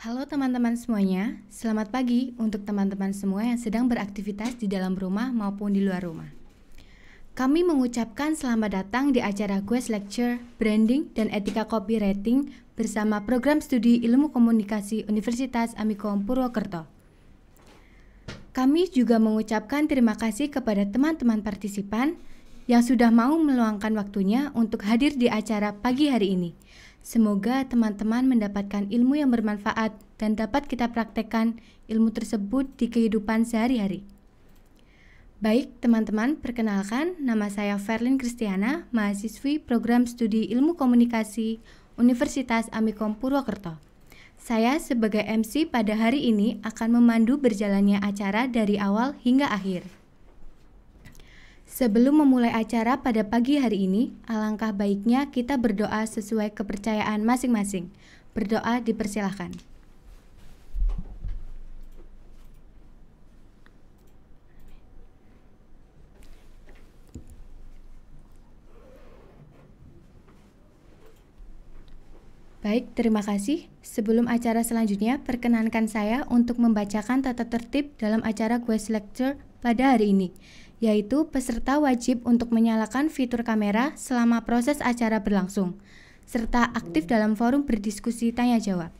Halo teman-teman semuanya, selamat pagi untuk teman-teman semua yang sedang beraktivitas di dalam rumah maupun di luar rumah. Kami mengucapkan selamat datang di acara Quest Lecture Branding dan Etika Copywriting bersama program studi Ilmu Komunikasi Universitas Amikom Purwokerto. Kami juga mengucapkan terima kasih kepada teman-teman partisipan yang sudah mau meluangkan waktunya untuk hadir di acara pagi hari ini. Semoga teman-teman mendapatkan ilmu yang bermanfaat dan dapat kita praktekkan ilmu tersebut di kehidupan sehari-hari. Baik, teman-teman, perkenalkan nama saya Verlin Kristiana, mahasiswi program studi Ilmu Komunikasi Universitas Amikom Purwokerto. Saya sebagai MC pada hari ini akan memandu berjalannya acara dari awal hingga akhir. Sebelum memulai acara pada pagi hari ini, alangkah baiknya kita berdoa sesuai kepercayaan masing-masing. Berdoa dipersilahkan. Baik, terima kasih. Sebelum acara selanjutnya, perkenankan saya untuk membacakan tata tertib dalam acara Quest Lecture pada hari ini yaitu peserta wajib untuk menyalakan fitur kamera selama proses acara berlangsung, serta aktif dalam forum berdiskusi tanya jawab.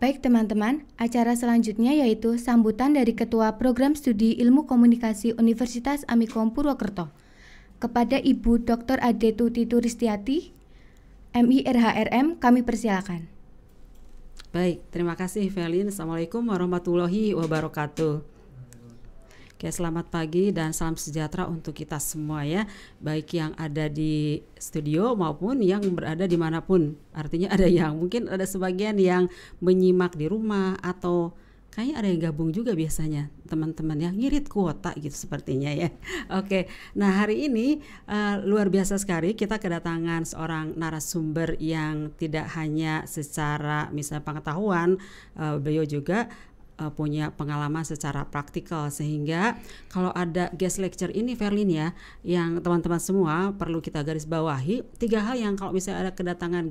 Baik teman-teman, acara selanjutnya yaitu sambutan dari Ketua Program Studi Ilmu Komunikasi Universitas Amikom Purwokerto kepada Ibu Dr. Ade Tuti Turistiati, MIRHRM, kami persilakan. Baik, terima kasih Felin. Assalamualaikum warahmatullahi wabarakatuh. Oke, selamat pagi dan salam sejahtera untuk kita semua ya, baik yang ada di studio maupun yang berada di dimanapun. Artinya ada yang mungkin ada sebagian yang menyimak di rumah atau kayaknya ada yang gabung juga biasanya teman-teman yang ngirit kuota gitu sepertinya ya. Oke, nah hari ini uh, luar biasa sekali kita kedatangan seorang narasumber yang tidak hanya secara misalnya pengetahuan, uh, beliau juga uh, punya pengalaman secara praktikal sehingga kalau ada guest lecture ini Verlin ya yang teman-teman semua perlu kita garis bawahi tiga hal yang kalau misalnya ada kedatangan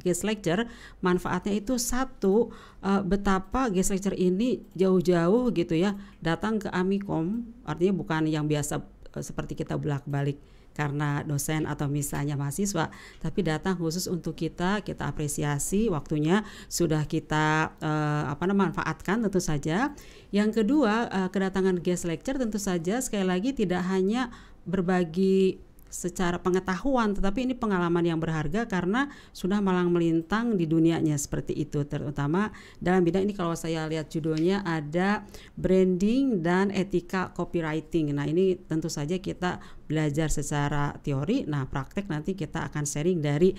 guest lecture manfaatnya itu satu uh, betapa guest lecture ini jauh-jauh gitu ya datang ke Amikom artinya bukan yang biasa uh, seperti kita bolak-balik karena dosen atau misalnya mahasiswa, tapi datang khusus untuk kita, kita apresiasi waktunya sudah kita eh, apa namanya manfaatkan tentu saja. Yang kedua, eh, kedatangan guest lecture tentu saja sekali lagi tidak hanya berbagi secara pengetahuan, tetapi ini pengalaman yang berharga karena sudah malang melintang di dunianya seperti itu, terutama dalam bidang ini kalau saya lihat judulnya ada branding dan etika copywriting. Nah ini tentu saja kita belajar secara teori, nah praktek nanti kita akan sharing dari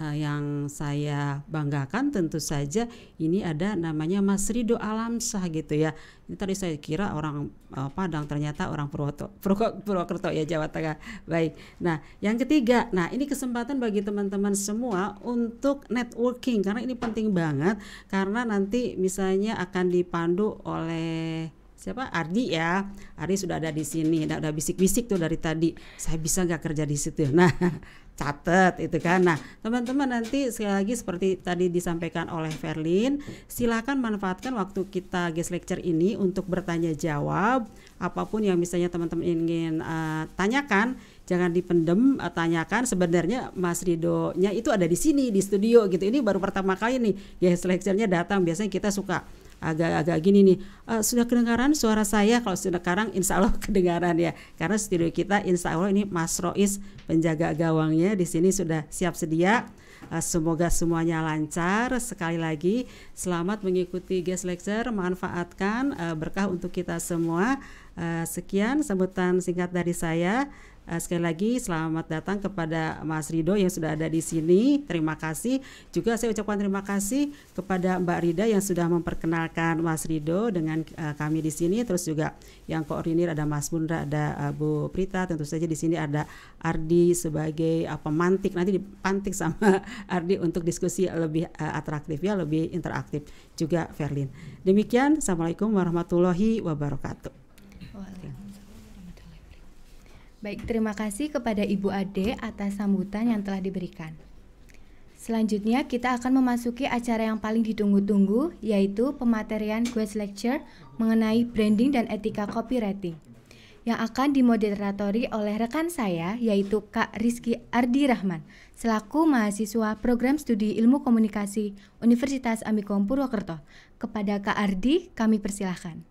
uh, yang saya banggakan tentu saja ini ada namanya Mas Rido Alamsah gitu ya. Ini tadi saya kira orang uh, Padang ternyata orang Purwoto, Purwokerto ya Jawa Tengah. Baik. Nah, yang ketiga, nah ini kesempatan bagi teman-teman semua untuk networking karena ini penting banget karena nanti misalnya akan dipandu oleh siapa Ardi ya Ardi sudah ada di sini nah, udah bisik-bisik tuh dari tadi saya bisa nggak kerja di situ nah catat itu kan. Nah, teman-teman nanti sekali lagi seperti tadi disampaikan oleh Verlin, silakan manfaatkan waktu kita guest lecture ini untuk bertanya jawab apapun yang misalnya teman-teman ingin uh, tanyakan, jangan dipendem, uh, tanyakan sebenarnya Mas nya itu ada di sini di studio gitu. Ini baru pertama kali nih guest lecture-nya datang. Biasanya kita suka agak-agak gini nih uh, sudah kedengaran suara saya kalau sudah sekarang insya Allah kedengaran ya karena studio kita insya Allah ini Mas Rois penjaga gawangnya di sini sudah siap sedia uh, semoga semuanya lancar sekali lagi selamat mengikuti guest lecture manfaatkan uh, berkah untuk kita semua uh, sekian sambutan singkat dari saya Uh, sekali lagi selamat datang kepada Mas Rido yang sudah ada di sini. Terima kasih. Juga saya ucapkan terima kasih kepada Mbak Rida yang sudah memperkenalkan Mas Rido dengan uh, kami di sini. Terus juga yang koordinir ada Mas Bunda, ada uh, Bu Prita. Tentu saja di sini ada Ardi sebagai uh, pemantik. Nanti dipantik sama Ardi untuk diskusi lebih uh, atraktif ya, lebih interaktif. Juga Verlin. Demikian. Assalamualaikum warahmatullahi wabarakatuh. Baik, terima kasih kepada Ibu Ade atas sambutan yang telah diberikan. Selanjutnya kita akan memasuki acara yang paling ditunggu-tunggu yaitu pematerian Guest Lecture mengenai branding dan etika copywriting yang akan dimoderatori oleh rekan saya yaitu Kak Rizky Ardi Rahman selaku mahasiswa program studi ilmu komunikasi Universitas Amikom Purwokerto. Kepada Kak Ardi kami persilahkan.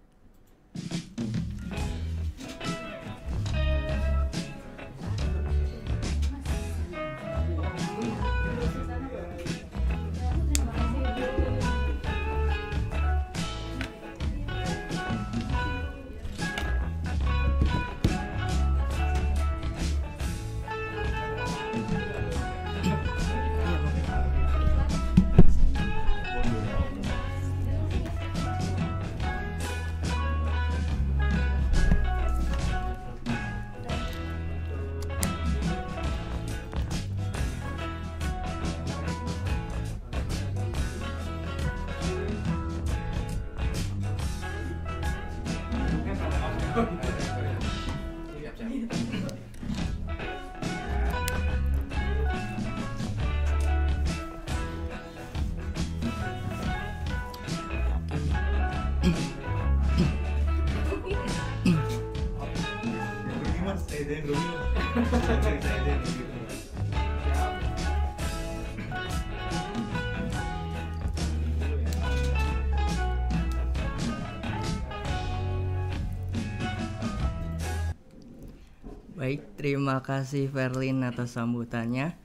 Terima kasih Verlin atas sambutannya.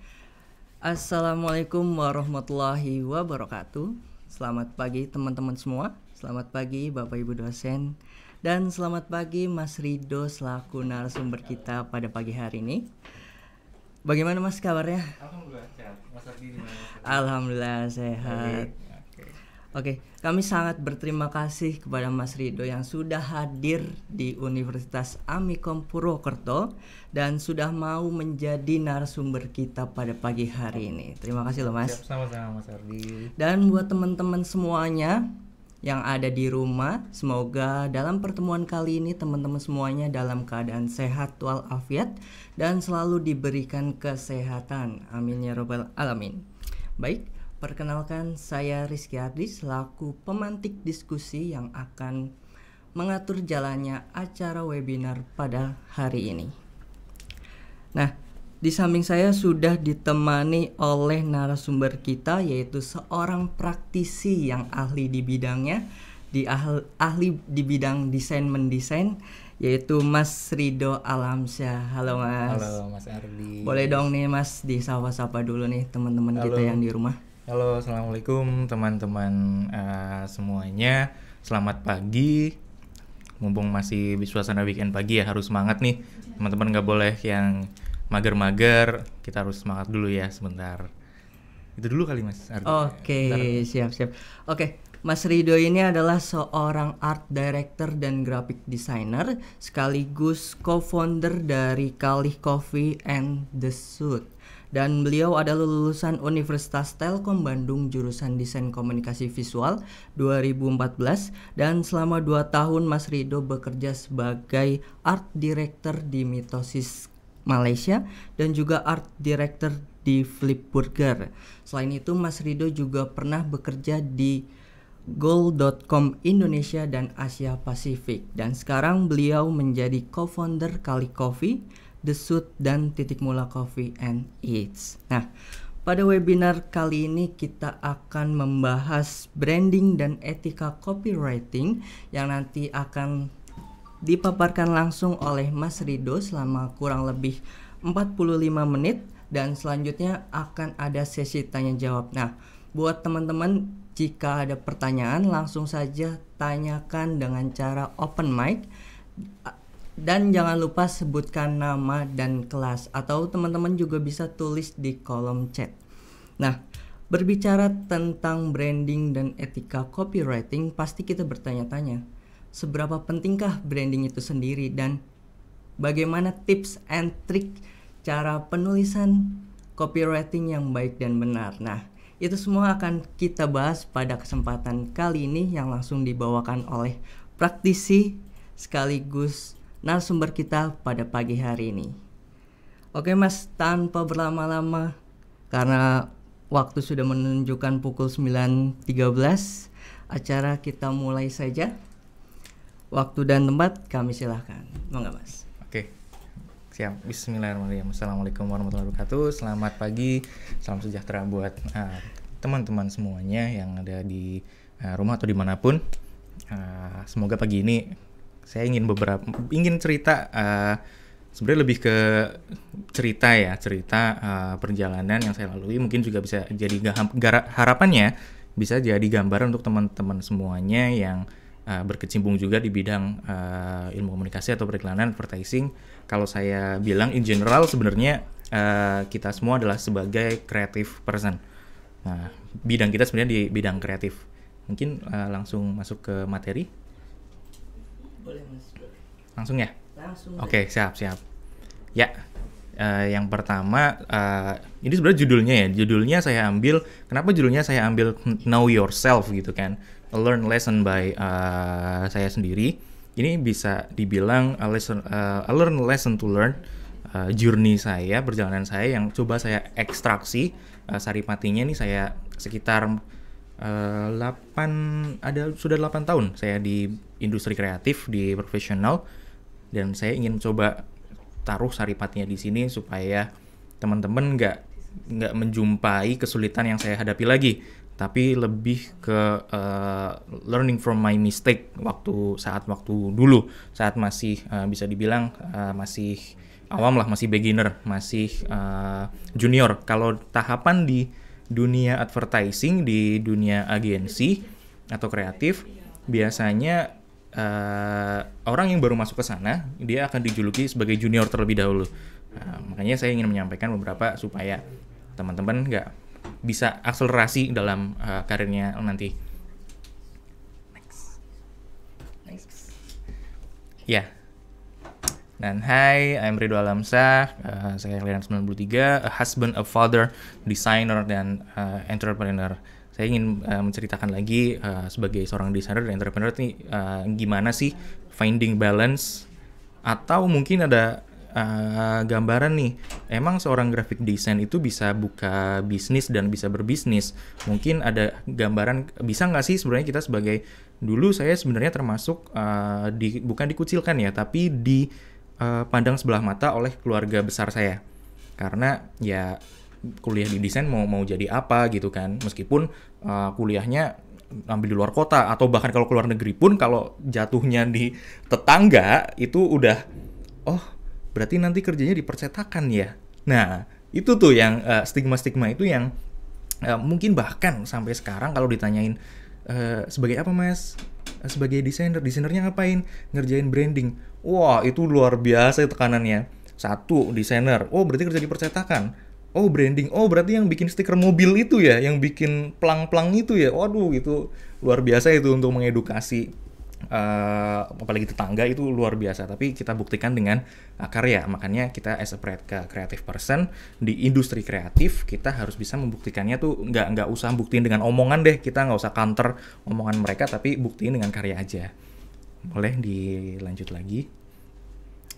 Assalamualaikum warahmatullahi wabarakatuh. Selamat pagi teman-teman semua. Selamat pagi Bapak Ibu dosen dan selamat pagi Mas Rido selaku narasumber kita pada pagi hari ini. Bagaimana Mas kabarnya? Alhamdulillah sehat. Mas Ardi Alhamdulillah sehat. Oke. Oke, kami sangat berterima kasih kepada Mas Rido yang sudah hadir di Universitas Amikom Purwokerto dan sudah mau menjadi narasumber kita pada pagi hari ini. Terima kasih loh Mas. Sama-sama Mas Ardi. Dan buat teman-teman semuanya yang ada di rumah, semoga dalam pertemuan kali ini teman-teman semuanya dalam keadaan sehat walafiat dan selalu diberikan kesehatan. Amin ya robbal alamin. Baik, Perkenalkan, saya Rizky Ardi selaku pemantik diskusi yang akan mengatur jalannya acara webinar pada hari ini. Nah, di samping saya sudah ditemani oleh narasumber kita yaitu seorang praktisi yang ahli di bidangnya, di ahli, ahli di bidang desain mendesain yaitu Mas Rido Alamsyah. Halo Mas. Halo Mas Ardi. Boleh dong nih Mas disapa-sapa dulu nih teman-teman kita yang di rumah. Halo, assalamualaikum teman-teman uh, semuanya. Selamat pagi. Mumpung masih suasana weekend pagi ya, harus semangat nih. Teman-teman nggak boleh yang mager-mager. Kita harus semangat dulu ya sebentar. Itu dulu kali Mas. Oke, okay, siap-siap. Oke, okay. Mas Rido ini adalah seorang art director dan graphic designer sekaligus co-founder dari Kalih Coffee and The Suit dan beliau adalah lulusan Universitas Telkom Bandung jurusan Desain Komunikasi Visual 2014 dan selama 2 tahun Mas Rido bekerja sebagai art director di Mitosis Malaysia dan juga art director di Flipburger. Selain itu Mas Rido juga pernah bekerja di Gold.com Indonesia dan Asia Pasifik dan sekarang beliau menjadi co-founder Kali Coffee The Suit, dan Titik Mula Coffee and Eats. Nah, pada webinar kali ini kita akan membahas branding dan etika copywriting yang nanti akan dipaparkan langsung oleh Mas Rido selama kurang lebih 45 menit dan selanjutnya akan ada sesi tanya jawab. Nah, buat teman-teman jika ada pertanyaan langsung saja tanyakan dengan cara open mic dan jangan lupa sebutkan nama dan kelas atau teman-teman juga bisa tulis di kolom chat. Nah, berbicara tentang branding dan etika copywriting, pasti kita bertanya-tanya, seberapa pentingkah branding itu sendiri dan bagaimana tips and trick cara penulisan copywriting yang baik dan benar. Nah, itu semua akan kita bahas pada kesempatan kali ini yang langsung dibawakan oleh praktisi sekaligus narasumber kita pada pagi hari ini. Oke Mas, tanpa berlama-lama karena waktu sudah menunjukkan pukul 9.13, acara kita mulai saja. Waktu dan tempat kami silahkan. Monggo Mas. Oke. Siap. Bismillahirrahmanirrahim. Assalamualaikum warahmatullahi wabarakatuh. Selamat pagi. Salam sejahtera buat teman eh, teman-teman semuanya yang ada di uh, rumah atau dimanapun. Uh, semoga pagi ini saya ingin beberapa ingin cerita uh, sebenarnya lebih ke cerita ya cerita uh, perjalanan yang saya lalui mungkin juga bisa jadi harapannya bisa jadi gambaran untuk teman-teman semuanya yang uh, berkecimpung juga di bidang uh, ilmu komunikasi atau periklanan advertising kalau saya bilang in general sebenarnya uh, kita semua adalah sebagai creative person nah bidang kita sebenarnya di bidang kreatif mungkin uh, langsung masuk ke materi boleh Langsung ya? Langsung. Oke, okay, siap siap. Ya. Uh, yang pertama, uh, ini sebenarnya judulnya ya. Judulnya saya ambil, kenapa judulnya saya ambil Know Yourself gitu kan? A learn lesson by uh, saya sendiri. Ini bisa dibilang a lesson, uh, a learn lesson to learn uh, journey saya, perjalanan saya yang coba saya ekstraksi uh, saripatinya ini saya sekitar uh, 8 ada sudah 8 tahun saya di industri kreatif di profesional dan saya ingin coba taruh saripatnya di sini supaya teman-teman nggak nggak menjumpai kesulitan yang saya hadapi lagi tapi lebih ke uh, learning from my mistake waktu saat waktu dulu saat masih uh, bisa dibilang uh, masih awam lah masih beginner masih uh, junior kalau tahapan di dunia advertising di dunia agensi atau kreatif biasanya uh, orang yang baru masuk ke sana dia akan dijuluki sebagai junior terlebih dahulu. uh, makanya saya ingin menyampaikan beberapa supaya teman-teman nggak bisa akselerasi dalam uh, karirnya nanti. Ya. Yeah. Dan hai, I'm Ridho Alamsah. Uh, saya kelahiran 93, a husband, a father, designer dan uh, entrepreneur saya ingin uh, menceritakan lagi uh, sebagai seorang desainer dan entrepreneur ini uh, eh, gimana sih finding balance atau mungkin ada uh, gambaran nih emang seorang graphic design itu bisa buka bisnis dan bisa berbisnis mungkin ada gambaran bisa nggak sih sebenarnya kita sebagai dulu saya sebenarnya termasuk uh, di bukan dikucilkan ya tapi dipandang sebelah mata oleh keluarga besar saya karena ya kuliah di desain mau mau jadi apa gitu kan meskipun uh, kuliahnya ambil di luar kota atau bahkan kalau keluar negeri pun kalau jatuhnya di tetangga itu udah oh berarti nanti kerjanya di percetakan ya nah itu tuh yang stigma uh, stigma-stigma itu yang uh, mungkin bahkan sampai sekarang kalau ditanyain uh, sebagai apa mas uh, sebagai desainer desainernya ngapain ngerjain branding wah itu luar biasa tekanannya satu desainer oh berarti kerja di percetakan oh branding oh berarti yang bikin stiker mobil itu ya yang bikin pelang-pelang itu ya waduh itu luar biasa itu untuk mengedukasi uh, apalagi tetangga itu luar biasa tapi kita buktikan dengan uh, karya makanya kita as a creative person di industri kreatif kita harus bisa membuktikannya tuh nggak nggak usah buktiin dengan omongan deh kita nggak usah counter omongan mereka tapi buktiin dengan karya aja boleh dilanjut lagi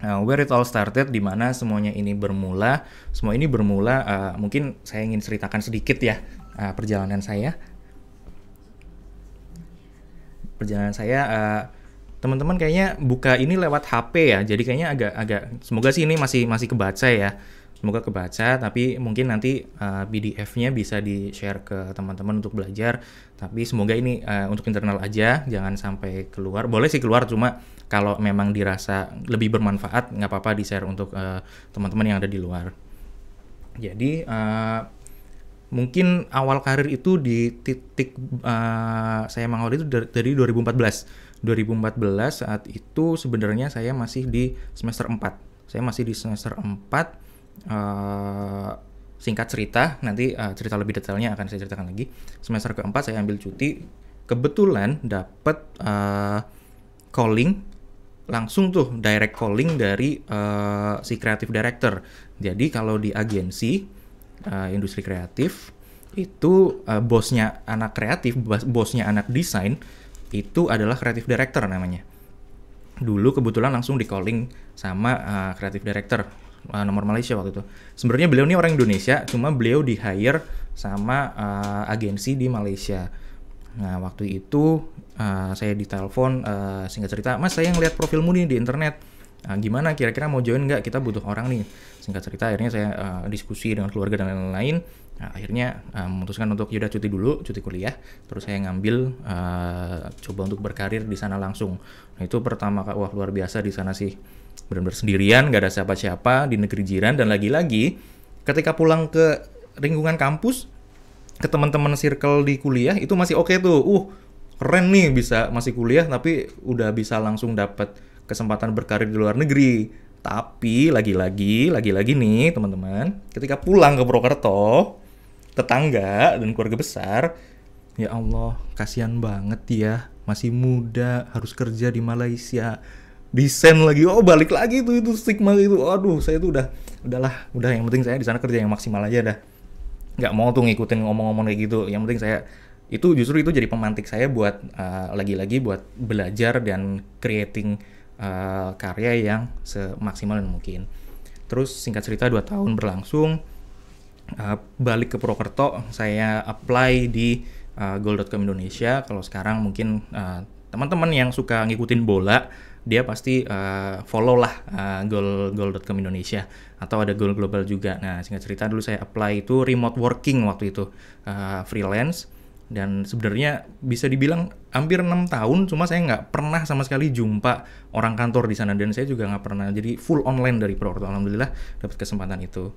uh, where it all started, di mana semuanya ini bermula. Semua ini bermula, uh, mungkin saya ingin ceritakan sedikit ya uh, perjalanan saya. Perjalanan saya, uh, teman-teman kayaknya buka ini lewat HP ya, jadi kayaknya agak-agak. Semoga sih ini masih masih kebaca ya. Semoga kebaca, tapi mungkin nanti PDF-nya bisa di-share ke teman-teman untuk belajar. Tapi semoga ini uh, untuk internal aja, jangan sampai keluar. Boleh sih keluar, cuma kalau memang dirasa lebih bermanfaat nggak apa-apa di share untuk eh, teman-teman uh, yang ada di luar jadi uh, mungkin awal karir itu di titik uh, saya mengawal itu dari, dari 2014 2014 saat itu sebenarnya saya masih di semester 4 saya masih di semester 4 uh, singkat cerita nanti uh, cerita lebih detailnya akan saya ceritakan lagi semester keempat saya ambil cuti kebetulan dapat uh, calling langsung tuh direct calling dari uh, si creative director. Jadi kalau di agensi uh, industri kreatif itu uh, bosnya anak kreatif, bosnya anak desain itu adalah creative director namanya. Dulu kebetulan langsung di calling sama kreatif uh, director uh, nomor Malaysia waktu itu. Sebenarnya beliau ini orang Indonesia, cuma beliau di hire sama uh, agensi di Malaysia Nah waktu itu uh, saya ditelepon uh, singkat cerita, Mas saya ngeliat profilmu nih di internet. Nah, gimana kira-kira mau join nggak? Kita butuh orang nih. Singkat cerita akhirnya saya uh, diskusi dengan keluarga dan lain-lain. Nah, akhirnya uh, memutuskan untuk yaudah cuti dulu, cuti kuliah. Terus saya ngambil uh, coba untuk berkarir di sana langsung. Nah itu pertama kak, wah luar biasa di sana sih. Benar-benar sendirian, nggak ada siapa-siapa di negeri jiran dan lagi-lagi ketika pulang ke lingkungan kampus ke teman-teman circle di kuliah itu masih oke okay tuh. Uh, keren nih bisa masih kuliah tapi udah bisa langsung dapat kesempatan berkarir di luar negeri. Tapi lagi-lagi, lagi-lagi nih teman-teman, ketika pulang ke Purwokerto, tetangga dan keluarga besar, ya Allah, kasihan banget ya, masih muda, harus kerja di Malaysia, desain lagi, oh balik lagi tuh itu stigma itu, aduh saya tuh udah, udahlah, udah yang penting saya di sana kerja yang maksimal aja dah nggak mau tuh ngikutin ngomong-ngomong kayak gitu yang penting saya itu justru itu jadi pemantik saya buat eh, lagi-lagi uh, buat belajar dan creating uh, karya yang semaksimal mungkin terus singkat cerita dua tahun berlangsung uh, balik ke Purwokerto saya apply di uh, gold.com Indonesia kalau sekarang mungkin teman teman-teman yang suka ngikutin bola dia pasti uh, follow lah uh, goal goal.com Indonesia atau ada goal global juga. Nah, singkat cerita dulu saya apply itu remote working waktu itu uh, freelance dan sebenarnya bisa dibilang hampir enam tahun cuma saya nggak pernah sama sekali jumpa orang kantor di sana dan saya juga nggak pernah jadi full online dari Proorto alhamdulillah dapat kesempatan itu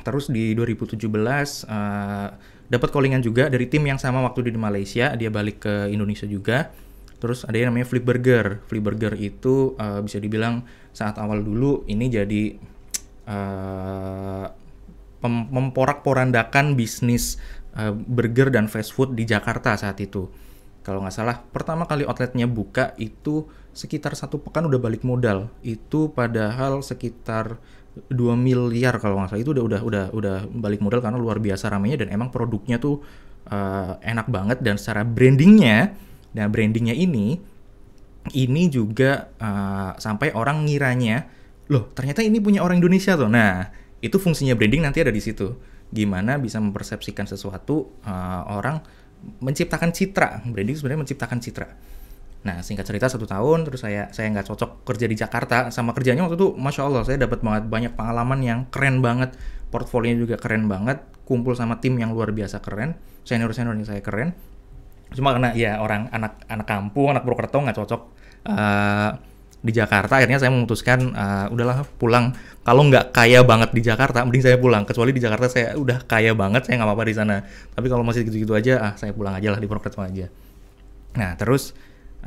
terus di 2017 uh, eh, dapat callingan juga dari tim yang sama waktu di Malaysia dia balik ke Indonesia juga terus ada yang namanya Flip Burger Flip Burger itu uh, bisa dibilang saat awal dulu ini jadi Eh, memporak-porandakan bisnis uh, burger dan fast food di Jakarta saat itu. Kalau nggak salah, pertama kali outletnya buka itu sekitar satu pekan udah balik modal. Itu padahal sekitar 2 miliar kalau nggak salah itu udah udah udah udah balik modal karena luar biasa ramainya dan emang produknya tuh uh, enak banget dan secara brandingnya dan brandingnya ini ini juga uh, sampai orang ngiranya loh ternyata ini punya orang Indonesia tuh. Nah, itu fungsinya branding nanti ada di situ. Gimana bisa mempersepsikan sesuatu uh, orang menciptakan citra. Branding sebenarnya menciptakan citra. Nah, singkat cerita satu tahun, terus saya saya nggak cocok kerja di Jakarta. Sama kerjanya waktu itu, masya Allah, saya dapat banget banyak pengalaman yang keren banget, portfolionya juga keren banget, kumpul sama tim yang luar biasa keren, senior seniornya saya keren. Cuma karena ya orang anak anak kampung, anak Purwokerto nggak cocok. Uh, di Jakarta akhirnya saya memutuskan uh, udahlah pulang kalau nggak kaya banget di Jakarta mending saya pulang kecuali di Jakarta saya udah kaya banget saya nggak apa-apa di sana tapi kalau masih gitu-gitu aja ah saya pulang aja lah di Purwokerto aja nah terus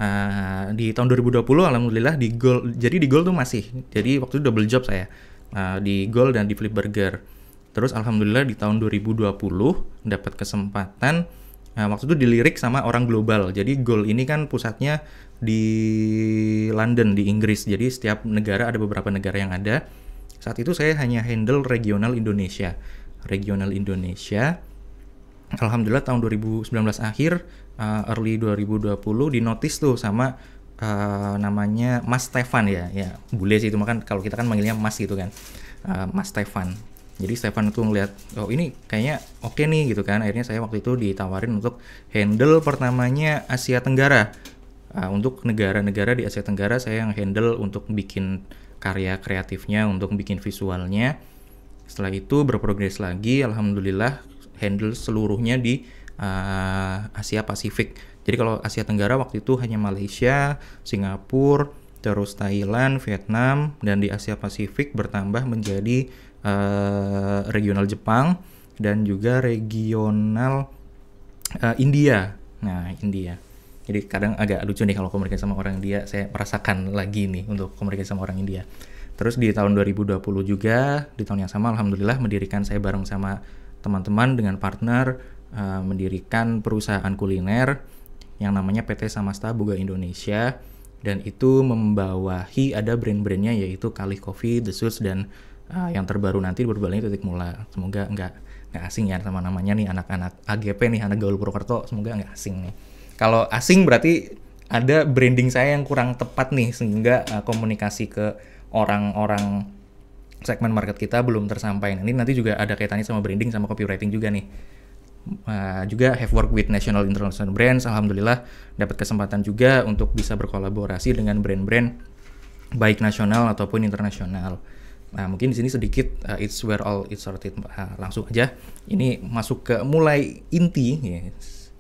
uh, di tahun 2020 alhamdulillah di Gold jadi di Gold tuh masih jadi waktu itu double job saya uh, di Gold dan di Flip Burger terus alhamdulillah di tahun 2020 dapat kesempatan Nah, waktu itu dilirik sama orang global. Jadi goal ini kan pusatnya di London di Inggris. Jadi setiap negara ada beberapa negara yang ada. Saat itu saya hanya handle regional Indonesia. Regional Indonesia. Alhamdulillah tahun 2019 akhir uh, early 2020 di notice tuh sama uh, namanya Mas Stefan ya. Ya, bule sih itu makan kalau kita kan manggilnya Mas gitu kan. Uh, Mas Stefan jadi Stefan itu ngeliat oh ini kayaknya oke okay nih gitu kan akhirnya saya waktu itu ditawarin untuk handle pertamanya Asia Tenggara uh, untuk negara-negara di Asia Tenggara saya yang handle untuk bikin karya kreatifnya untuk bikin visualnya setelah itu berprogres lagi alhamdulillah handle seluruhnya di uh, Asia Pasifik jadi kalau Asia Tenggara waktu itu hanya Malaysia Singapura terus Thailand Vietnam dan di Asia Pasifik bertambah menjadi Eh, regional Jepang dan juga regional uh, India. Nah, India. Jadi kadang agak lucu nih kalau komunikasi sama orang India, saya merasakan lagi nih untuk komunikasi sama orang India. Terus di tahun 2020 juga, di tahun yang sama alhamdulillah mendirikan saya bareng sama teman-teman dengan partner uh, mendirikan perusahaan kuliner yang namanya PT Samasta Buga Indonesia dan itu membawahi ada brand-brandnya yaitu Kali Coffee, The Suits dan uh, yang terbaru nanti berbalanya titik mula semoga nggak nggak asing ya sama namanya nih anak-anak AGP nih anak Gaul Purwokerto semoga nggak asing nih kalau asing berarti ada branding saya yang kurang tepat nih sehingga uh, komunikasi ke orang-orang segmen market kita belum tersampaikan ini nanti juga ada kaitannya sama branding sama copywriting juga nih uh, juga have work with national international brands alhamdulillah dapat kesempatan juga untuk bisa berkolaborasi dengan brand-brand baik nasional ataupun internasional Nah, mungkin di sini sedikit uh, it's where all it's sorted. Uh, langsung aja. Ini masuk ke mulai inti. Yes.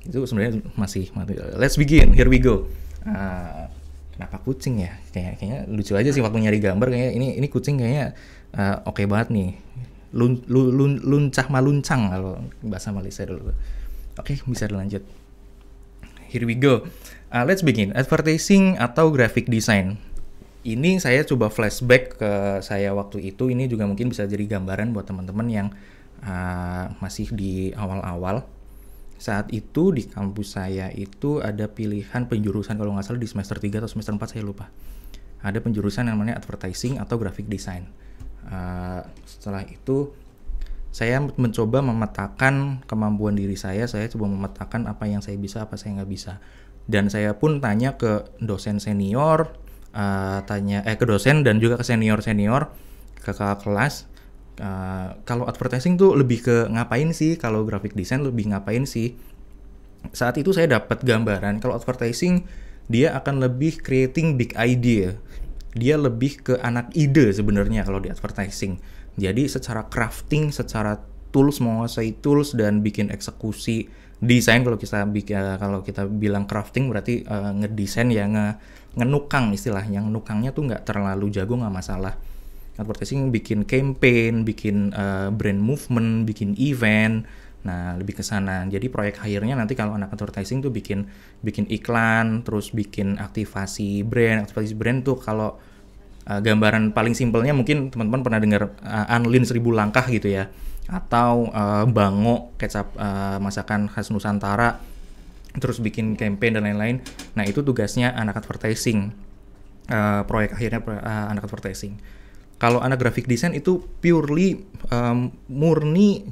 Itu sebenarnya masih let's begin. Here we go. Uh, kenapa kucing ya? Kayak kayaknya lucu aja sih waktu nyari gambar kayaknya ini ini kucing kayaknya uh, oke okay banget nih. Lun, lun, lun, luncah maluncang kalau bahasa Malaysia dulu. Oke, okay, bisa dilanjut. Here we go. Uh, let's begin. Advertising atau graphic design ini saya coba flashback ke saya waktu itu ini juga mungkin bisa jadi gambaran buat teman-teman yang uh, masih di awal-awal saat itu di kampus saya itu ada pilihan penjurusan kalau nggak salah di semester 3 atau semester 4 saya lupa ada penjurusan yang namanya advertising atau graphic design uh, setelah itu saya mencoba memetakan kemampuan diri saya saya coba memetakan apa yang saya bisa apa saya nggak bisa dan saya pun tanya ke dosen senior uh, tanya eh ke dosen dan juga ke senior senior kakak kelas uh, kalau advertising tuh lebih ke ngapain sih kalau graphic design lebih ngapain sih saat itu saya dapat gambaran kalau advertising dia akan lebih creating big idea dia lebih ke anak ide sebenarnya kalau di advertising jadi secara crafting secara tools menguasai tools dan bikin eksekusi desain kalau kita ya, kalau kita bilang crafting berarti uh, ngedesain ya nge ngenukang istilahnya nukangnya tuh nggak terlalu jago nggak masalah advertising bikin campaign bikin uh, brand movement bikin event nah lebih ke sana jadi proyek akhirnya nanti kalau anak advertising tuh bikin bikin iklan terus bikin aktivasi brand aktivasi brand tuh kalau uh, gambaran paling simpelnya mungkin teman-teman pernah dengar uh, unlin seribu langkah gitu ya atau uh, bango kecap uh, masakan khas Nusantara terus bikin campaign dan lain-lain. Nah itu tugasnya anak advertising uh, proyek akhirnya uh, anak advertising. Kalau anak graphic design itu purely um, murni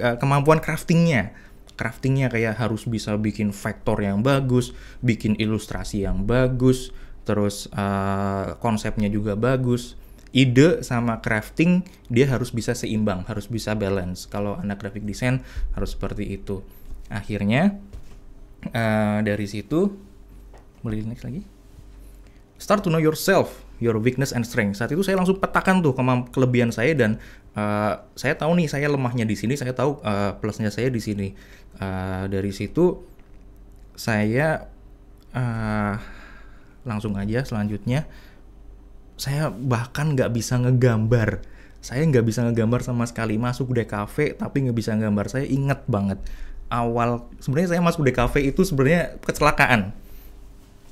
uh, kemampuan craftingnya craftingnya kayak harus bisa bikin vektor yang bagus, bikin ilustrasi yang bagus, terus uh, konsepnya juga bagus ide sama crafting dia harus bisa seimbang, harus bisa balance. Kalau anak graphic design harus seperti itu. Akhirnya uh, dari situ boleh next lagi. Start to know yourself, your weakness and strength. Saat itu saya langsung petakan tuh kelebihan saya dan uh, saya tahu nih saya lemahnya di sini, saya tahu uh, plusnya saya di sini. Uh, dari situ saya uh, langsung aja selanjutnya saya bahkan nggak bisa ngegambar saya nggak bisa ngegambar sama sekali masuk udah cafe tapi nggak bisa ngegambar saya inget banget awal sebenarnya saya masuk udah cafe itu sebenarnya kecelakaan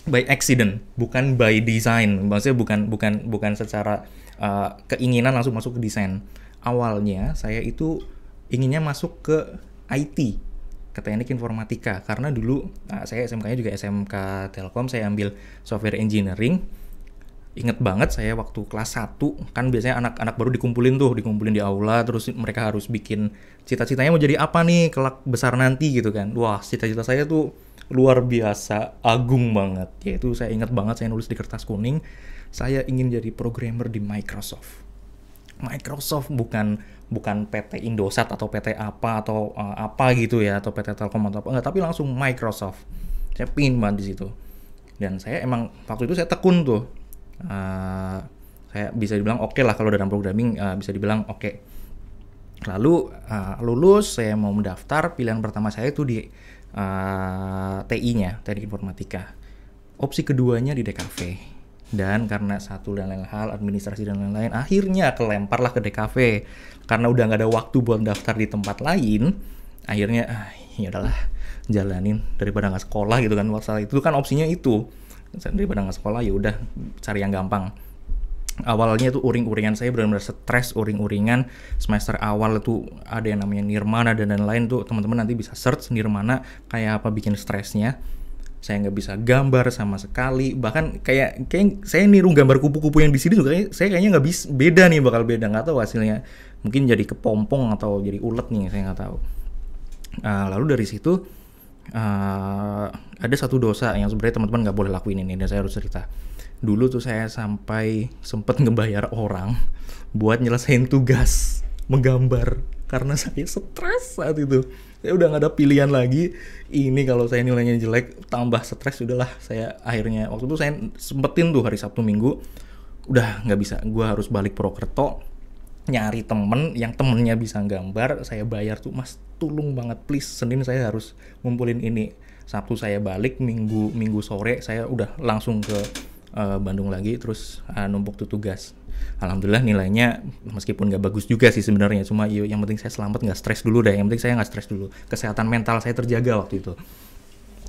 by accident bukan by design maksudnya bukan bukan bukan secara uh, keinginan langsung masuk ke desain awalnya saya itu inginnya masuk ke IT ke teknik informatika karena dulu uh, saya SMK-nya juga SMK Telkom saya ambil software engineering Ingat banget saya waktu kelas 1 kan biasanya anak-anak baru dikumpulin tuh dikumpulin di aula terus mereka harus bikin cita-citanya mau jadi apa nih kelak besar nanti gitu kan wah cita-cita saya tuh luar biasa agung banget yaitu saya ingat banget saya nulis di kertas kuning saya ingin jadi programmer di Microsoft Microsoft bukan bukan PT Indosat atau PT apa atau uh, apa gitu ya atau PT Telkom atau apa enggak tapi langsung Microsoft saya pingin banget di situ dan saya emang waktu itu saya tekun tuh uh, saya bisa dibilang oke okay lah kalau dalam programming uh, bisa dibilang oke okay. lalu uh, lulus saya mau mendaftar pilihan pertama saya itu di uh, TI-nya teknik informatika opsi keduanya di DKV dan karena satu dan lain hal administrasi dan lain-lain akhirnya kelemparlah ke DKV karena udah nggak ada waktu buat daftar di tempat lain akhirnya ah, ya udahlah jalanin daripada nggak sekolah gitu kan masalah itu kan opsinya itu daripada nggak sekolah ya udah cari yang gampang awalnya itu uring-uringan saya benar-benar stres uring-uringan semester awal itu ada yang namanya nirmana dan lain-lain tuh teman-teman nanti bisa search nirmana kayak apa bikin stresnya saya nggak bisa gambar sama sekali bahkan kayak kayak saya niru gambar kupu-kupu yang di sini juga saya kayaknya nggak bisa beda nih bakal beda nggak tahu hasilnya mungkin jadi kepompong atau jadi ulet nih saya nggak tahu nah, lalu dari situ uh, ada satu dosa yang sebenarnya teman-teman nggak boleh lakuin ini dan saya harus cerita. Dulu tuh saya sampai sempet ngebayar orang buat nyelesain tugas menggambar karena saya stres saat itu. Saya udah nggak ada pilihan lagi. Ini kalau saya nilainya jelek, tambah stres udahlah. Saya akhirnya waktu itu saya sempetin tuh hari Sabtu Minggu, udah nggak bisa. Gue harus balik Purwokerto nyari temen yang temennya bisa gambar saya bayar tuh mas tolong banget please Senin saya harus ngumpulin ini. Sabtu saya balik, Minggu Minggu sore saya udah langsung ke uh, Bandung lagi terus uh, numpuk tuh tugas. Alhamdulillah nilainya meskipun nggak bagus juga sih sebenarnya cuma yuk iya, yang penting saya selamat nggak stres dulu deh yang penting saya nggak stres dulu kesehatan mental saya terjaga waktu itu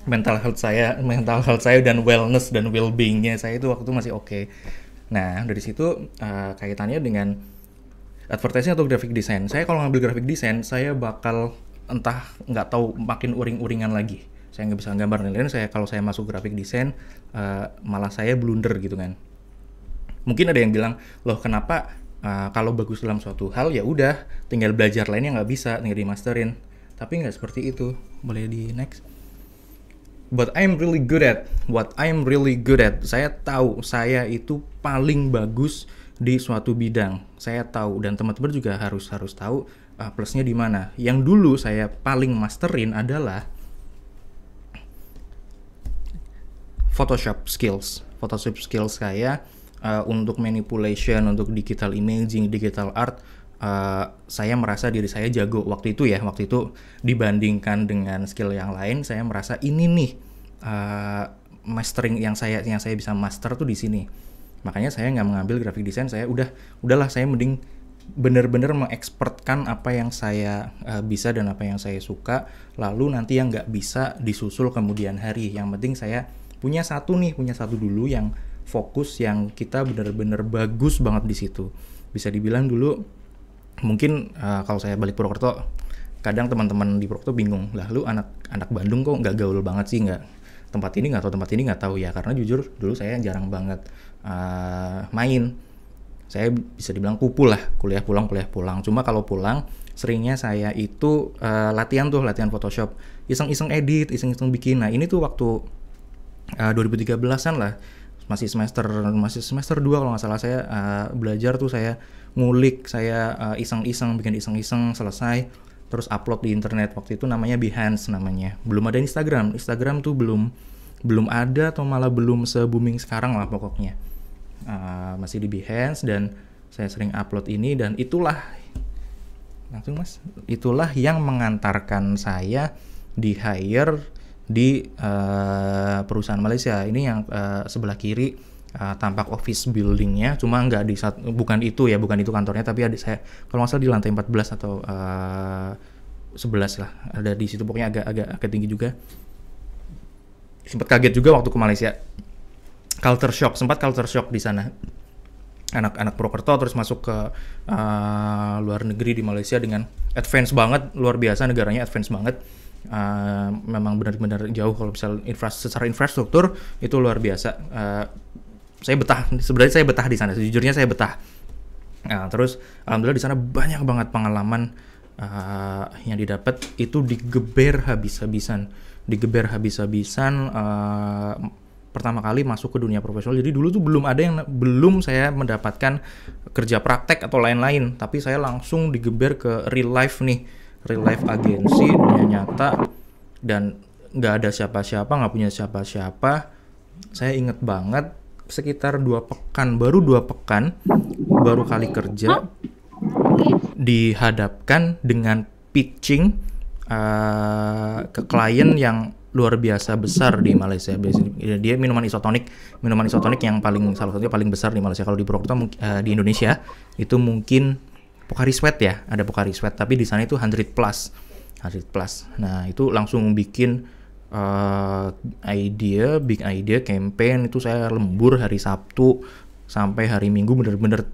mental health saya mental health saya dan wellness dan well beingnya saya itu waktu itu masih oke okay. nah dari situ uh, kaitannya dengan advertising atau graphic design saya kalau ngambil graphic design saya bakal entah nggak tahu makin uring-uringan lagi saya nggak bisa gambar nih, lain saya kalau saya masuk grafik desain uh, eh, malah saya blunder gitu kan mungkin ada yang bilang loh kenapa uh, kalau bagus dalam suatu hal ya udah tinggal belajar lainnya nggak bisa tinggal dimasterin tapi nggak seperti itu boleh di next but I'm really good at what I'm really good at saya tahu saya itu paling bagus di suatu bidang saya tahu dan teman-teman juga harus harus tahu uh, plusnya di mana. Yang dulu saya paling masterin adalah Photoshop skills. Photoshop skills saya uh, untuk manipulation, untuk digital imaging, digital art, uh, saya merasa diri saya jago waktu itu ya. Waktu itu dibandingkan dengan skill yang lain, saya merasa ini nih uh, mastering yang saya yang saya bisa master tuh di sini. Makanya saya nggak mengambil graphic design, saya udah udahlah saya mending benar-benar mengekspertkan apa yang saya uh, bisa dan apa yang saya suka lalu nanti yang nggak bisa disusul kemudian hari yang penting saya punya satu nih punya satu dulu yang fokus yang kita benar-benar bagus banget di situ bisa dibilang dulu mungkin uh, kalau saya balik Purwokerto kadang teman-teman di Purwokerto bingung lah lu anak anak Bandung kok nggak gaul banget sih nggak tempat ini nggak tahu tempat ini nggak tahu ya karena jujur dulu saya jarang banget uh, main saya bisa dibilang kupu lah kuliah pulang kuliah pulang cuma kalau pulang seringnya saya itu uh, latihan tuh latihan Photoshop iseng-iseng edit iseng-iseng bikin nah ini tuh waktu uh, eh, 2013an lah masih semester masih semester dua kalau nggak salah saya uh, belajar tuh saya ngulik saya uh, iseng-iseng bikin iseng-iseng selesai terus upload di internet waktu itu namanya Behance namanya belum ada Instagram Instagram tuh belum belum ada atau malah belum se booming sekarang lah pokoknya Eh, masih di Behance dan saya sering upload ini dan itulah langsung mas itulah yang mengantarkan saya di hire di uh, perusahaan Malaysia ini yang uh, sebelah kiri uh, tampak office buildingnya cuma nggak di satu, bukan itu ya bukan itu kantornya tapi ada saya kalau nggak salah di lantai 14 atau uh, 11 lah ada di situ pokoknya agak agak agak tinggi juga sempat kaget juga waktu ke Malaysia culture shock sempat culture shock di sana anak-anak Purwokerto terus masuk ke uh, luar negeri di Malaysia dengan advance banget luar biasa negaranya advance banget uh, memang benar-benar jauh kalau misal infra secara infrastruktur itu luar biasa uh, saya betah sebenarnya saya betah di sana sejujurnya saya betah nah, terus alhamdulillah di sana banyak banget pengalaman uh, yang didapat itu digeber habis-habisan digeber habis-habisan uh, pertama kali masuk ke dunia profesional. Jadi dulu tuh belum ada yang belum saya mendapatkan kerja praktek atau lain-lain, tapi saya langsung digeber ke real life nih, real life agensi dunia nyata dan nggak ada siapa-siapa, nggak punya siapa-siapa. Saya inget banget sekitar dua pekan, baru dua pekan, baru kali kerja dihadapkan dengan pitching uh, ke klien yang luar biasa besar di Malaysia. Biasanya dia minuman isotonik, minuman isotonik yang paling salah satunya paling besar di Malaysia. Kalau di Purwokerto uh, di Indonesia itu mungkin Pocari Sweat ya, ada Pocari Sweat, tapi di sana itu 100 plus. 100 plus. Nah, itu langsung bikin uh, idea, big idea campaign itu saya lembur hari Sabtu sampai hari Minggu bener-bener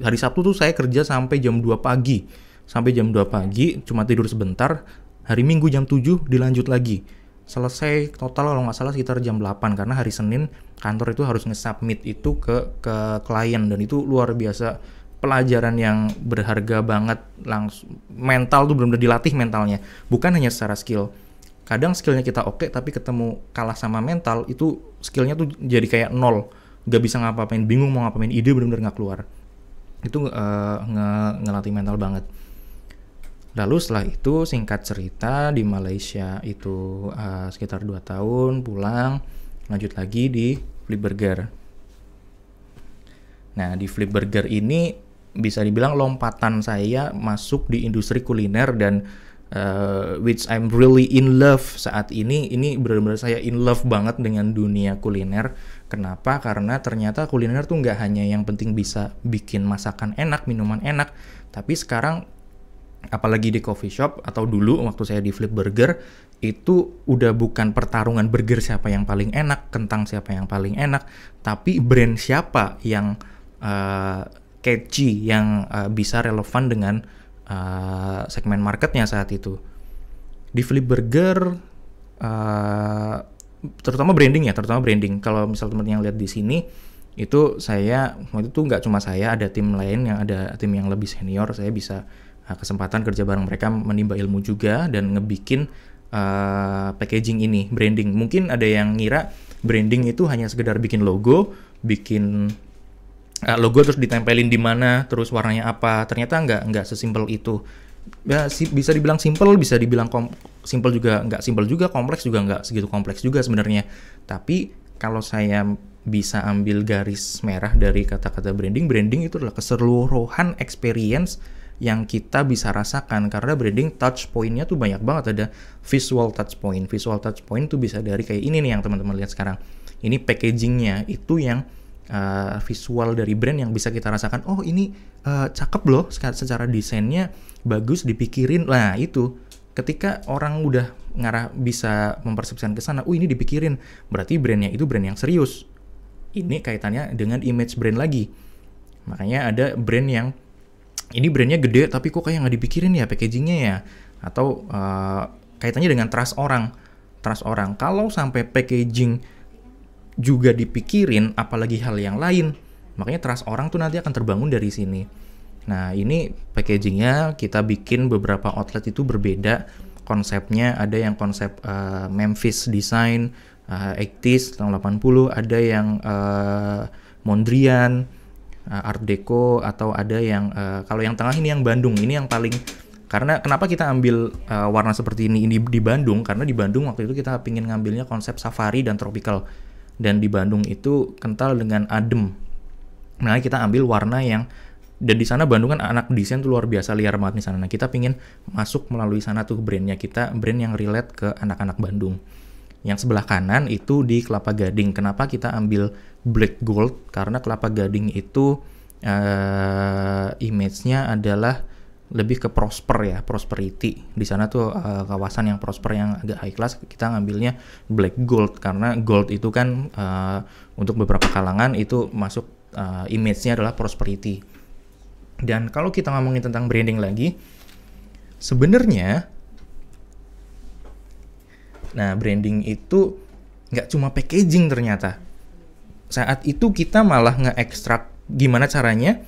hari Sabtu tuh saya kerja sampai jam 2 pagi. Sampai jam 2 pagi cuma tidur sebentar, hari Minggu jam 7 dilanjut lagi selesai total kalau nggak salah sekitar jam 8 karena hari Senin kantor itu harus nge-submit itu ke ke klien dan itu luar biasa pelajaran yang berharga banget langsung mental tuh benar-benar dilatih mentalnya bukan hanya secara skill kadang skillnya kita oke okay, tapi ketemu kalah sama mental itu skillnya tuh jadi kayak nol nggak bisa ngapa-ngapain bingung mau ngapain ide benar-benar nggak keluar itu uh, nge ngelatih mental banget Lalu setelah itu singkat cerita di Malaysia itu uh, sekitar 2 tahun pulang lanjut lagi di Flip Burger. Nah, di Flip Burger ini bisa dibilang lompatan saya masuk di industri kuliner dan uh, which I'm really in love saat ini. Ini benar-benar saya in love banget dengan dunia kuliner. Kenapa? Karena ternyata kuliner tuh nggak hanya yang penting bisa bikin masakan enak, minuman enak, tapi sekarang apalagi di coffee shop atau dulu waktu saya di Flip Burger itu udah bukan pertarungan burger siapa yang paling enak, kentang siapa yang paling enak, tapi brand siapa yang uh, catchy, yang uh, bisa relevan dengan uh, segmen marketnya saat itu. Di Flip Burger uh, terutama branding ya, terutama branding. Kalau misal teman yang lihat di sini itu saya waktu itu nggak cuma saya, ada tim lain yang ada tim yang lebih senior, saya bisa Nah, kesempatan kerja bareng mereka menimba ilmu juga dan ngebikin uh, packaging ini branding mungkin ada yang ngira branding itu hanya sekedar bikin logo bikin uh, logo terus ditempelin di mana terus warnanya apa ternyata nggak nggak sesimpel itu ya si, bisa dibilang simple bisa dibilang kom simple juga nggak simple juga kompleks juga nggak segitu kompleks juga sebenarnya tapi kalau saya bisa ambil garis merah dari kata-kata branding branding itu adalah keseluruhan experience yang kita bisa rasakan karena branding touch pointnya tuh banyak banget ada visual touch point visual touch point tuh bisa dari kayak ini nih yang teman-teman lihat sekarang ini packagingnya itu yang uh, visual dari brand yang bisa kita rasakan oh ini uh, cakep loh secara desainnya bagus dipikirin lah itu ketika orang udah ngarah bisa mempersepsikan ke sana, oh ini dipikirin, berarti brandnya itu brand yang serius. Ini kaitannya dengan image brand lagi. Makanya ada brand yang ini brandnya gede tapi kok kayak nggak dipikirin ya packagingnya ya atau uh, kaitannya dengan trust orang trust orang kalau sampai packaging juga dipikirin apalagi hal yang lain makanya trust orang tuh nanti akan terbangun dari sini nah ini packagingnya kita bikin beberapa outlet itu berbeda konsepnya ada yang konsep uh, Memphis design uh, eh, 80s tahun 80 ada yang uh, Mondrian uh, art deco atau ada yang uh, kalau yang tengah ini yang Bandung ini yang paling karena kenapa kita ambil uh, warna seperti ini ini di Bandung karena di Bandung waktu itu kita pingin ngambilnya konsep safari dan tropical dan di Bandung itu kental dengan adem makanya nah, kita ambil warna yang dan di sana Bandung kan anak desain tuh luar biasa liar banget di sana. Nah kita pingin masuk melalui sana tuh brandnya kita brand yang relate ke anak-anak Bandung. Yang sebelah kanan itu di Kelapa Gading. Kenapa kita ambil black gold? Karena Kelapa Gading itu uh, image-nya adalah lebih ke prosper ya, prosperity. Di sana tuh uh, kawasan yang prosper yang agak high class kita ngambilnya black gold karena gold itu kan uh, untuk beberapa kalangan itu masuk uh, image-nya adalah prosperity. Dan kalau kita ngomongin tentang branding lagi, sebenarnya Nah, branding itu nggak cuma packaging ternyata. Saat itu kita malah nge-ekstrak gimana caranya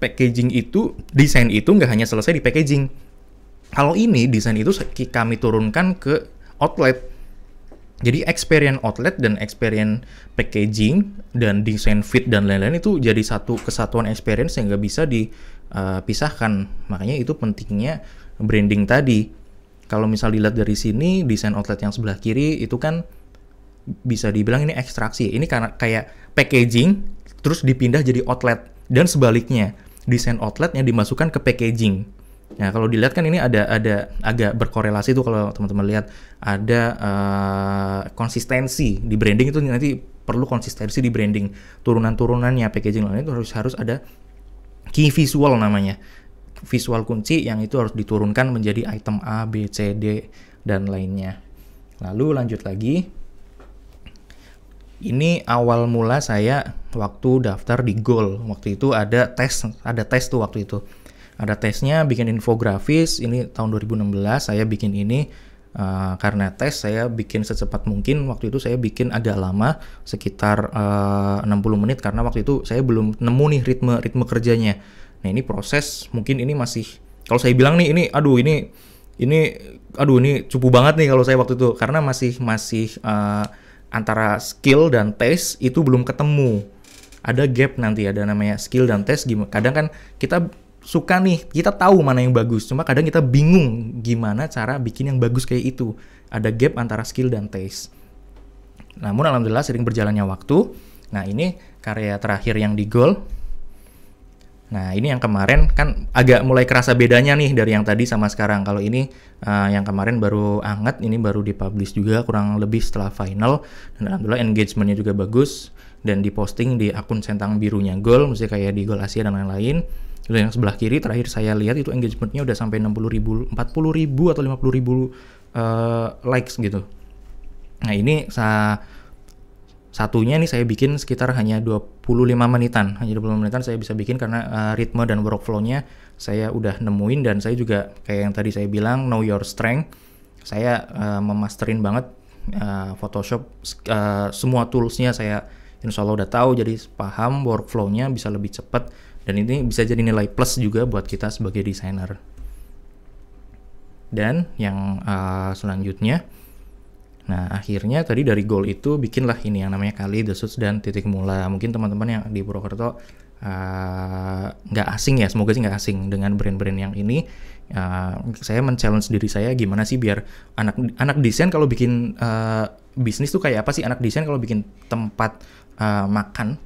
packaging itu, desain itu nggak hanya selesai di packaging. Kalau ini, desain itu kami turunkan ke outlet. Jadi experience outlet dan experience packaging dan desain fit dan lain-lain itu jadi satu kesatuan experience yang nggak bisa dipisahkan. Eh, Makanya itu pentingnya branding tadi kalau misal dilihat dari sini, desain outlet yang sebelah kiri itu kan bisa dibilang ini ekstraksi. Ini karena kayak packaging terus dipindah jadi outlet dan sebaliknya desain outlet yang dimasukkan ke packaging. Nah kalau dilihat kan ini ada ada agak berkorelasi tuh kalau teman-teman lihat ada uh, konsistensi di branding itu nanti perlu konsistensi di branding turunan-turunannya packaging lainnya itu harus harus ada key visual namanya visual kunci yang itu harus diturunkan menjadi item A, B, C, D, dan lainnya. Lalu lanjut lagi. Ini awal mula saya waktu daftar di Goal. Waktu itu ada tes, ada tes tuh waktu itu. Ada tesnya bikin infografis, ini tahun 2016 saya bikin ini uh, karena tes saya bikin secepat mungkin. Waktu itu saya bikin agak lama, sekitar eh, uh, 60 menit karena waktu itu saya belum nemu nih ritme ritme kerjanya Nah ini proses mungkin ini masih kalau saya bilang nih ini aduh ini ini aduh ini cupu banget nih kalau saya waktu itu karena masih masih uh, antara skill dan taste itu belum ketemu. Ada gap nanti ada namanya skill dan taste gimana. Kadang kan kita suka nih, kita tahu mana yang bagus. Cuma kadang kita bingung gimana cara bikin yang bagus kayak itu. Ada gap antara skill dan taste. Namun alhamdulillah sering berjalannya waktu. Nah, ini karya terakhir yang di Goal Nah, ini yang kemarin kan agak mulai kerasa bedanya nih dari yang tadi sama sekarang. Kalau ini uh, yang kemarin baru anget, ini baru dipublish juga kurang lebih setelah final. Dan alhamdulillah engagementnya juga bagus dan diposting di akun centang birunya Gol, mesti kayak di Gol Asia dan lain-lain. Lalu yang sebelah kiri terakhir saya lihat itu engagementnya udah sampai 60 ribu, 40 ribu atau 50 ribu uh, likes gitu. Nah ini saya satunya nih saya bikin sekitar hanya 25 menitan. Hanya 25 menitan saya bisa bikin karena uh, ritme dan workflow-nya saya udah nemuin dan saya juga kayak yang tadi saya bilang know your strength. Saya uh, memasterin banget uh, Photoshop uh, semua tools-nya saya insya Allah udah tahu jadi paham workflow-nya bisa lebih cepat dan ini bisa jadi nilai plus juga buat kita sebagai desainer. Dan yang uh, selanjutnya Nah, akhirnya tadi dari goal itu bikinlah ini yang namanya kali, desus dan titik mula. Mungkin teman-teman yang di Purwokerto eh, nggak uh, asing ya, semoga sih nggak asing dengan brand-brand yang ini. Uh, saya men-challenge diri saya gimana sih biar anak anak desain kalau bikin uh, bisnis tuh kayak apa sih anak desain kalau bikin tempat uh, makan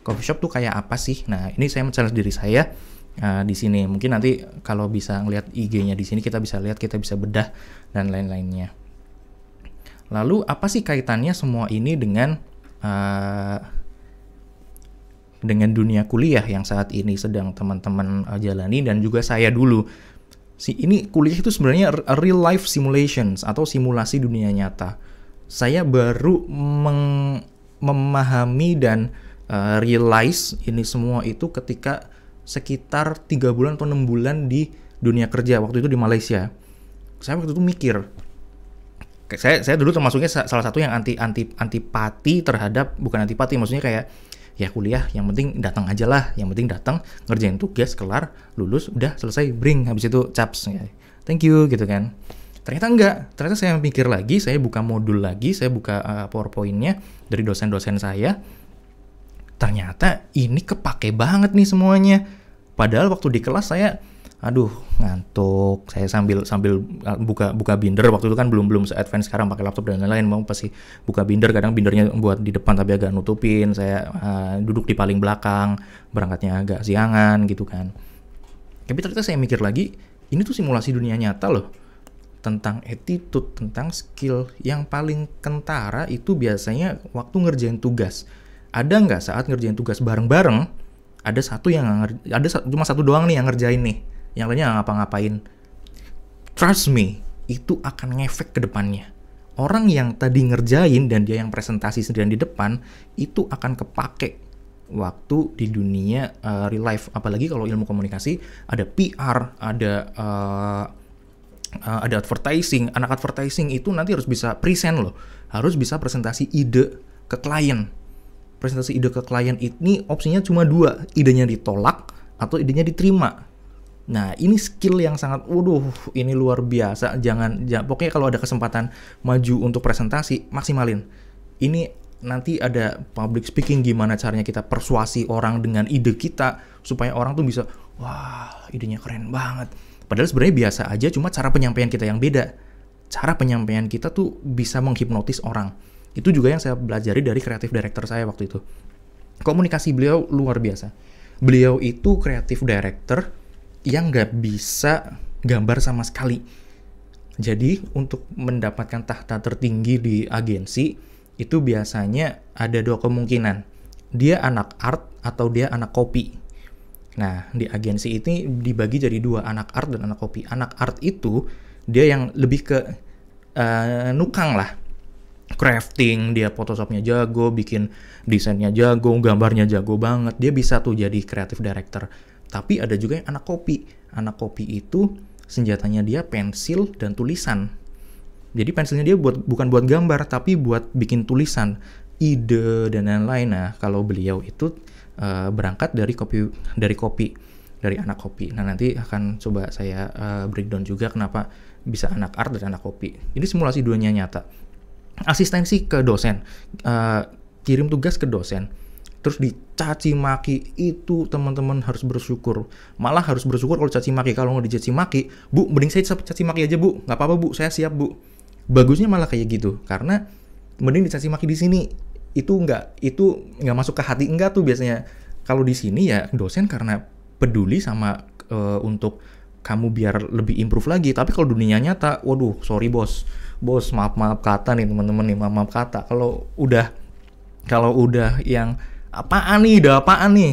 coffee shop tuh kayak apa sih? Nah, ini saya men-challenge diri saya uh, di sini. Mungkin nanti kalau bisa ngelihat IG-nya di sini kita bisa lihat, kita bisa bedah dan lain-lainnya. Lalu apa sih kaitannya semua ini dengan uh, dengan dunia kuliah yang saat ini sedang teman-teman uh, jalani dan juga saya dulu. Si ini kuliah itu sebenarnya real life simulations atau simulasi dunia nyata. Saya baru memahami dan uh, realize ini semua itu ketika sekitar tiga bulan atau enam bulan di dunia kerja waktu itu di Malaysia. Saya waktu itu mikir, saya saya dulu termasuknya salah satu yang anti anti antipati terhadap bukan antipati maksudnya kayak ya kuliah yang penting datang aja lah yang penting datang ngerjain tugas kelar lulus udah selesai bring habis itu caps ya. thank you gitu kan ternyata enggak ternyata saya mikir lagi saya buka modul lagi saya buka uh, powerpointnya dari dosen-dosen saya ternyata ini kepake banget nih semuanya padahal waktu di kelas saya aduh ngantuk saya sambil sambil ah, buka buka binder waktu itu kan belum belum se advance sekarang pakai laptop dan lain-lain mau pasti buka binder kadang bindernya buat di depan tapi agak nutupin saya uh, duduk di paling belakang berangkatnya agak siangan gitu kan tapi ternyata saya mikir lagi ini tuh simulasi dunia nyata loh tentang attitude tentang skill yang paling kentara itu biasanya waktu ngerjain tugas ada nggak saat ngerjain tugas bareng-bareng ada satu yang ada cuma satu doang nih yang ngerjain nih yang lainnya ngapa-ngapain trust me itu akan ngefek ke depannya orang yang tadi ngerjain dan dia yang presentasi sendirian di depan itu akan kepake waktu di dunia uh, real life apalagi kalau ilmu komunikasi ada PR ada uh, uh, ada advertising anak advertising itu nanti harus bisa present loh harus bisa presentasi ide ke klien presentasi ide ke klien ini opsinya cuma dua idenya ditolak atau idenya diterima Nah, ini skill yang sangat, waduh, ini luar biasa. Jangan, jangan pokoknya kalau ada kesempatan maju untuk presentasi, maksimalin. Ini nanti ada public speaking gimana caranya kita persuasi orang dengan ide kita supaya orang tuh bisa, wah, idenya keren banget. Padahal sebenarnya biasa aja, cuma cara penyampaian kita yang beda. Cara penyampaian kita tuh bisa menghipnotis orang. Itu juga yang saya pelajari dari kreatif director saya waktu itu. Komunikasi beliau luar biasa. Beliau itu kreatif director, yang nggak bisa gambar sama sekali. Jadi untuk mendapatkan tahta tertinggi di agensi itu biasanya ada dua kemungkinan. Dia anak art atau dia anak kopi. Nah, di agensi ini dibagi jadi dua, anak art dan anak kopi. Anak art itu dia yang lebih ke uh, nukang lah. Crafting, dia Photoshopnya jago, bikin desainnya jago, gambarnya jago banget. Dia bisa tuh jadi creative director. Tapi ada juga yang anak kopi. Anak kopi itu senjatanya dia pensil dan tulisan. Jadi pensilnya dia buat bukan buat gambar tapi buat bikin tulisan, ide dan lain-lain. Nah, kalau beliau itu uh, berangkat dari kopi dari kopi dari anak kopi. Nah, nanti akan coba saya uh, eh, breakdown juga kenapa bisa anak art dan anak kopi. Ini simulasi duanya nyata. Asistensi ke dosen. Uh, kirim tugas ke dosen terus dicaci maki itu teman-teman harus bersyukur malah harus bersyukur kalau caci maki kalau nggak dicaci maki bu mending saya caci maki aja bu nggak apa-apa bu saya siap bu bagusnya malah kayak gitu karena mending dicaci maki di sini itu nggak itu nggak masuk ke hati enggak tuh biasanya kalau di sini ya dosen karena peduli sama uh, untuk kamu biar lebih improve lagi tapi kalau dunia nyata waduh sorry bos bos maaf maaf kata nih teman-teman nih maaf maaf kata kalau udah kalau udah yang apaan nih udah apaan nih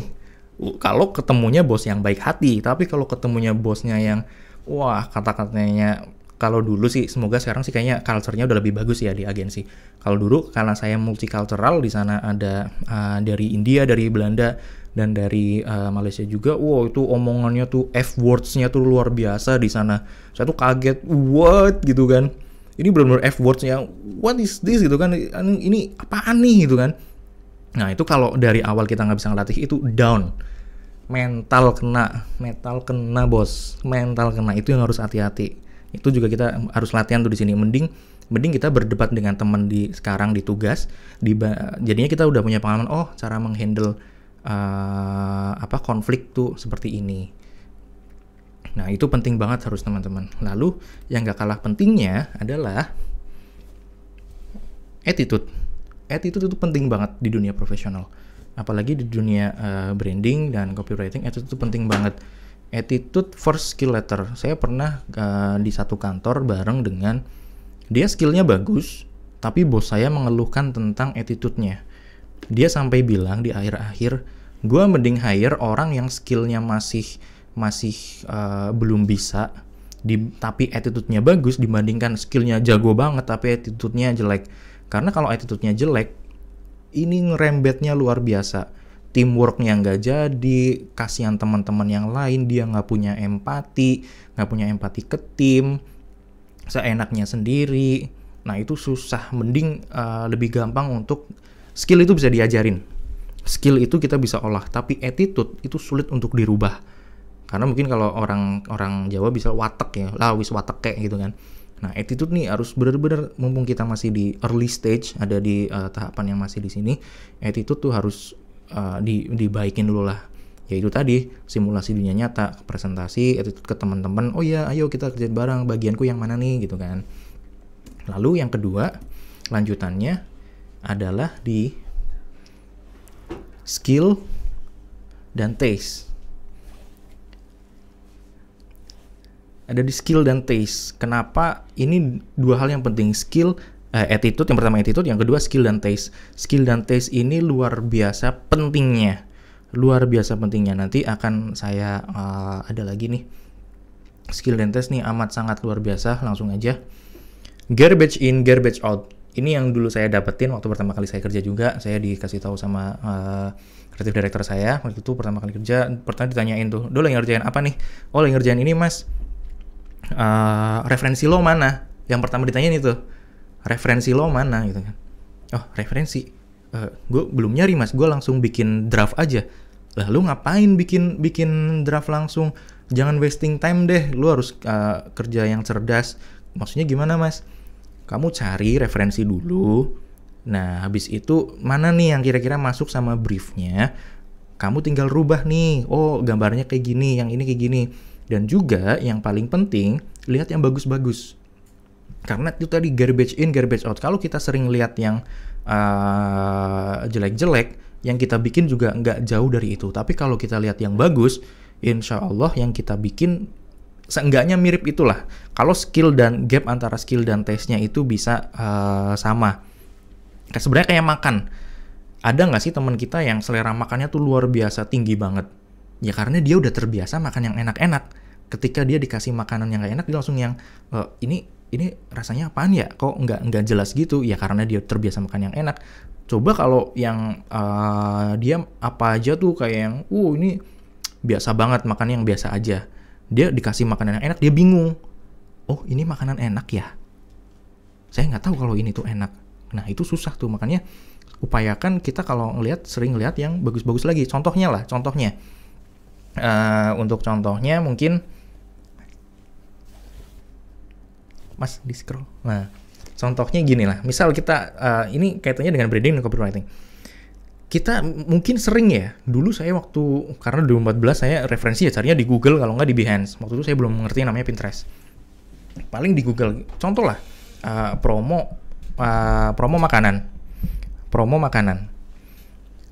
kalau ketemunya bos yang baik hati tapi kalau ketemunya bosnya yang wah kata-katanya kalau dulu sih semoga sekarang sih kayaknya culture-nya udah lebih bagus ya di agensi. Kalau dulu karena saya multicultural di sana ada uh, dari India, dari Belanda dan dari uh, Malaysia juga. Wow, itu omongannya tuh F words-nya tuh luar biasa di sana. Saya tuh kaget, what gitu kan. Ini benar-benar F words-nya what is this gitu kan. Ini apaan nih gitu kan Nah itu kalau dari awal kita nggak bisa ngelatih itu down. Mental kena, mental kena bos, mental kena itu yang harus hati-hati. Itu juga kita harus latihan tuh di sini. Mending mending kita berdebat dengan teman di sekarang di tugas. Di, jadinya kita udah punya pengalaman. Oh cara menghandle uh, apa konflik tuh seperti ini. Nah itu penting banget harus teman-teman. Lalu yang nggak kalah pentingnya adalah attitude attitude itu penting banget di dunia profesional apalagi di dunia uh, branding dan copywriting attitude itu penting banget attitude for skill letter saya pernah uh, di satu kantor bareng dengan dia skillnya bagus tapi bos saya mengeluhkan tentang attitude-nya dia sampai bilang di akhir-akhir gue mending hire orang yang skillnya masih masih uh, belum bisa di, tapi attitude-nya bagus dibandingkan skillnya jago banget tapi attitude-nya jelek karena kalau attitude-nya jelek, ini ngerembetnya luar biasa. Teamworknya nggak jadi, kasihan teman-teman yang lain, dia nggak punya empati, nggak punya empati ke tim, seenaknya sendiri. Nah itu susah, mending uh, lebih gampang untuk skill itu bisa diajarin. Skill itu kita bisa olah, tapi attitude itu sulit untuk dirubah. Karena mungkin kalau orang orang Jawa bisa watek ya, lah wis watek kayak gitu kan Nah, attitude nih harus benar-benar mumpung kita masih di early stage, ada di uh, tahapan yang masih di sini, attitude tuh harus uh, di, dibaikin dulu lah. Yaitu tadi simulasi dunia nyata, presentasi, attitude ke teman-teman. Oh ya ayo kita kerja bareng, bagianku yang mana nih gitu kan. Lalu yang kedua, lanjutannya adalah di skill dan taste. ada di skill dan taste. Kenapa? Ini dua hal yang penting. Skill, eh, attitude, yang pertama attitude, yang kedua skill dan taste. Skill dan taste ini luar biasa pentingnya. Luar biasa pentingnya. Nanti akan saya uh, ada lagi nih. Skill dan taste nih amat sangat luar biasa. Langsung aja. Garbage in, garbage out. Ini yang dulu saya dapetin waktu pertama kali saya kerja juga. Saya dikasih tahu sama uh, eh, kreatif director saya waktu itu pertama kali kerja. Pertama ditanyain tuh, "Dulu lagi ngerjain apa nih?" "Oh, lagi ngerjain ini, Mas." uh, referensi lo mana? Yang pertama ditanyain itu referensi lo mana gitu kan? Oh referensi, uh, eh, gue belum nyari mas, gue langsung bikin draft aja. Lah lu ngapain bikin bikin draft langsung? Jangan wasting time deh, lu harus uh, kerja yang cerdas. Maksudnya gimana mas? Kamu cari referensi dulu. Nah habis itu mana nih yang kira-kira masuk sama briefnya? Kamu tinggal rubah nih. Oh gambarnya kayak gini, yang ini kayak gini dan juga yang paling penting, lihat yang bagus-bagus. Karena itu tadi garbage in, garbage out. Kalau kita sering lihat yang ah, jelek-jelek, uh, yang kita bikin juga nggak jauh dari itu. Tapi kalau kita lihat yang bagus, insya Allah yang kita bikin seenggaknya mirip itulah. Kalau skill dan gap antara skill dan tesnya itu bisa uh, sama. Sebenarnya kayak makan. Ada nggak sih teman kita yang selera makannya tuh luar biasa tinggi banget? Ya karena dia udah terbiasa makan yang enak-enak. Ketika dia dikasih makanan yang gak enak, dia langsung yang e, ini ini rasanya apaan ya? Kok nggak nggak jelas gitu? Ya karena dia terbiasa makan yang enak. Coba kalau yang uh, dia apa aja tuh kayak yang, uh ini biasa banget makan yang biasa aja. Dia dikasih makanan yang enak, dia bingung. Oh ini makanan enak ya? Saya nggak tahu kalau ini tuh enak. Nah itu susah tuh makannya. upayakan kita kalau ngelihat sering lihat yang bagus-bagus lagi. Contohnya lah, contohnya Uh, untuk contohnya mungkin Mas di scroll. Nah, contohnya gini lah. Misal kita uh, ini kaitannya dengan branding dan copywriting. Kita mungkin sering ya. Dulu saya waktu karena 2014 saya referensi ya carinya di Google kalau nggak di Behance. Waktu itu saya belum mengerti namanya Pinterest. Paling di Google. Contoh lah uh, promo uh, promo makanan. Promo makanan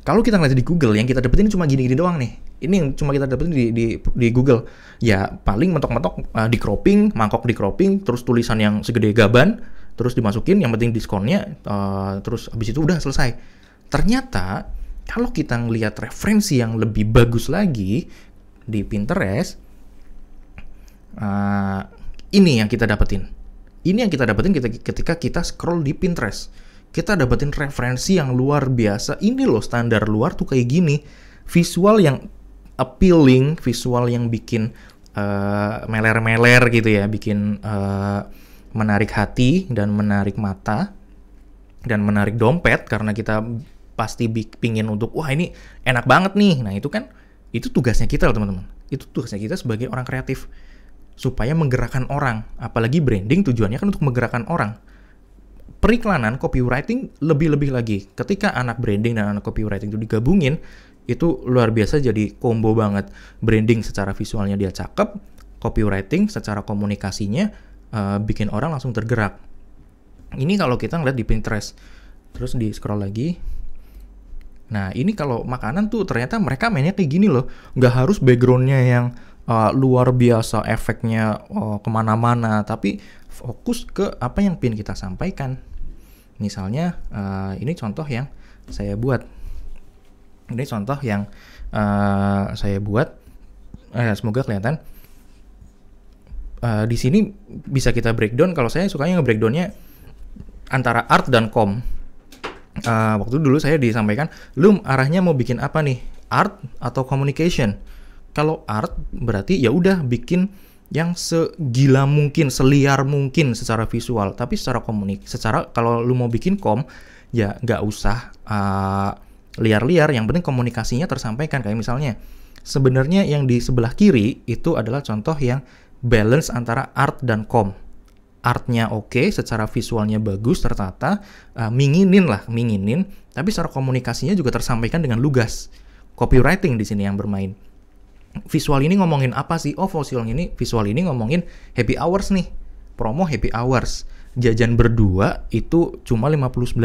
kalau kita ngeliat di Google yang kita dapetin cuma gini-gini doang nih ini yang cuma kita dapetin di di, di Google ya paling mentok-mentok uh, di cropping mangkok di cropping terus tulisan yang segede gaban terus dimasukin yang penting diskonnya uh, terus habis itu udah selesai ternyata kalau kita ngeliat referensi yang lebih bagus lagi di Pinterest uh, ini yang kita dapetin ini yang kita dapetin ketika kita scroll di Pinterest kita dapetin referensi yang luar biasa. Ini loh standar luar tuh kayak gini. Visual yang appealing, visual yang bikin meler eh, meler-meler gitu ya, bikin uh, menarik hati dan menarik mata dan menarik dompet karena kita pasti pingin untuk wah ini enak banget nih. Nah, itu kan itu tugasnya kita loh teman-teman. Itu tugasnya kita sebagai orang kreatif supaya menggerakkan orang. Apalagi branding tujuannya kan untuk menggerakkan orang periklanan copywriting lebih-lebih lagi. Ketika anak branding dan anak copywriting itu digabungin, itu luar biasa jadi combo banget. Branding secara visualnya dia cakep, copywriting secara komunikasinya uh, bikin orang langsung tergerak. Ini kalau kita ngeliat di Pinterest. Terus di scroll lagi. Nah, ini kalau makanan tuh ternyata mereka mainnya kayak gini loh. Nggak harus backgroundnya yang uh, luar biasa efeknya uh, kemana-mana, tapi fokus ke apa yang pin kita sampaikan. Misalnya uh, ini contoh yang saya buat. Ini contoh yang uh, saya buat. Eh, semoga kelihatan. Uh, di sini bisa kita breakdown. Kalau saya sukanya nge-breakdownnya antara art dan com. Uh, waktu dulu saya disampaikan, lu arahnya mau bikin apa nih? Art atau communication? Kalau art berarti ya udah bikin yang segila mungkin, seliar mungkin secara visual, tapi secara komunik, secara kalau lu mau bikin kom, ya nggak usah liar eh, liar-liar, yang penting komunikasinya tersampaikan. Kayak misalnya, sebenarnya yang di sebelah kiri itu adalah contoh yang balance antara art dan kom. Artnya oke, okay, secara visualnya bagus, tertata, uh, minginin lah, minginin, tapi secara komunikasinya juga tersampaikan dengan lugas. Copywriting di sini yang bermain visual ini ngomongin apa sih? Oh, visual ini visual ini ngomongin happy hours nih. Promo happy hours. Jajan berdua itu cuma 59.000.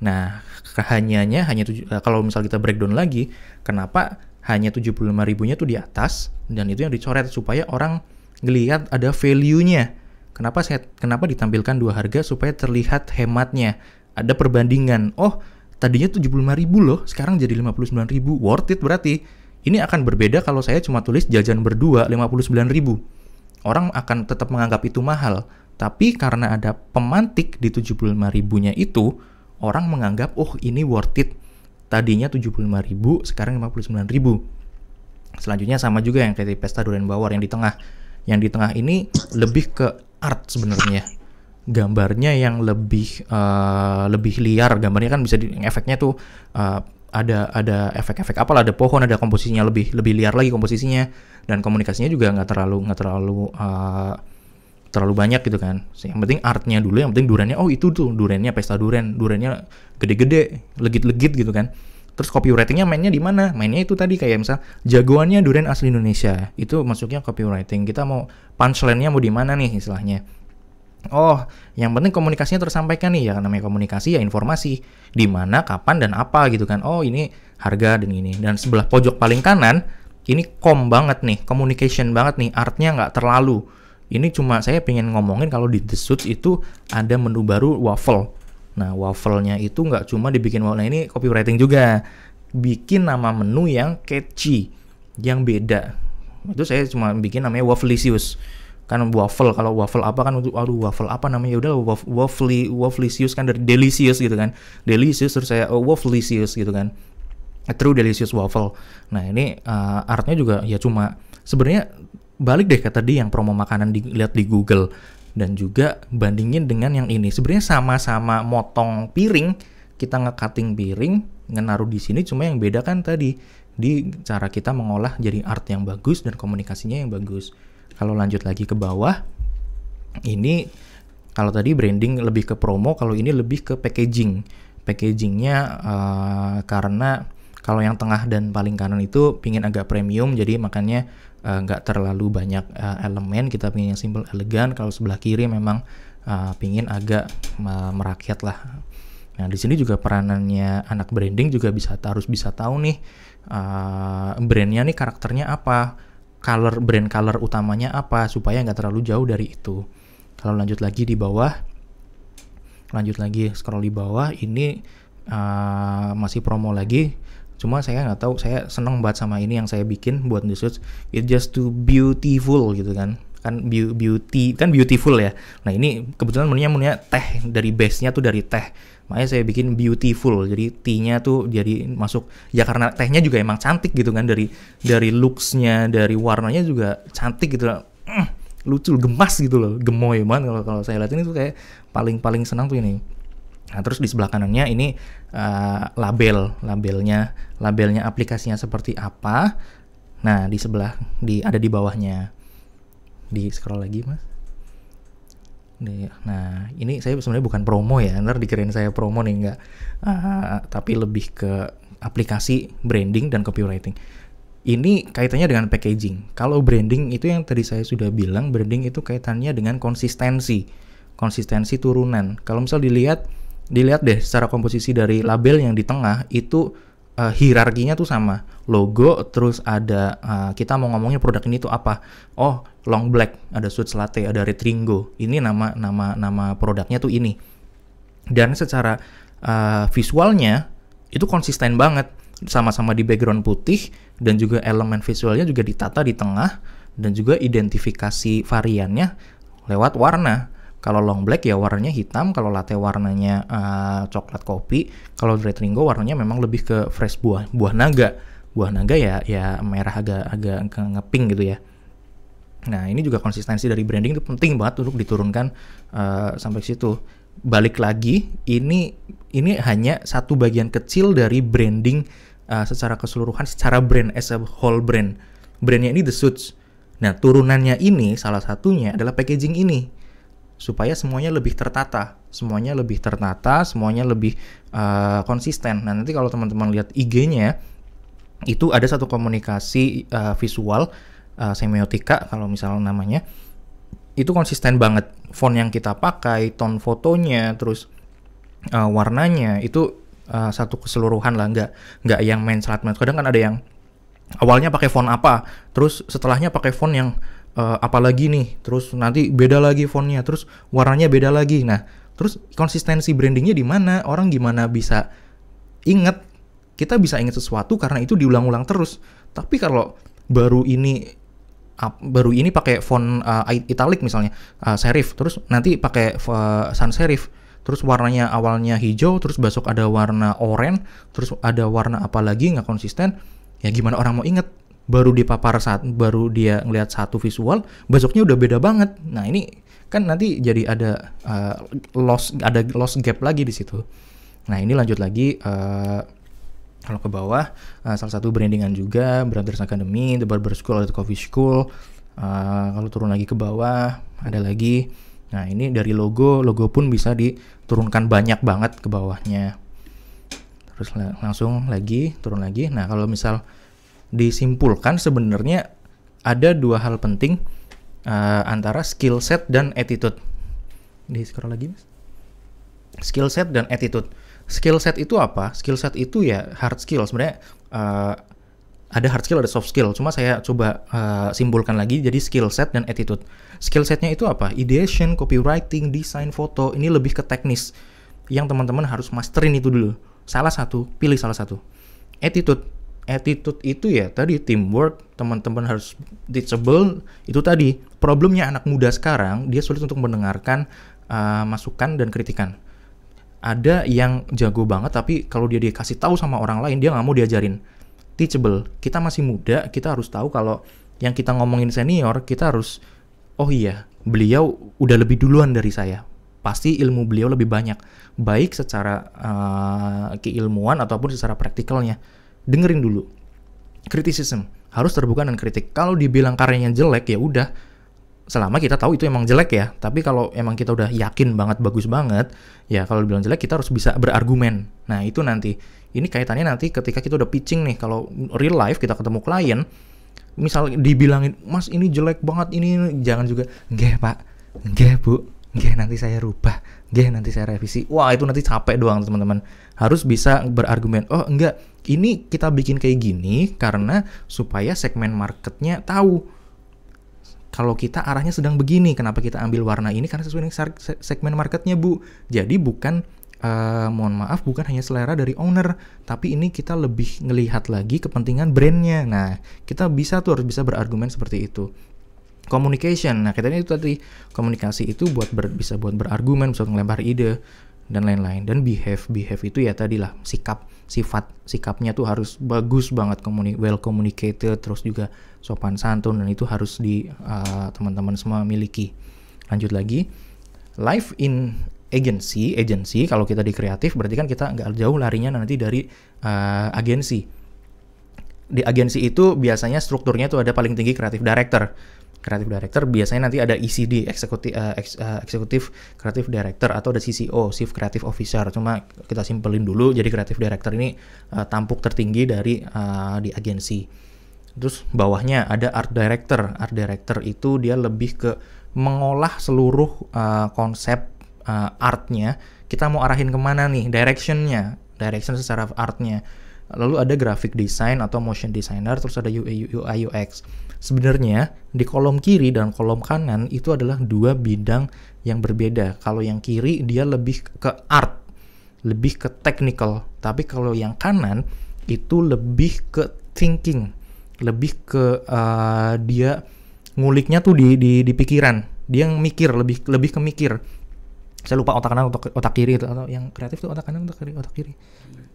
Nah, hanyanya hanya tujuh, eh, kalau misal kita breakdown lagi, kenapa hanya 75.000-nya tuh di atas dan itu yang dicoret supaya orang ngelihat ada value-nya. Kenapa saya kenapa ditampilkan dua harga supaya terlihat hematnya? Ada perbandingan. Oh, tadinya 75.000 loh, sekarang jadi 59.000. Worth it berarti ini akan berbeda kalau saya cuma tulis jajan berdua 59.000. Orang akan tetap menganggap itu mahal, tapi karena ada pemantik di 75.000-nya itu, orang menganggap oh ini worth it. Tadinya 75.000, sekarang 59.000. Selanjutnya sama juga yang kayak pesta durian bawor yang di tengah. Yang di tengah ini lebih ke art sebenarnya gambarnya yang lebih uh, lebih liar gambarnya kan bisa di, efeknya tuh uh, ada ada efek-efek apalah ada pohon ada komposisinya lebih lebih liar lagi komposisinya dan komunikasinya juga nggak terlalu nggak terlalu uh, terlalu banyak gitu kan yang penting artnya dulu yang penting durennya oh itu tuh durennya pesta duren durennya gede-gede legit-legit gitu kan terus copywritingnya mainnya di mana mainnya itu tadi kayak misal jagoannya duren asli Indonesia itu masuknya copywriting kita mau punchline-nya mau di mana nih istilahnya Oh, yang penting komunikasinya tersampaikan nih ya namanya komunikasi ya informasi di mana, kapan dan apa gitu kan. Oh, ini harga dan ini. Dan sebelah pojok paling kanan ini kom banget nih, communication banget nih, artnya nggak terlalu. Ini cuma saya pengen ngomongin kalau di The Suits itu ada menu baru waffle. Nah, waffle-nya itu nggak cuma dibikin waffle, nah ini copywriting juga. Bikin nama menu yang catchy, yang beda. Itu saya cuma bikin namanya Wafflicious kan waffle kalau waffle apa kan untuk aduh waffle apa namanya ya udah waffle waffleisius kan dari delicious gitu kan delicious terus saya oh, waffleisius gitu kan A true delicious waffle nah ini uh, artnya juga ya cuma sebenarnya balik deh ke tadi yang promo makanan dilihat di Google dan juga bandingin dengan yang ini sebenarnya sama-sama motong piring kita nge piring ngenaruh di sini cuma yang beda kan tadi di cara kita mengolah jadi art yang bagus dan komunikasinya yang bagus kalau lanjut lagi ke bawah, ini kalau tadi branding lebih ke promo, kalau ini lebih ke packaging. Packagingnya uh, karena kalau yang tengah dan paling kanan itu pingin agak premium, jadi makanya eh, nggak uh, terlalu banyak uh, elemen. Kita pingin yang simple, elegan. Kalau sebelah kiri memang uh, pingin agak uh, merakyat lah. Nah di sini juga peranannya anak branding juga bisa harus bisa tahu nih uh, brandnya nih karakternya apa color brand color utamanya apa supaya nggak terlalu jauh dari itu. Kalau lanjut lagi di bawah, lanjut lagi scroll di bawah, ini uh, masih promo lagi. Cuma saya nggak tahu, saya seneng banget sama ini yang saya bikin buat Newswitch. It just too beautiful gitu kan kan beauty kan beautiful ya nah ini kebetulan menunya menunya teh dari base nya tuh dari teh makanya saya bikin beautiful jadi T-nya tuh jadi masuk ya karena tehnya juga emang cantik gitu kan dari dari looksnya dari warnanya juga cantik gitu mm, lucu gemas gitu loh gemoy banget kalau kalau saya lihat ini tuh kayak paling paling senang tuh ini nah terus di sebelah kanannya ini uh, label labelnya labelnya aplikasinya seperti apa nah di sebelah di ada di bawahnya di scroll lagi mas nah ini saya sebenarnya bukan promo ya, ntar dikirain saya promo nih nggak, uh, tapi lebih ke aplikasi branding dan copywriting. Ini kaitannya dengan packaging. Kalau branding itu yang tadi saya sudah bilang, branding itu kaitannya dengan konsistensi, konsistensi turunan. Kalau misal dilihat, dilihat deh secara komposisi dari label yang di tengah itu uh, hierarkinya tuh sama logo terus ada uh, kita mau ngomongnya produk ini tuh apa oh long black ada suit latte ada retringo ini nama nama nama produknya tuh ini dan secara uh, visualnya itu konsisten banget sama-sama di background putih dan juga elemen visualnya juga ditata di tengah dan juga identifikasi variannya lewat warna kalau long black ya warnanya hitam, kalau latte warnanya uh, coklat kopi, kalau red ringo warnanya memang lebih ke fresh buah buah naga. Buah naga ya ya merah agak agak ngeping gitu ya. Nah, ini juga konsistensi dari branding itu penting banget untuk diturunkan uh, sampai situ. Balik lagi, ini ini hanya satu bagian kecil dari branding uh, secara keseluruhan secara brand as a whole brand. Brandnya ini The Suits. Nah, turunannya ini salah satunya adalah packaging ini supaya semuanya lebih tertata, semuanya lebih tertata, semuanya lebih uh, konsisten. Nah, nanti kalau teman-teman lihat IG-nya itu ada satu komunikasi uh, visual uh, semiotika kalau misalnya namanya itu konsisten banget. Font yang kita pakai, tone fotonya, terus uh, warnanya itu uh, satu keseluruhan lah, nggak nggak yang main serat-main. Kadang kan ada yang awalnya pakai font apa, terus setelahnya pakai font yang uh, apalagi nih terus nanti beda lagi fontnya terus warnanya beda lagi nah terus konsistensi brandingnya di mana orang gimana bisa inget kita bisa inget sesuatu karena itu diulang-ulang terus tapi kalau baru ini uh, baru ini pakai font uh, italic misalnya uh, serif terus nanti pakai uh, sans serif terus warnanya awalnya hijau terus besok ada warna oranye terus ada warna apa lagi nggak konsisten ya gimana orang mau inget baru dipapar saat baru dia ngelihat satu visual besoknya udah beda banget nah ini kan nanti jadi ada uh, loss ada loss gap lagi di situ nah ini lanjut lagi uh, kalau ke bawah uh, salah satu brandingan juga Brothers Academy The Barber School atau Coffee School uh, kalau turun lagi ke bawah ada lagi nah ini dari logo logo pun bisa diturunkan banyak banget ke bawahnya terus langsung lagi turun lagi nah kalau misal disimpulkan sebenarnya ada dua hal penting uh, antara skill set dan attitude. Di scroll lagi, Mas. Skill set dan attitude. Skill set itu apa? Skill set itu ya hard skill sebenarnya uh, ada hard skill ada soft skill. Cuma saya coba uh, simpulkan lagi jadi skill set dan attitude. Skill setnya itu apa? Ideation, copywriting, desain foto. Ini lebih ke teknis yang teman-teman harus masterin itu dulu. Salah satu, pilih salah satu. Attitude attitude itu ya tadi teamwork teman-teman harus teachable itu tadi problemnya anak muda sekarang dia sulit untuk mendengarkan uh, masukan dan kritikan ada yang jago banget tapi kalau dia dikasih tahu sama orang lain dia nggak mau diajarin teachable kita masih muda kita harus tahu kalau yang kita ngomongin senior kita harus oh iya beliau udah lebih duluan dari saya pasti ilmu beliau lebih banyak baik secara uh, keilmuan ataupun secara praktikalnya dengerin dulu. Criticism harus terbuka dan kritik. Kalau dibilang karyanya jelek ya udah selama kita tahu itu emang jelek ya. Tapi kalau emang kita udah yakin banget bagus banget, ya kalau dibilang jelek kita harus bisa berargumen. Nah, itu nanti ini kaitannya nanti ketika kita udah pitching nih kalau real life kita ketemu klien misal dibilangin mas ini jelek banget ini jangan juga gak pak gak bu gak nanti saya rubah gak nanti saya revisi wah itu nanti capek doang teman-teman harus bisa berargumen oh enggak ini kita bikin kayak gini karena supaya segmen marketnya tahu kalau kita arahnya sedang begini, kenapa kita ambil warna ini karena sesuai dengan segmen marketnya bu. Jadi bukan uh, mohon maaf bukan hanya selera dari owner, tapi ini kita lebih ngelihat lagi kepentingan brandnya. Nah kita bisa tuh harus bisa berargumen seperti itu. Communication, nah kita ini itu tadi komunikasi itu buat ber, bisa buat berargumen, bisa ngelempar ide dan lain-lain. Dan behave, behave itu ya tadi lah sikap sifat sikapnya tuh harus bagus banget communi well communicated terus juga sopan santun dan itu harus di teman eh, teman-teman semua miliki lanjut lagi life in agency agency kalau kita di kreatif berarti kan kita nggak jauh larinya nanti dari uh, agensi di agensi itu biasanya strukturnya tuh ada paling tinggi kreatif director Kreatif Director biasanya nanti ada ECD eksekutif uh, eh, eksekutif eh, kreatif Director atau ada CCO Chief Creative Officer cuma kita simpelin dulu jadi Kreatif Director ini uh, tampuk tertinggi dari uh, di agensi terus bawahnya ada Art Director Art Director itu dia lebih ke mengolah seluruh uh, konsep uh, artnya kita mau arahin kemana nih directionnya direction secara artnya lalu ada graphic design atau motion designer terus ada UI UX Sebenarnya di kolom kiri dan kolom kanan itu adalah dua bidang yang berbeda. Kalau yang kiri dia lebih ke art, lebih ke technical. Tapi kalau yang kanan itu lebih ke thinking, lebih ke uh, dia nguliknya tuh di, di di pikiran. Dia yang mikir lebih lebih ke mikir. Saya lupa otak kanan otak, otak kiri itu atau yang kreatif itu otak kanan otak kiri otak kiri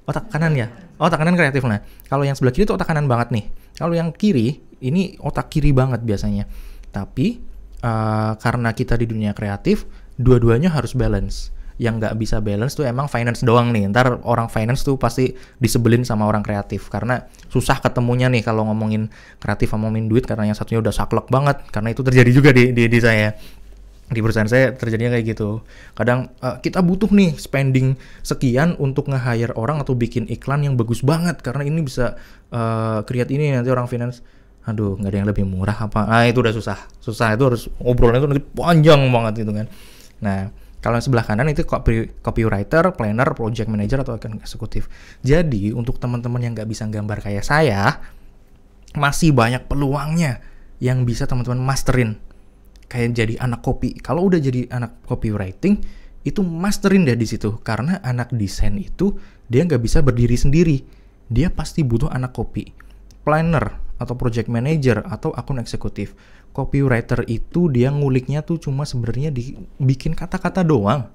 otak kanan ya otak kanan kreatif nah kalau yang sebelah kiri itu otak kanan banget nih kalau yang kiri ini otak kiri banget biasanya tapi uh, karena kita di dunia kreatif dua-duanya harus balance yang nggak bisa balance tuh emang finance doang nih ntar orang finance tuh pasti disebelin sama orang kreatif karena susah ketemunya nih kalau ngomongin kreatif ngomongin duit karena yang satunya udah saklek banget karena itu terjadi juga di di, di saya di perusahaan saya terjadinya kayak gitu. Kadang uh, kita butuh nih spending sekian untuk nge-hire orang atau bikin iklan yang bagus banget karena ini bisa uh, create ini nanti orang finance aduh nggak ada yang lebih murah apa nah itu udah susah susah itu harus obrolnya itu nanti panjang banget gitu kan nah kalau yang sebelah kanan itu copy, copywriter, planner, project manager atau akan eksekutif. Jadi untuk teman-teman yang nggak bisa gambar kayak saya, masih banyak peluangnya yang bisa teman-teman masterin kayak jadi anak kopi, Kalau udah jadi anak copywriting, itu masterin deh di situ. Karena anak desain itu dia nggak bisa berdiri sendiri. Dia pasti butuh anak kopi, Planner atau project manager atau akun eksekutif. Copywriter itu dia nguliknya tuh cuma sebenarnya dibikin kata-kata doang.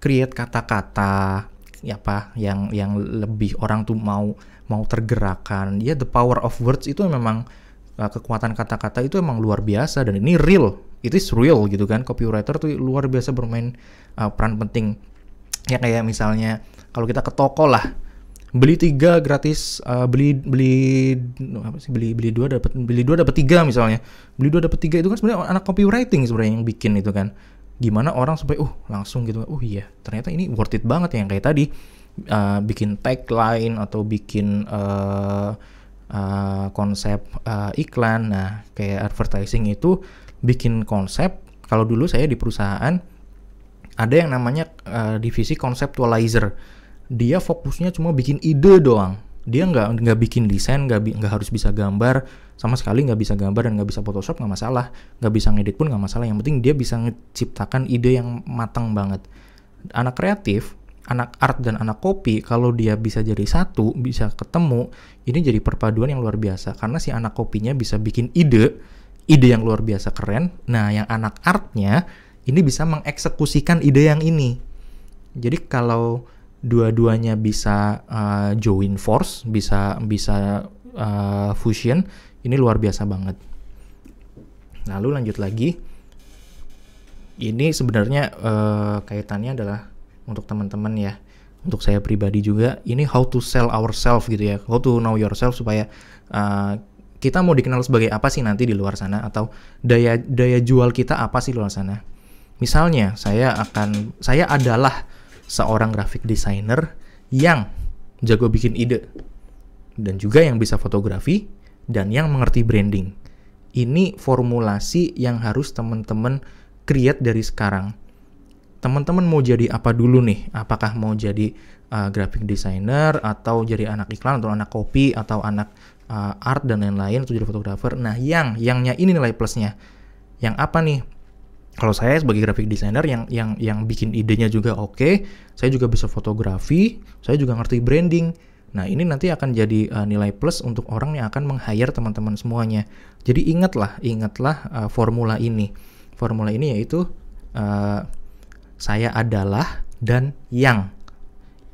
Create kata-kata, ya apa yang yang lebih orang tuh mau mau tergerakkan. Ya the power of words itu memang eh, kekuatan kata-kata itu emang luar biasa dan ini real itu is real gitu kan copywriter tuh luar biasa bermain uh, peran penting ya kayak misalnya kalau kita ke toko lah beli tiga gratis uh, beli beli apa sih beli beli dua dapat beli dua dapat tiga misalnya beli dua dapat tiga itu kan sebenarnya anak copywriting sebenarnya yang bikin itu kan gimana orang supaya uh langsung gitu uh iya ternyata ini worth it banget ya yang kayak tadi uh, bikin tagline atau bikin uh, uh, konsep uh, iklan nah kayak advertising itu bikin konsep. Kalau dulu saya di perusahaan ada yang namanya uh, divisi conceptualizer Dia fokusnya cuma bikin ide doang. Dia nggak nggak bikin desain, nggak nggak harus bisa gambar sama sekali nggak bisa gambar dan nggak bisa Photoshop nggak masalah, nggak bisa ngedit pun nggak masalah. Yang penting dia bisa menciptakan ide yang matang banget. Anak kreatif, anak art dan anak kopi kalau dia bisa jadi satu, bisa ketemu, ini jadi perpaduan yang luar biasa karena si anak kopinya bisa bikin ide ide yang luar biasa keren. Nah, yang anak artnya ini bisa mengeksekusikan ide yang ini. Jadi kalau dua-duanya bisa uh, join force, bisa bisa uh, fusion, ini luar biasa banget. Lalu lanjut lagi. Ini sebenarnya uh, kaitannya adalah untuk teman-teman ya untuk saya pribadi juga ini how to sell ourselves gitu ya how to know yourself supaya uh, kita mau dikenal sebagai apa sih nanti di luar sana atau daya daya jual kita apa sih di luar sana. Misalnya saya akan saya adalah seorang graphic designer yang jago bikin ide dan juga yang bisa fotografi dan yang mengerti branding. Ini formulasi yang harus teman-teman create dari sekarang. Teman-teman mau jadi apa dulu nih? Apakah mau jadi uh, graphic designer atau jadi anak iklan atau anak kopi atau anak uh, art dan lain-lain untuk jadi fotografer. Nah, yang yangnya ini nilai plusnya. Yang apa nih? Kalau saya sebagai graphic designer yang yang yang bikin idenya juga oke, okay, saya juga bisa fotografi, saya juga ngerti branding. Nah, ini nanti akan jadi uh, nilai plus untuk orang yang akan meng-hire teman-teman semuanya. Jadi ingatlah, ingatlah uh, formula ini. Formula ini yaitu uh, saya adalah dan yang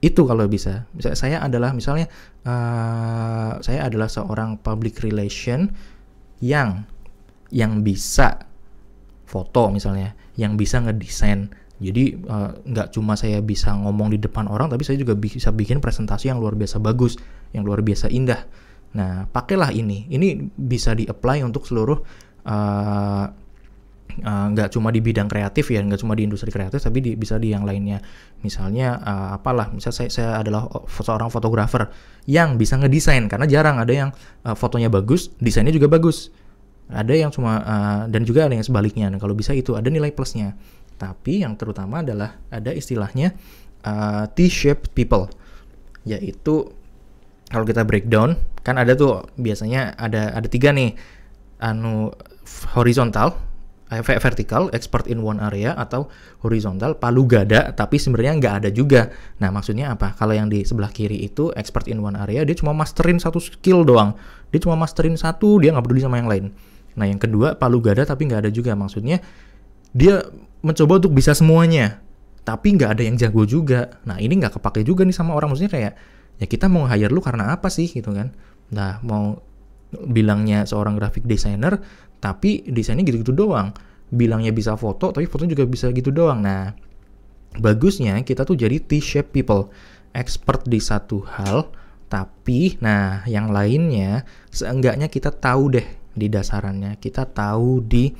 itu kalau bisa misalnya saya adalah misalnya uh, saya adalah seorang public relation yang yang bisa foto misalnya yang bisa ngedesain jadi eh, nggak uh, cuma saya bisa ngomong di depan orang tapi saya juga bisa bikin presentasi yang luar biasa bagus yang luar biasa indah nah pakailah ini ini bisa di apply untuk seluruh uh, Eh, nggak uh, cuma di bidang kreatif ya nggak cuma di industri kreatif tapi di, bisa di yang lainnya misalnya uh, apalah misal saya, saya adalah eh, seorang fotografer yang bisa ngedesain karena jarang ada yang uh, fotonya bagus desainnya juga bagus ada yang cuma uh, dan juga ada yang sebaliknya nah, kalau bisa itu ada nilai plusnya tapi yang terutama adalah ada istilahnya uh, T-shaped people yaitu kalau kita breakdown kan ada tuh biasanya ada ada tiga nih anu horizontal Eh, vertikal expert in one area atau horizontal palu gada tapi sebenarnya nggak ada juga nah maksudnya apa kalau yang di sebelah kiri itu expert in one area dia cuma masterin satu skill doang dia cuma masterin satu dia nggak peduli sama yang lain nah yang kedua palu gada tapi nggak ada juga maksudnya dia mencoba untuk bisa semuanya tapi nggak ada yang jago juga nah ini nggak kepake juga nih sama orang maksudnya kayak ya kita mau hire lu karena apa sih gitu kan nah mau bilangnya seorang graphic designer tapi desainnya gitu-gitu doang bilangnya bisa foto tapi fotonya juga bisa gitu doang nah bagusnya kita tuh jadi T-shape people expert di satu hal tapi nah yang lainnya seenggaknya kita tahu deh di dasarannya kita tahu di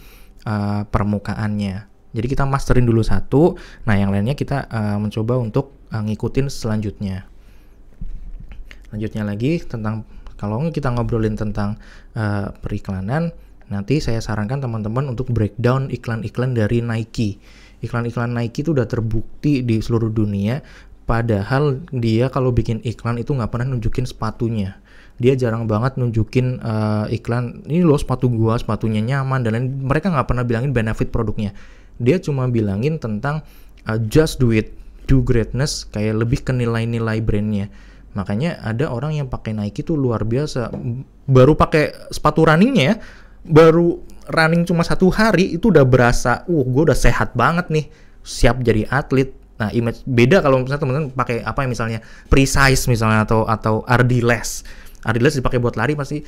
uh, permukaannya jadi kita masterin dulu satu, nah yang lainnya kita uh, mencoba untuk uh, ngikutin selanjutnya. Lanjutnya lagi tentang kalau kita ngobrolin tentang uh, periklanan, Nanti saya sarankan teman-teman untuk breakdown iklan-iklan dari Nike. Iklan-iklan Nike itu udah terbukti di seluruh dunia, padahal dia kalau bikin iklan itu nggak pernah nunjukin sepatunya. Dia jarang banget nunjukin uh, iklan ini loh sepatu gua, sepatunya nyaman dan lain. Mereka nggak pernah bilangin benefit produknya. Dia cuma bilangin tentang uh, just do it, do greatness, kayak lebih ke nilai-nilai brandnya. Makanya ada orang yang pakai Nike itu luar biasa. Baru pakai sepatu runningnya ya, baru running cuma satu hari itu udah berasa, uh gue udah sehat banget nih, siap jadi atlet. Nah, image beda kalau misalnya teman-teman pakai apa ya misalnya precise misalnya atau atau Ardiles. Ardiles dipakai buat lari pasti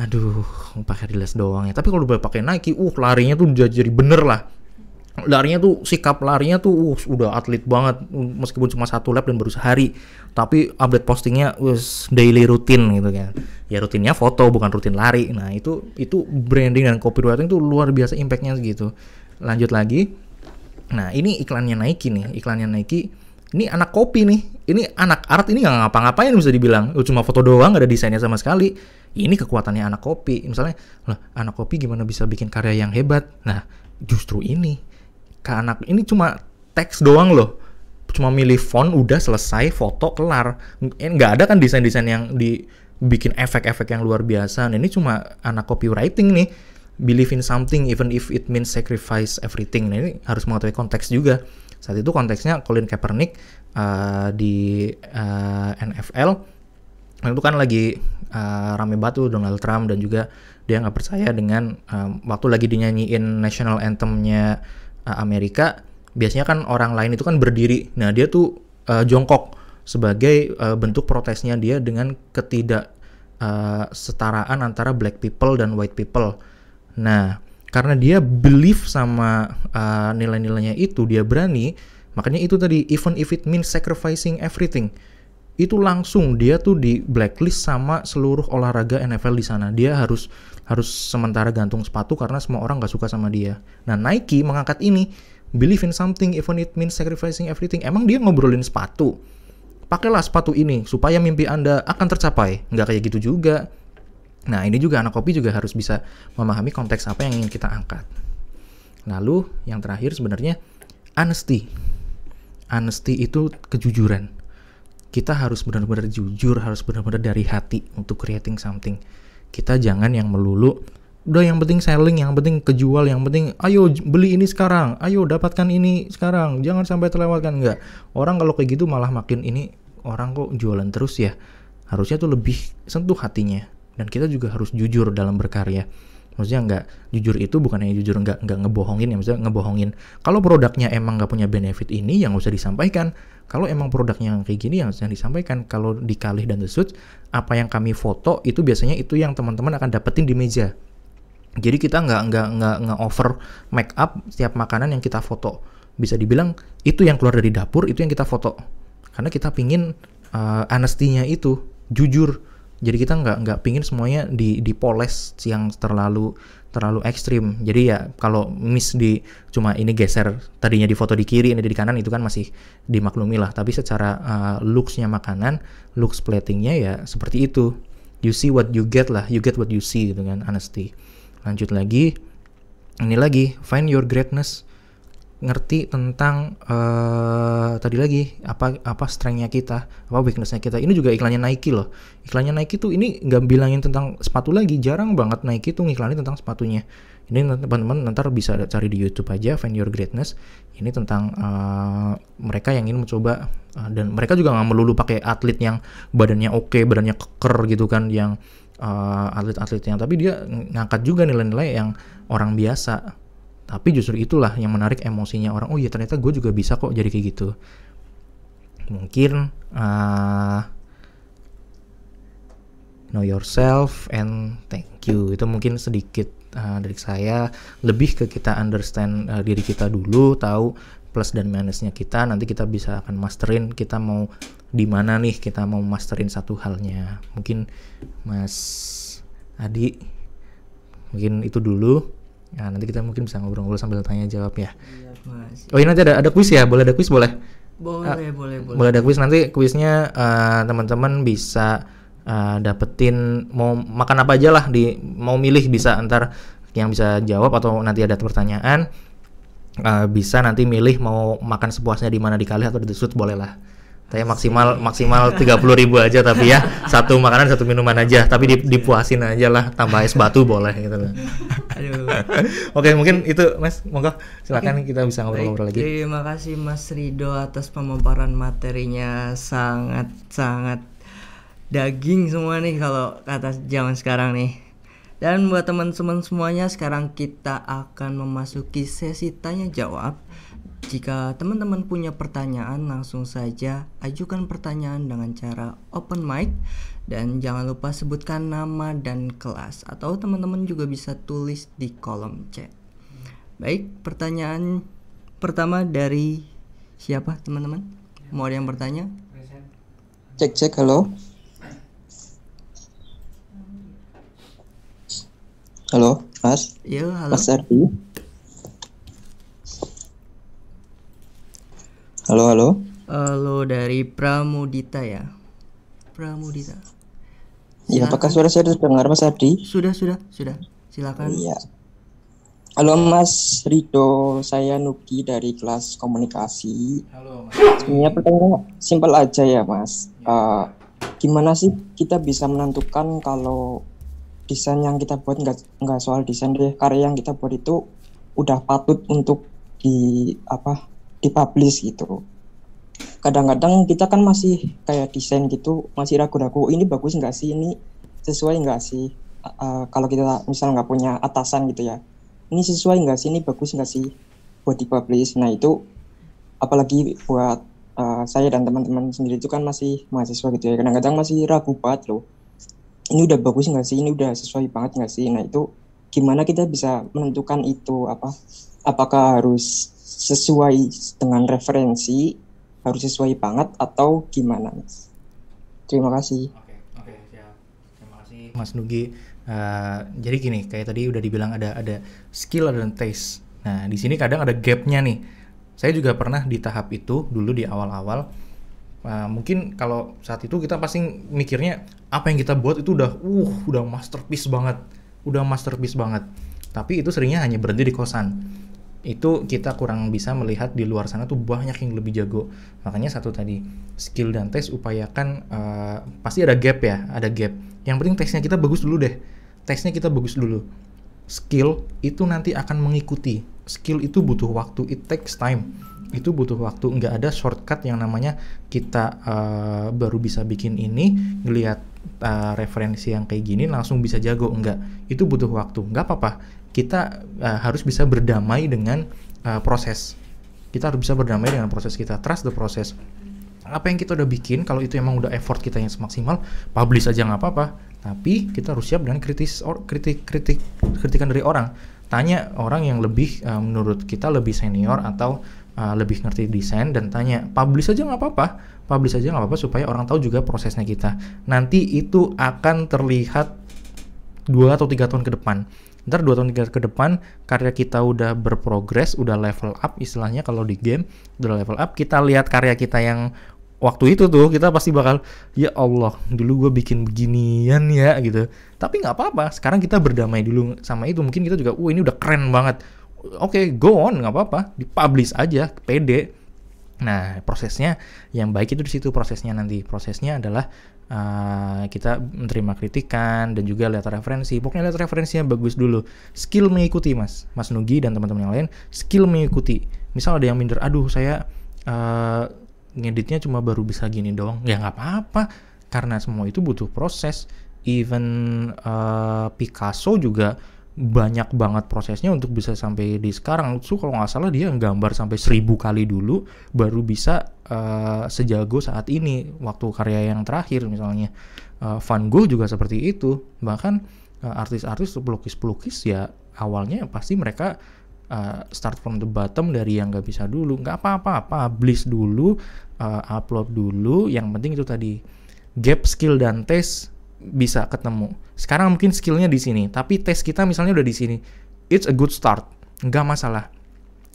aduh pakai Ardiles doang ya. Tapi kalau udah pakai Nike, uh larinya tuh udah jadi bener lah larinya tuh sikap larinya tuh uh, udah atlet banget meskipun cuma satu lap dan baru sehari tapi update postingnya us daily rutin gitu kan ya rutinnya foto bukan rutin lari nah itu itu branding dan copywriting tuh luar biasa impactnya gitu lanjut lagi nah ini iklannya Nike nih iklannya Nike ini anak kopi nih ini anak art ini nggak ngapa-ngapain bisa dibilang cuma foto doang nggak ada desainnya sama sekali ini kekuatannya anak kopi misalnya lah anak kopi gimana bisa bikin karya yang hebat nah justru ini ke anak ini cuma teks doang loh cuma milih font udah selesai foto kelar eh, nggak ada kan desain desain yang dibikin efek-efek yang luar biasa nah, ini cuma anak copywriting nih believe in something even if it means sacrifice everything nah, ini harus mengetahui konteks juga saat itu konteksnya Colin Kaepernick uh, di uh, eh, NFL nah, itu kan lagi uh, rame batu Donald Trump dan juga dia nggak percaya dengan um, waktu lagi dinyanyiin national anthemnya Eh, Amerika biasanya kan orang lain itu kan berdiri. Nah, dia tuh uh, jongkok sebagai uh, bentuk protesnya dia dengan ketidak uh, setaraan antara black people dan white people. Nah, karena dia belief sama uh, nilai-nilainya itu, dia berani. Makanya itu tadi even if it means sacrificing everything itu langsung dia tuh di blacklist sama seluruh olahraga NFL di sana. Dia harus harus sementara gantung sepatu karena semua orang gak suka sama dia. Nah Nike mengangkat ini, believe in something even it means sacrificing everything. Emang dia ngobrolin sepatu? Pakailah sepatu ini supaya mimpi anda akan tercapai. Nggak kayak gitu juga. Nah ini juga anak kopi juga harus bisa memahami konteks apa yang ingin kita angkat. Lalu yang terakhir sebenarnya honesty. Honesty itu kejujuran kita harus benar-benar jujur, harus benar-benar dari hati untuk creating something. Kita jangan yang melulu udah yang penting selling, yang penting kejual, yang penting ayo beli ini sekarang, ayo dapatkan ini sekarang, jangan sampai terlewatkan enggak. Orang kalau kayak gitu malah makin ini orang kok jualan terus ya. Harusnya tuh lebih sentuh hatinya dan kita juga harus jujur dalam berkarya maksudnya nggak jujur itu bukannya jujur nggak nggak ngebohongin ya maksudnya ngebohongin kalau produknya emang nggak punya benefit ini yang usah disampaikan kalau emang produknya yang kayak gini yang usah disampaikan kalau dikalih dan disut, apa yang kami foto itu biasanya itu yang teman-teman akan dapetin di meja jadi kita nggak nggak nggak nggak over make up setiap makanan yang kita foto bisa dibilang itu yang keluar dari dapur itu yang kita foto karena kita pingin uh, anestinya itu jujur jadi kita nggak nggak pingin semuanya di dipoles yang terlalu terlalu ekstrim jadi ya kalau miss di cuma ini geser tadinya di foto di kiri ini di kanan itu kan masih dimaklumi lah tapi secara uh, looksnya makanan looks platingnya ya seperti itu you see what you get lah you get what you see dengan gitu kan honesty lanjut lagi ini lagi find your greatness ngerti tentang uh, tadi lagi apa apa strengthnya kita apa weaknessnya kita ini juga iklannya Nike loh iklannya Nike tuh ini nggak bilangin tentang sepatu lagi jarang banget Nike tuh ngiklanin tentang sepatunya ini teman-teman nanti bisa cari di YouTube aja Find Your Greatness ini tentang uh, mereka yang ingin mencoba uh, dan mereka juga nggak melulu pakai atlet yang badannya oke okay, badannya keker gitu kan yang atlet-atlet uh, atlet -atlet yang tapi dia ngangkat juga nilai-nilai yang orang biasa tapi justru itulah yang menarik emosinya orang oh iya ternyata gue juga bisa kok jadi kayak gitu mungkin uh, know yourself and thank you itu mungkin sedikit uh, dari saya lebih ke kita understand uh, diri kita dulu tahu plus dan minusnya kita nanti kita bisa akan masterin kita mau di mana nih kita mau masterin satu halnya mungkin Mas Adi mungkin itu dulu Nah, nanti kita mungkin bisa ngobrol-ngobrol sambil tanya jawab ya. Iya, oh, iya nanti ada ada kuis ya? Boleh ada kuis boleh? Boleh, uh, boleh, boleh. Boleh ada kuis nanti kuisnya uh, teman-teman bisa uh, dapetin mau makan apa aja lah di mau milih bisa antar yang bisa jawab atau nanti ada pertanyaan uh, bisa nanti milih mau makan sepuasnya di mana di kali atau di sud boleh lah. Tapi maksimal maksimal tiga puluh ribu aja tapi ya satu makanan satu minuman aja tapi dipuasin aja lah tambah es batu boleh gitu loh. Oke mungkin itu Mas monggo silakan kita bisa ngobrol-ngobrol lagi. Terima kasih Mas Rido atas pemaparan materinya sangat sangat daging semua nih kalau kata zaman sekarang nih. Dan buat teman-teman semuanya sekarang kita akan memasuki sesi tanya jawab jika teman-teman punya pertanyaan, langsung saja ajukan pertanyaan dengan cara open mic dan jangan lupa sebutkan nama dan kelas atau teman-teman juga bisa tulis di kolom chat. Baik, pertanyaan pertama dari siapa teman-teman? Mau ada yang bertanya? Cek cek halo. Halo, Mas. Yo, iya, halo. Mas Ardi. Halo, halo. Halo dari Pramudita ya. Pramudita. Ya, Silakan. Ya, apakah suara saya terdengar Mas Adi? Sudah, sudah, sudah. Silakan. Iya. Halo Mas Rido, saya Nuki dari kelas komunikasi. Halo Mas. Sebenarnya pertanyaan simpel aja ya Mas. Ya. Uh, gimana sih kita bisa menentukan kalau desain yang kita buat nggak nggak soal desain deh karya yang kita buat itu udah patut untuk di apa dipublish gitu kadang-kadang kita kan masih kayak desain gitu masih ragu-ragu oh, ini bagus nggak sih ini sesuai nggak sih uh, kalau kita misal nggak punya atasan gitu ya ini sesuai nggak sih ini bagus nggak sih buat dipublish nah itu apalagi buat uh, saya dan teman-teman sendiri itu kan masih mahasiswa gitu ya kadang-kadang masih ragu banget loh ini udah bagus nggak sih ini udah sesuai banget nggak sih nah itu gimana kita bisa menentukan itu apa apakah harus sesuai dengan referensi harus sesuai banget atau gimana mas terima kasih oke oke siap terima kasih mas Nugi uh, jadi gini kayak tadi udah dibilang ada ada skill dan taste nah di sini kadang ada gapnya nih saya juga pernah di tahap itu dulu di awal-awal uh, mungkin kalau saat itu kita pasti mikirnya apa yang kita buat itu udah uh udah masterpiece banget udah masterpiece banget tapi itu seringnya hanya berhenti di kosan itu kita kurang bisa melihat di luar sana tuh banyak yang lebih jago makanya satu tadi skill dan tes upayakan uh, pasti ada gap ya ada gap yang penting tesnya kita bagus dulu deh tesnya kita bagus dulu skill itu nanti akan mengikuti skill itu butuh waktu it takes time itu butuh waktu nggak ada shortcut yang namanya kita uh, baru bisa bikin ini ngelihat uh, referensi yang kayak gini langsung bisa jago nggak itu butuh waktu nggak apa-apa kita uh, harus bisa berdamai dengan uh, proses kita harus bisa berdamai dengan proses kita trust the process apa yang kita udah bikin kalau itu emang udah effort kita yang semaksimal publish aja nggak apa-apa tapi kita harus siap dengan kritis or, kritik kritik kritikan dari orang tanya orang yang lebih uh, menurut kita lebih senior atau uh, lebih ngerti desain dan tanya publish aja nggak apa-apa publish aja nggak apa-apa supaya orang tahu juga prosesnya kita nanti itu akan terlihat dua atau tiga tahun ke depan ntar dua tahun 3 ke depan karya kita udah berprogres udah level up istilahnya kalau di game udah level up kita lihat karya kita yang waktu itu tuh kita pasti bakal ya Allah dulu gue bikin beginian ya gitu tapi nggak apa-apa sekarang kita berdamai dulu sama itu mungkin kita juga wah ini udah keren banget oke okay, go on nggak apa-apa dipublish aja pede nah prosesnya yang baik itu di situ prosesnya nanti prosesnya adalah Uh, kita menerima kritikan dan juga lihat referensi. Pokoknya lihat referensinya bagus dulu. Skill mengikuti, Mas. Mas Nugi dan teman-teman yang lain, skill mengikuti. Misal ada yang minder, aduh saya uh, ngeditnya cuma baru bisa gini doang. Ya nggak apa-apa, karena semua itu butuh proses. Even uh, Picasso juga banyak banget prosesnya untuk bisa sampai di sekarang. So kalau nggak salah dia gambar sampai seribu kali dulu baru bisa uh, sejago saat ini waktu karya yang terakhir misalnya uh, Van Gogh juga seperti itu. Bahkan uh, artis-artis pelukis-pelukis ya awalnya pasti mereka uh, start from the bottom dari yang nggak bisa dulu. Nggak apa-apa, publish dulu, uh, upload dulu. Yang penting itu tadi gap skill dan tes bisa ketemu. Sekarang mungkin skillnya di sini, tapi tes kita misalnya udah di sini. It's a good start, nggak masalah.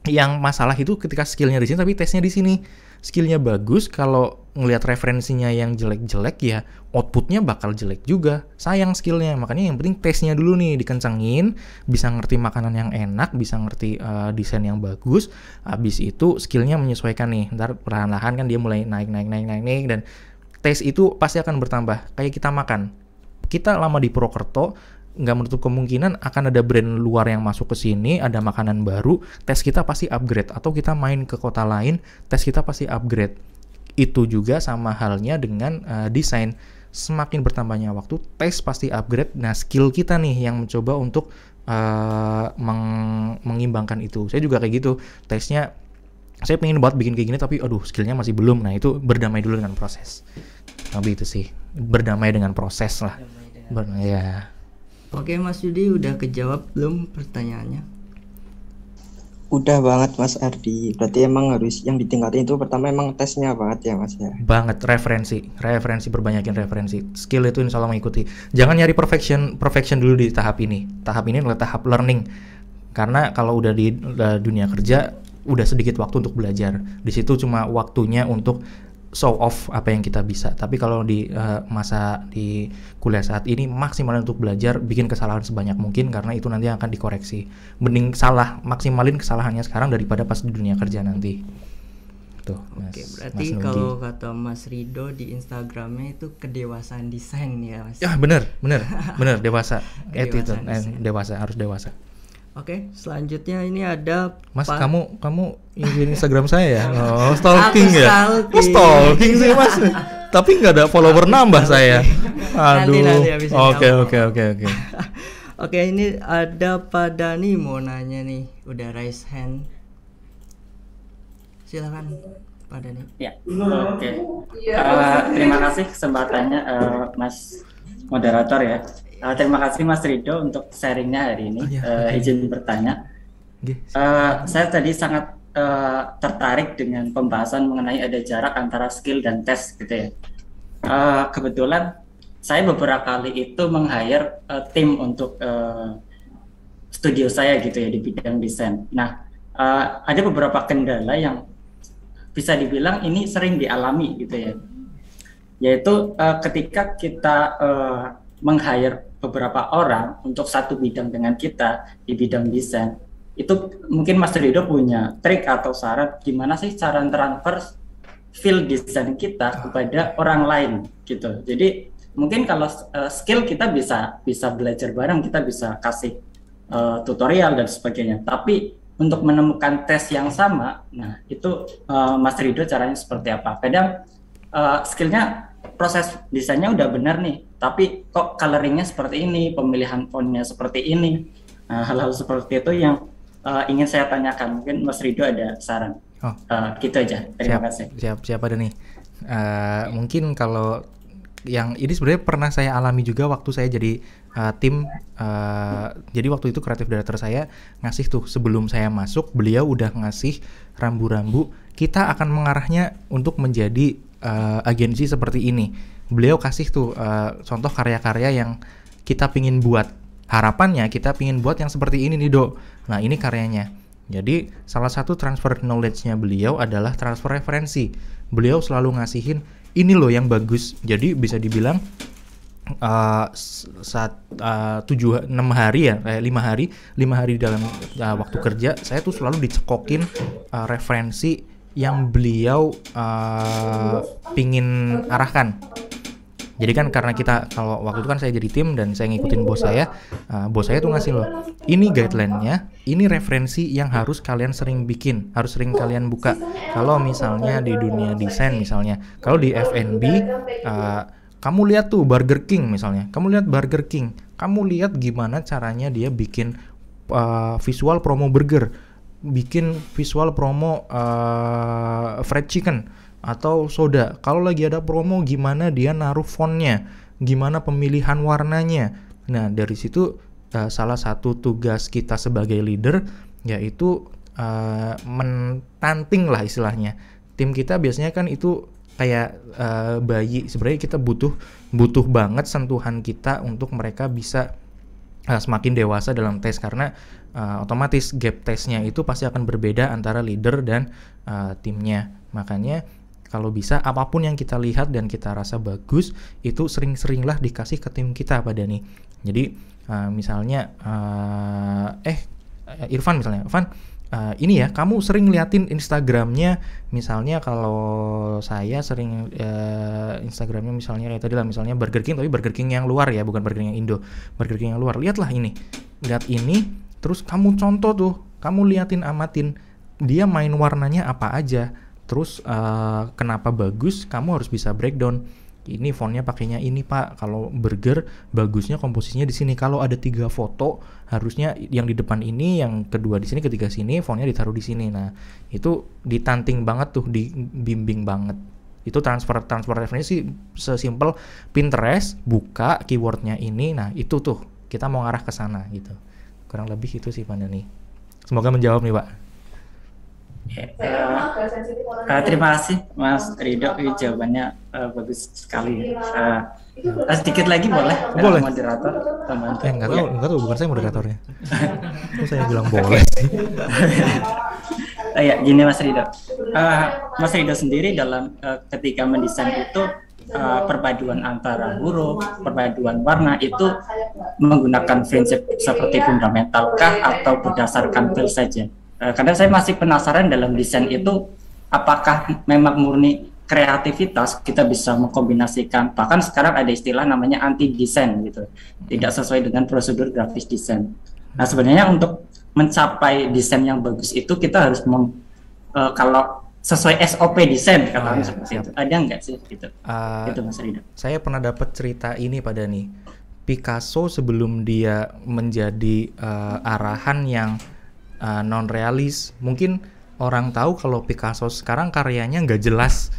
Yang masalah itu ketika skillnya di sini, tapi tesnya di sini. Skillnya bagus, kalau ngelihat referensinya yang jelek-jelek ya outputnya bakal jelek juga. Sayang skillnya, makanya yang penting tesnya dulu nih dikencengin, bisa ngerti makanan yang enak, bisa ngerti uh, desain yang bagus. abis itu skillnya menyesuaikan nih, ntar perlahan-lahan kan dia mulai naik-naik-naik-naik dan tes itu pasti akan bertambah kayak kita makan kita lama di Purwokerto nggak menutup kemungkinan akan ada brand luar yang masuk ke sini, ada makanan baru, tes kita pasti upgrade atau kita main ke kota lain, tes kita pasti upgrade. Itu juga sama halnya dengan uh, desain. Semakin bertambahnya waktu, tes pasti upgrade. Nah, skill kita nih yang mencoba untuk uh, meng mengimbangkan itu. Saya juga kayak gitu. Tesnya saya pengen buat bikin kayak gini tapi aduh skillnya masih belum. Nah, itu berdamai dulu dengan proses. Tapi nah, itu sih, berdamai dengan proses lah. Benar ya. Iya. Oke Mas Yudi udah kejawab belum pertanyaannya? Udah banget Mas Ardi. Berarti emang harus yang ditingkatin itu pertama emang tesnya banget ya Mas ya. Banget referensi, referensi perbanyakin referensi. Skill itu insya Allah mengikuti. Jangan nyari perfection perfection dulu di tahap ini. Tahap ini adalah tahap learning. Karena kalau udah di dunia kerja udah sedikit waktu untuk belajar. Di situ cuma waktunya untuk show off apa yang kita bisa. Tapi kalau di uh, masa di kuliah saat ini maksimalin untuk belajar, bikin kesalahan sebanyak mungkin karena itu nanti akan dikoreksi. Mending salah, maksimalin kesalahannya sekarang daripada pas di dunia kerja nanti. Tuh. Mas, Oke, berarti mas kalau kata Mas Rido di Instagramnya itu kedewasaan desain ya, Mas. Ya, bener bener bener dewasa. Kedewasaan itu, eh, dewasa harus dewasa. Oke, okay, selanjutnya ini ada Mas Pak... kamu kamu ingin Instagram saya ya? Oh, stalking ya? Stalking, oh, stalking sih Mas. Tapi nggak ada follower nambah saya. Aduh. Oke oke oke oke. Oke, ini ada Pak Dani mau nanya nih. Udah raise hand. Silakan Pak Dani. Ya. Oke. Okay. Uh, eh, terima kasih kesempatannya uh, Mas moderator ya. Uh, terima kasih Mas Rido untuk sharingnya hari ini. Oh, ya, uh, izin bertanya. Uh, saya tadi sangat uh, tertarik dengan pembahasan mengenai ada jarak antara skill dan tes gitu ya. Uh, kebetulan saya beberapa kali itu meng-hire uh, tim untuk uh, studio saya gitu ya di bidang desain. Nah, uh, ada beberapa kendala yang bisa dibilang ini sering dialami gitu ya yaitu uh, ketika kita uh, meng-hire beberapa orang untuk satu bidang dengan kita di bidang desain itu mungkin Mas Rido punya trik atau syarat gimana sih cara transfer field desain kita ah. kepada orang lain gitu jadi mungkin kalau uh, skill kita bisa bisa belajar bareng kita bisa kasih uh, tutorial dan sebagainya tapi untuk menemukan tes yang sama nah itu uh, Mas Rido caranya seperti apa kadang uh, skillnya proses desainnya udah benar nih, tapi kok coloringnya seperti ini, pemilihan fontnya seperti ini. Nah, hal-hal seperti itu yang uh, ingin saya tanyakan. Mungkin Mas Rido ada saran. Oh. Uh, gitu aja. Terima siap, kasih. Siap, siapa ada nih. Uh, mungkin kalau yang ini sebenarnya pernah saya alami juga waktu saya jadi uh, tim uh, jadi waktu itu kreatif director saya ngasih tuh sebelum saya masuk beliau udah ngasih rambu-rambu kita akan mengarahnya untuk menjadi uh, agensi seperti ini. Beliau kasih tuh uh, contoh karya-karya yang kita pingin buat. Harapannya kita pingin buat yang seperti ini nih dok. Nah ini karyanya. Jadi salah satu transfer knowledge-nya beliau adalah transfer referensi. Beliau selalu ngasihin ini loh yang bagus. Jadi bisa dibilang uh, saat uh, tujuh enam hari ya, kayak eh, lima hari, lima hari dalam uh, waktu kerja, saya tuh selalu dicekokin uh, referensi yang beliau uh, pingin arahkan. Jadi kan karena kita kalau waktu itu kan saya jadi tim dan saya ngikutin bos saya, uh, bos saya tuh ngasih loh, ini guideline-nya, ini referensi yang harus kalian sering bikin, harus sering kalian buka. Kalau misalnya di dunia desain misalnya, kalau di F&B, uh, eh, kamu lihat tuh Burger King misalnya, kamu lihat Burger King, kamu lihat gimana caranya dia bikin uh, visual promo burger bikin visual promo uh, fried chicken atau soda. Kalau lagi ada promo gimana dia naruh fontnya, gimana pemilihan warnanya. Nah dari situ uh, salah satu tugas kita sebagai leader yaitu uh, eh, mentanting lah istilahnya. Tim kita biasanya kan itu kayak uh, bayi sebenarnya kita butuh butuh banget sentuhan kita untuk mereka bisa uh, semakin dewasa dalam tes karena uh, otomatis gap testnya itu pasti akan berbeda antara leader dan uh, timnya. Makanya kalau bisa apapun yang kita lihat dan kita rasa bagus itu sering-seringlah dikasih ke tim kita pada nih. Jadi uh, misalnya uh, eh Irfan misalnya, Irfan uh, ini ya kamu sering liatin Instagramnya misalnya kalau saya sering uh, Instagramnya misalnya kayak tadi lah misalnya Burger King tapi Burger King yang luar ya bukan Burger King yang Indo Burger King yang luar lihatlah ini lihat ini terus kamu contoh tuh kamu liatin amatin dia main warnanya apa aja terus uh, kenapa bagus kamu harus bisa breakdown ini fontnya pakainya ini pak kalau burger bagusnya komposisinya di sini kalau ada tiga foto harusnya yang di depan ini yang kedua di sini ketiga sini fontnya ditaruh di sini nah itu ditanting banget tuh dibimbing banget itu transfer transfer referensi sesimpel Pinterest buka keywordnya ini nah itu tuh kita mau ngarah ke sana gitu kurang lebih itu sih Pak nih. semoga menjawab nih Pak uh, uh, terima kasih Mas Ridok, jawabannya uh, bagus sekali uh, sedikit lagi boleh boleh moderator teman eh, enggak tahu enggak tahu bukan saya moderatornya oh, saya bilang boleh uh, ya gini Mas Ridok. uh, Mas Ridok sendiri dalam uh, ketika mendesain itu Eh, perpaduan antara huruf, perpaduan warna itu menggunakan prinsip seperti iya. fundamental kah atau berdasarkan feel saja? Uh, eh, kadang saya masih penasaran dalam desain hmm. itu apakah memang murni kreativitas kita bisa mengkombinasikan bahkan sekarang ada istilah namanya anti desain gitu tidak sesuai dengan prosedur grafis desain nah sebenarnya untuk mencapai desain yang bagus itu kita harus mem, uh, kalau sesuai SOP desain kalau oh, ya, seperti itu ada nggak sih gitu uh, ah, itu Mas Rida saya pernah dapat cerita ini pada nih Picasso sebelum dia menjadi uh, arahan yang uh, eh, non realis mungkin orang tahu kalau Picasso sekarang karyanya nggak jelas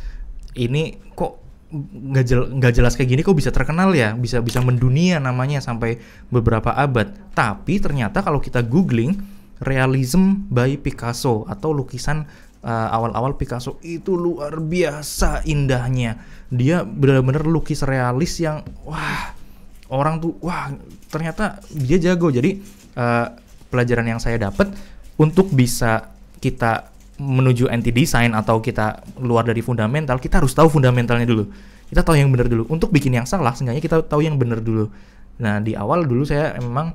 ini kok nggak jel, nggak jelas kayak gini kok bisa terkenal ya bisa bisa mendunia namanya sampai beberapa abad tapi ternyata kalau kita googling realism by Picasso atau lukisan Eh, awal-awal uh, Picasso itu luar biasa indahnya. Dia benar-benar lukis realis yang wah orang tuh wah ternyata dia jago. Jadi uh, pelajaran yang saya dapat untuk bisa kita menuju anti design atau kita keluar dari fundamental, kita harus tahu fundamentalnya dulu. Kita tahu yang benar dulu. Untuk bikin yang salah, seenggaknya kita tahu yang benar dulu. Nah di awal dulu saya memang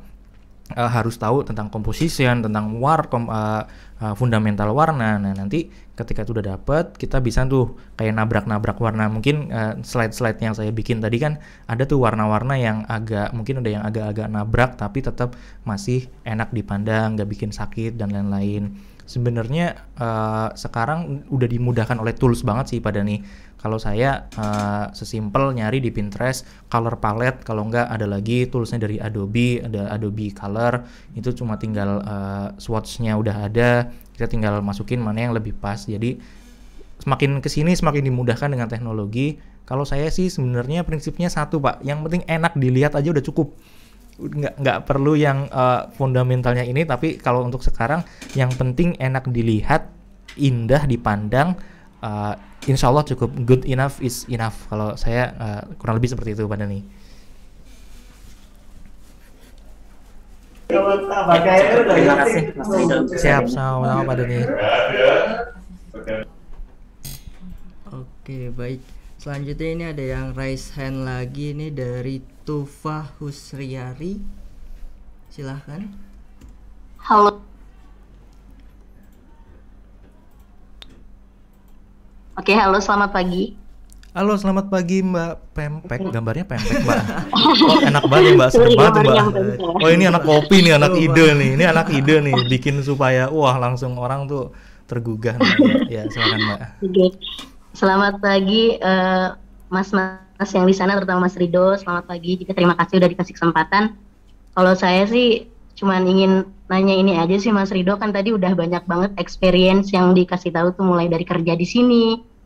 uh, harus tahu tentang composition, tentang war, kom, uh, Uh, fundamental warna. Nah, nanti ketika itu udah dapet, kita bisa tuh kayak nabrak-nabrak warna. Mungkin slide uh, slide-slide yang saya bikin tadi kan ada tuh warna-warna yang agak, mungkin udah yang agak-agak nabrak, tapi tetap masih enak dipandang, nggak bikin sakit, dan lain-lain. Sebenarnya uh, sekarang udah dimudahkan oleh tools banget sih pada nih kalau saya uh, sesimpel nyari di Pinterest color palette, kalau nggak ada lagi toolsnya dari Adobe, ada Adobe Color, itu cuma tinggal uh, swatchnya udah ada, kita tinggal masukin mana yang lebih pas. Jadi semakin kesini semakin dimudahkan dengan teknologi. Kalau saya sih sebenarnya prinsipnya satu pak, yang penting enak dilihat aja udah cukup nggak nggak perlu yang uh, fundamentalnya ini tapi kalau untuk sekarang yang penting enak dilihat indah dipandang uh, eh, insya Allah cukup good enough is enough kalau saya uh, kurang lebih seperti itu pada nih siap sama-sama Pak Doni oke baik selanjutnya ini ada yang raise hand lagi ini dari Tufa Husriari silahkan halo Oke, halo selamat pagi. Halo, selamat pagi Mbak Pempek. Gambarnya Pempek, Mbak. Oh, enak banget ya, Mbak, serba banget ya, Mbak. Oh, ini anak kopi nih, anak ide nih. Ini anak ide nih, bikin supaya wah langsung orang tuh tergugah. Nih. Ya, silakan Mbak. Selamat pagi mas Mas Mas yang di sana terutama Mas Rido. Selamat pagi. Juga terima kasih udah dikasih kesempatan. Kalau saya sih cuman ingin nanya ini aja sih Mas Rido kan tadi udah banyak banget experience yang dikasih tahu tuh mulai dari kerja di sini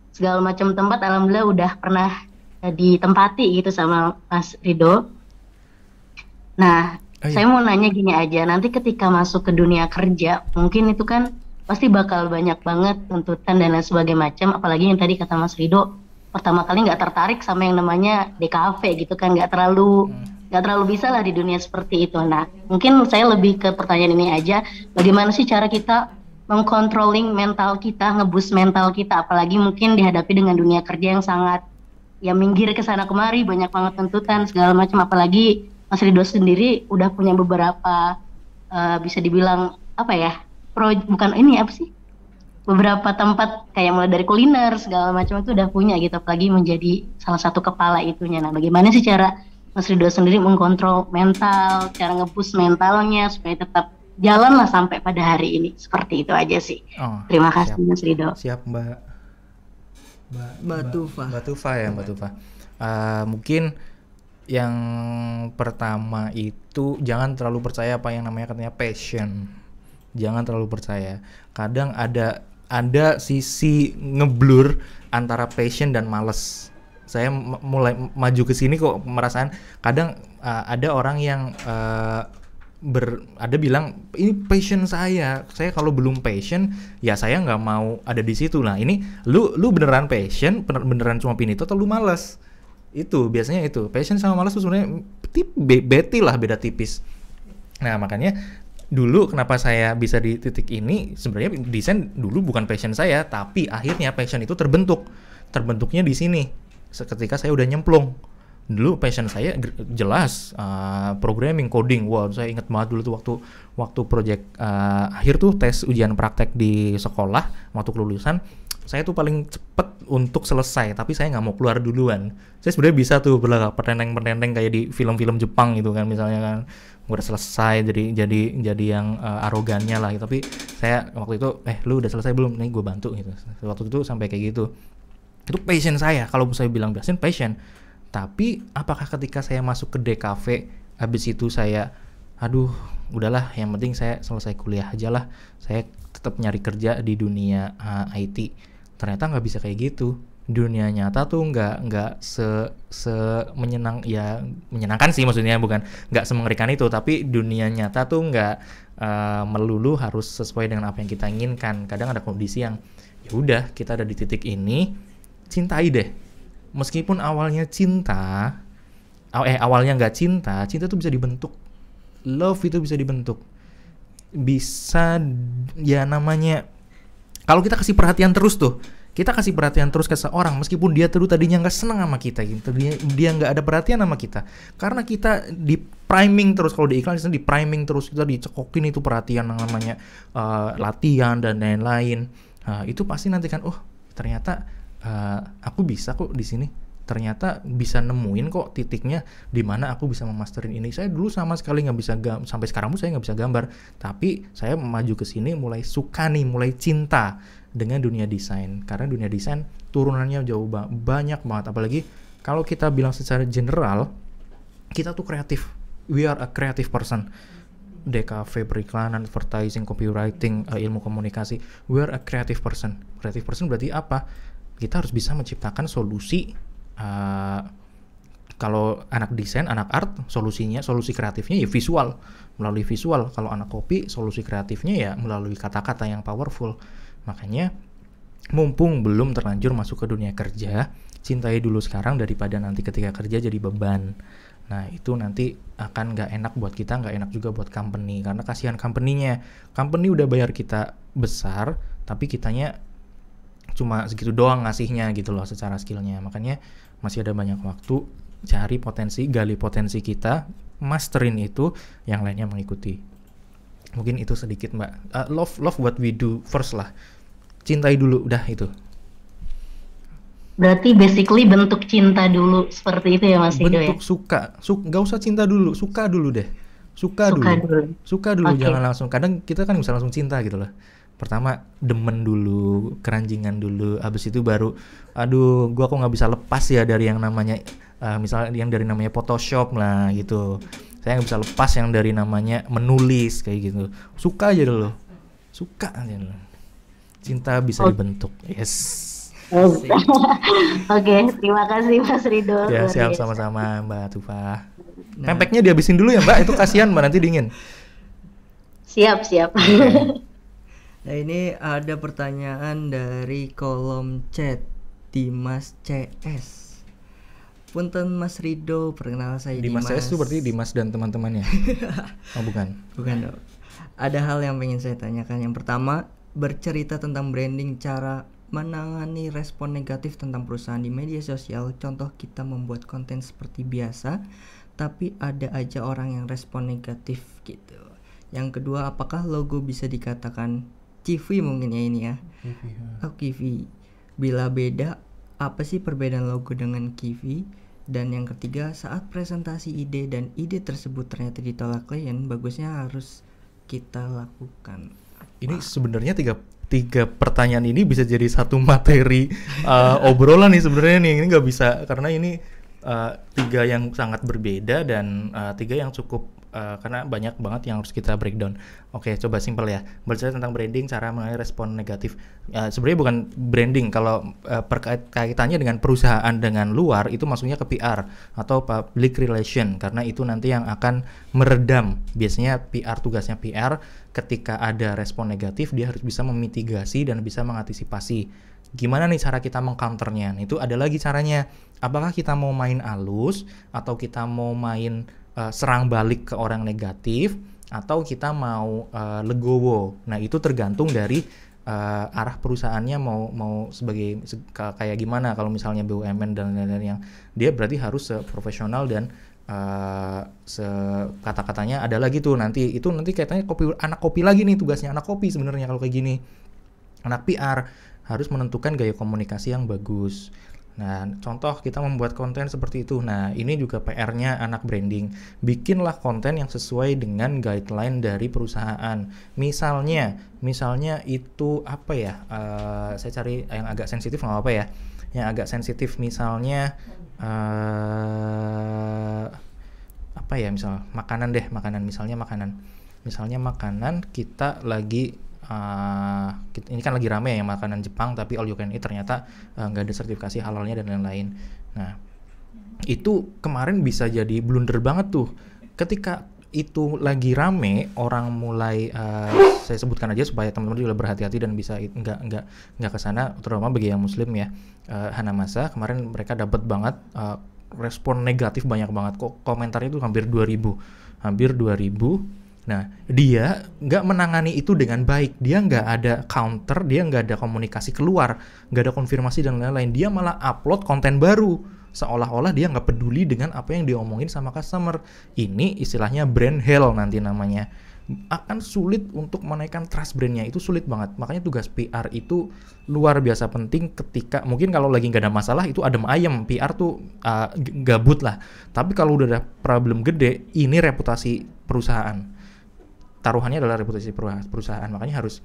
segala macam tempat alhamdulillah udah pernah eh, ditempati gitu sama Mas Rido. Nah, oh, Ayo. Iya. saya mau nanya gini aja, nanti ketika masuk ke dunia kerja, mungkin itu kan pasti bakal banyak banget tuntutan dan lain sebagainya macam, apalagi yang tadi kata Mas Rido, pertama kali nggak tertarik sama yang namanya DKV gitu kan, nggak terlalu hmm nggak terlalu bisa lah di dunia seperti itu. Nah, mungkin saya lebih ke pertanyaan ini aja, bagaimana sih cara kita mengcontrolling mental kita, ngebus mental kita, apalagi mungkin dihadapi dengan dunia kerja yang sangat ya minggir ke sana kemari, banyak banget tuntutan segala macam, apalagi Mas Ridho sendiri udah punya beberapa uh, bisa dibilang apa ya, pro, bukan ini apa sih? beberapa tempat kayak mulai dari kuliner segala macam itu udah punya gitu apalagi menjadi salah satu kepala itunya nah bagaimana sih cara Mas Ridho sendiri mengkontrol mental, cara ngebus mentalnya supaya tetap jalan lah sampai pada hari ini. Seperti itu aja sih. Oh, Terima kasih Mas Ridho. Siap Mbak. Mbak, Mbak Tufa. Mbak Tufa ya Mbak Tufa. Uh, mungkin yang pertama itu jangan terlalu percaya apa yang namanya katanya passion. Jangan terlalu percaya. Kadang ada ada sisi ngeblur antara passion dan males saya mulai maju ke sini kok merasaan kadang uh, ada orang yang uh, ber ada bilang ini passion saya saya kalau belum passion ya saya nggak mau ada di situ lah. ini lu lu beneran passion beneran cuma pinito atau lu males itu biasanya itu passion sama males tuh sebenarnya tip be, beti lah beda tipis nah makanya dulu kenapa saya bisa di titik ini sebenarnya desain dulu bukan passion saya tapi akhirnya passion itu terbentuk terbentuknya di sini seketika saya udah nyemplung dulu passion saya jelas uh, programming coding wow saya ingat banget dulu tuh waktu waktu project uh, eh, akhir tuh tes ujian praktek di sekolah waktu kelulusan saya tuh paling cepet untuk selesai tapi saya nggak mau keluar duluan saya sebenarnya bisa tuh berlagak pertenteng-pertenteng kayak di film-film Jepang gitu kan misalnya kan udah selesai jadi jadi jadi yang uh, arogannya lah gitu. tapi saya waktu itu eh lu udah selesai belum nih gue bantu gitu waktu itu sampai kayak gitu itu passion saya kalau saya bilang passion passion tapi apakah ketika saya masuk ke DKV habis itu saya aduh udahlah yang penting saya selesai kuliah aja lah saya tetap nyari kerja di dunia uh, eh, IT ternyata nggak bisa kayak gitu dunia nyata tuh nggak nggak se se menyenang ya menyenangkan sih maksudnya bukan nggak semengerikan itu tapi dunia nyata tuh nggak uh, melulu harus sesuai dengan apa yang kita inginkan kadang ada kondisi yang ya udah kita ada di titik ini cintai deh meskipun awalnya cinta eh awalnya nggak cinta cinta tuh bisa dibentuk love itu bisa dibentuk bisa ya namanya kalau kita kasih perhatian terus tuh kita kasih perhatian terus ke seorang meskipun dia terus tadinya nggak seneng sama kita gitu dia dia nggak ada perhatian sama kita karena kita di priming terus kalau di iklan di priming terus kita dicekokin itu perhatian yang namanya uh, latihan dan lain-lain uh, itu pasti nanti kan oh ternyata uh, aku bisa kok di sini ternyata bisa nemuin kok titiknya di mana aku bisa memasterin ini. Saya dulu sama sekali nggak bisa gam sampai sekarang pun saya nggak bisa gambar, tapi saya maju ke sini mulai suka nih, mulai cinta dengan dunia desain karena dunia desain turunannya jauh ba banyak banget apalagi kalau kita bilang secara general kita tuh kreatif. We are a creative person. DKV periklanan, advertising, copywriting, eh, ilmu komunikasi. We are a creative person. Creative person berarti apa? kita harus bisa menciptakan solusi uh, kalau anak desain, anak art, solusinya, solusi kreatifnya ya visual, melalui visual. Kalau anak kopi, solusi kreatifnya ya melalui kata-kata yang powerful. Makanya, mumpung belum terlanjur masuk ke dunia kerja, cintai dulu sekarang daripada nanti ketika kerja jadi beban. Nah, itu nanti akan nggak enak buat kita, nggak enak juga buat company, karena kasihan company-nya. Company udah bayar kita besar, tapi kitanya cuma segitu doang ngasihnya gitu loh secara skillnya makanya masih ada banyak waktu cari potensi gali potensi kita masterin itu yang lainnya mengikuti mungkin itu sedikit mbak uh, love love what we do first lah cintai dulu udah itu Berarti basically bentuk cinta dulu seperti itu ya Mas Ido ya. suka suka, su nggak usah cinta dulu, suka dulu deh. Suka, suka dulu. dulu. Suka dulu okay. jangan langsung. Kadang kita kan bisa langsung cinta gitu loh pertama demen dulu keranjingan dulu habis itu baru aduh gua kok nggak bisa lepas ya dari yang namanya uh, eh, misalnya yang dari namanya Photoshop lah gitu saya nggak bisa lepas yang dari namanya menulis kayak gitu suka aja dulu suka aja dulu cinta bisa oh. dibentuk yes Oke, okay, terima kasih Mas Rido. Ya, siap sama-sama Mbak Tufa. Nah. Pempeknya dihabisin dulu ya Mbak, itu kasihan Mbak nanti dingin. Siap, siap. Okay. Nah, ini ada pertanyaan dari kolom chat Dimas CS. Punten Mas Rido, perkenal saya Dimas. Dimas CS itu berarti Dimas dan teman-temannya. oh, bukan. Bukan dong. Ada hal yang pengen saya tanyakan. Yang pertama, bercerita tentang branding cara menangani respon negatif tentang perusahaan di media sosial. Contoh kita membuat konten seperti biasa, tapi ada aja orang yang respon negatif gitu. Yang kedua, apakah logo bisa dikatakan CV hmm. mungkin ya ini ya. Kivi. Oh, Kivi. Bila beda, apa sih perbedaan logo dengan Kivi? Dan yang ketiga, saat presentasi ide dan ide tersebut ternyata ditolak klien, bagusnya harus kita lakukan. Ini sebenarnya tiga tiga pertanyaan ini bisa jadi satu materi uh, obrolan nih sebenarnya nih ini nggak bisa karena ini uh, tiga yang sangat berbeda dan uh, tiga yang cukup Eh, karena banyak banget yang harus kita breakdown. Oke, coba simpel ya. Bercerita tentang branding, cara mengenai respon negatif. Uh, Sebenarnya bukan branding, kalau uh, eh, perkaitannya dengan perusahaan dengan luar itu maksudnya ke PR atau public relation karena itu nanti yang akan meredam. Biasanya PR tugasnya PR ketika ada respon negatif dia harus bisa memitigasi dan bisa mengantisipasi. Gimana nih cara kita mengcounternya? Nah, itu ada lagi caranya. Apakah kita mau main alus atau kita mau main uh, serang balik ke orang negatif atau kita mau uh, legowo. Nah, itu tergantung dari uh, arah perusahaannya mau mau sebagai se kayak gimana kalau misalnya BUMN dan lain-lain yang dia berarti harus profesional dan Uh, se kata-katanya ada lagi tuh nanti itu nanti kayaknya kopi anak kopi lagi nih tugasnya anak kopi sebenarnya kalau kayak gini anak PR harus menentukan gaya komunikasi yang bagus Nah, contoh kita membuat konten seperti itu. Nah, ini juga PR-nya anak branding. Bikinlah konten yang sesuai dengan guideline dari perusahaan. Misalnya, misalnya itu apa ya? Uh, saya cari yang agak sensitif nggak apa ya. Yang agak sensitif misalnya uh, apa ya? Misal makanan deh, makanan misalnya makanan. Misalnya makanan kita lagi uh, ini kan lagi rame ya makanan Jepang tapi all you can eat ternyata eh, nggak uh, ada sertifikasi halalnya dan lain-lain. Nah itu kemarin bisa jadi blunder banget tuh ketika itu lagi rame orang mulai uh, saya sebutkan aja supaya teman-teman juga berhati-hati dan bisa nggak nggak nggak kesana terutama bagi yang muslim ya uh, masa kemarin mereka dapat banget uh, respon negatif banyak banget kok komentarnya itu hampir 2000 hampir 2000 Nah, dia nggak menangani itu dengan baik. Dia nggak ada counter, dia nggak ada komunikasi keluar, nggak ada konfirmasi dan lain-lain. Dia malah upload konten baru. Seolah-olah dia nggak peduli dengan apa yang diomongin sama customer. Ini istilahnya brand hell nanti namanya. Akan sulit untuk menaikkan trust brandnya, itu sulit banget. Makanya tugas PR itu luar biasa penting ketika, mungkin kalau lagi nggak ada masalah itu adem ayem, PR tuh uh, gabut lah. Tapi kalau udah ada problem gede, ini reputasi perusahaan taruhannya adalah reputasi perusahaan makanya harus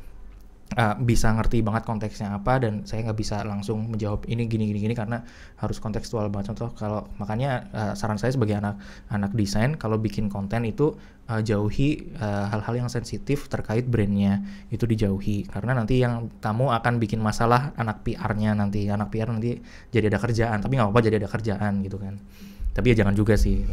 uh, bisa ngerti banget konteksnya apa dan saya nggak bisa langsung menjawab ini gini gini gini karena harus kontekstual banget contoh kalau makanya uh, saran saya sebagai anak anak desain kalau bikin konten itu uh, jauhi hal-hal uh, yang sensitif terkait brandnya itu dijauhi karena nanti yang kamu akan bikin masalah anak PR-nya nanti anak PR nanti jadi ada kerjaan tapi nggak apa-apa jadi ada kerjaan gitu kan tapi ya jangan juga sih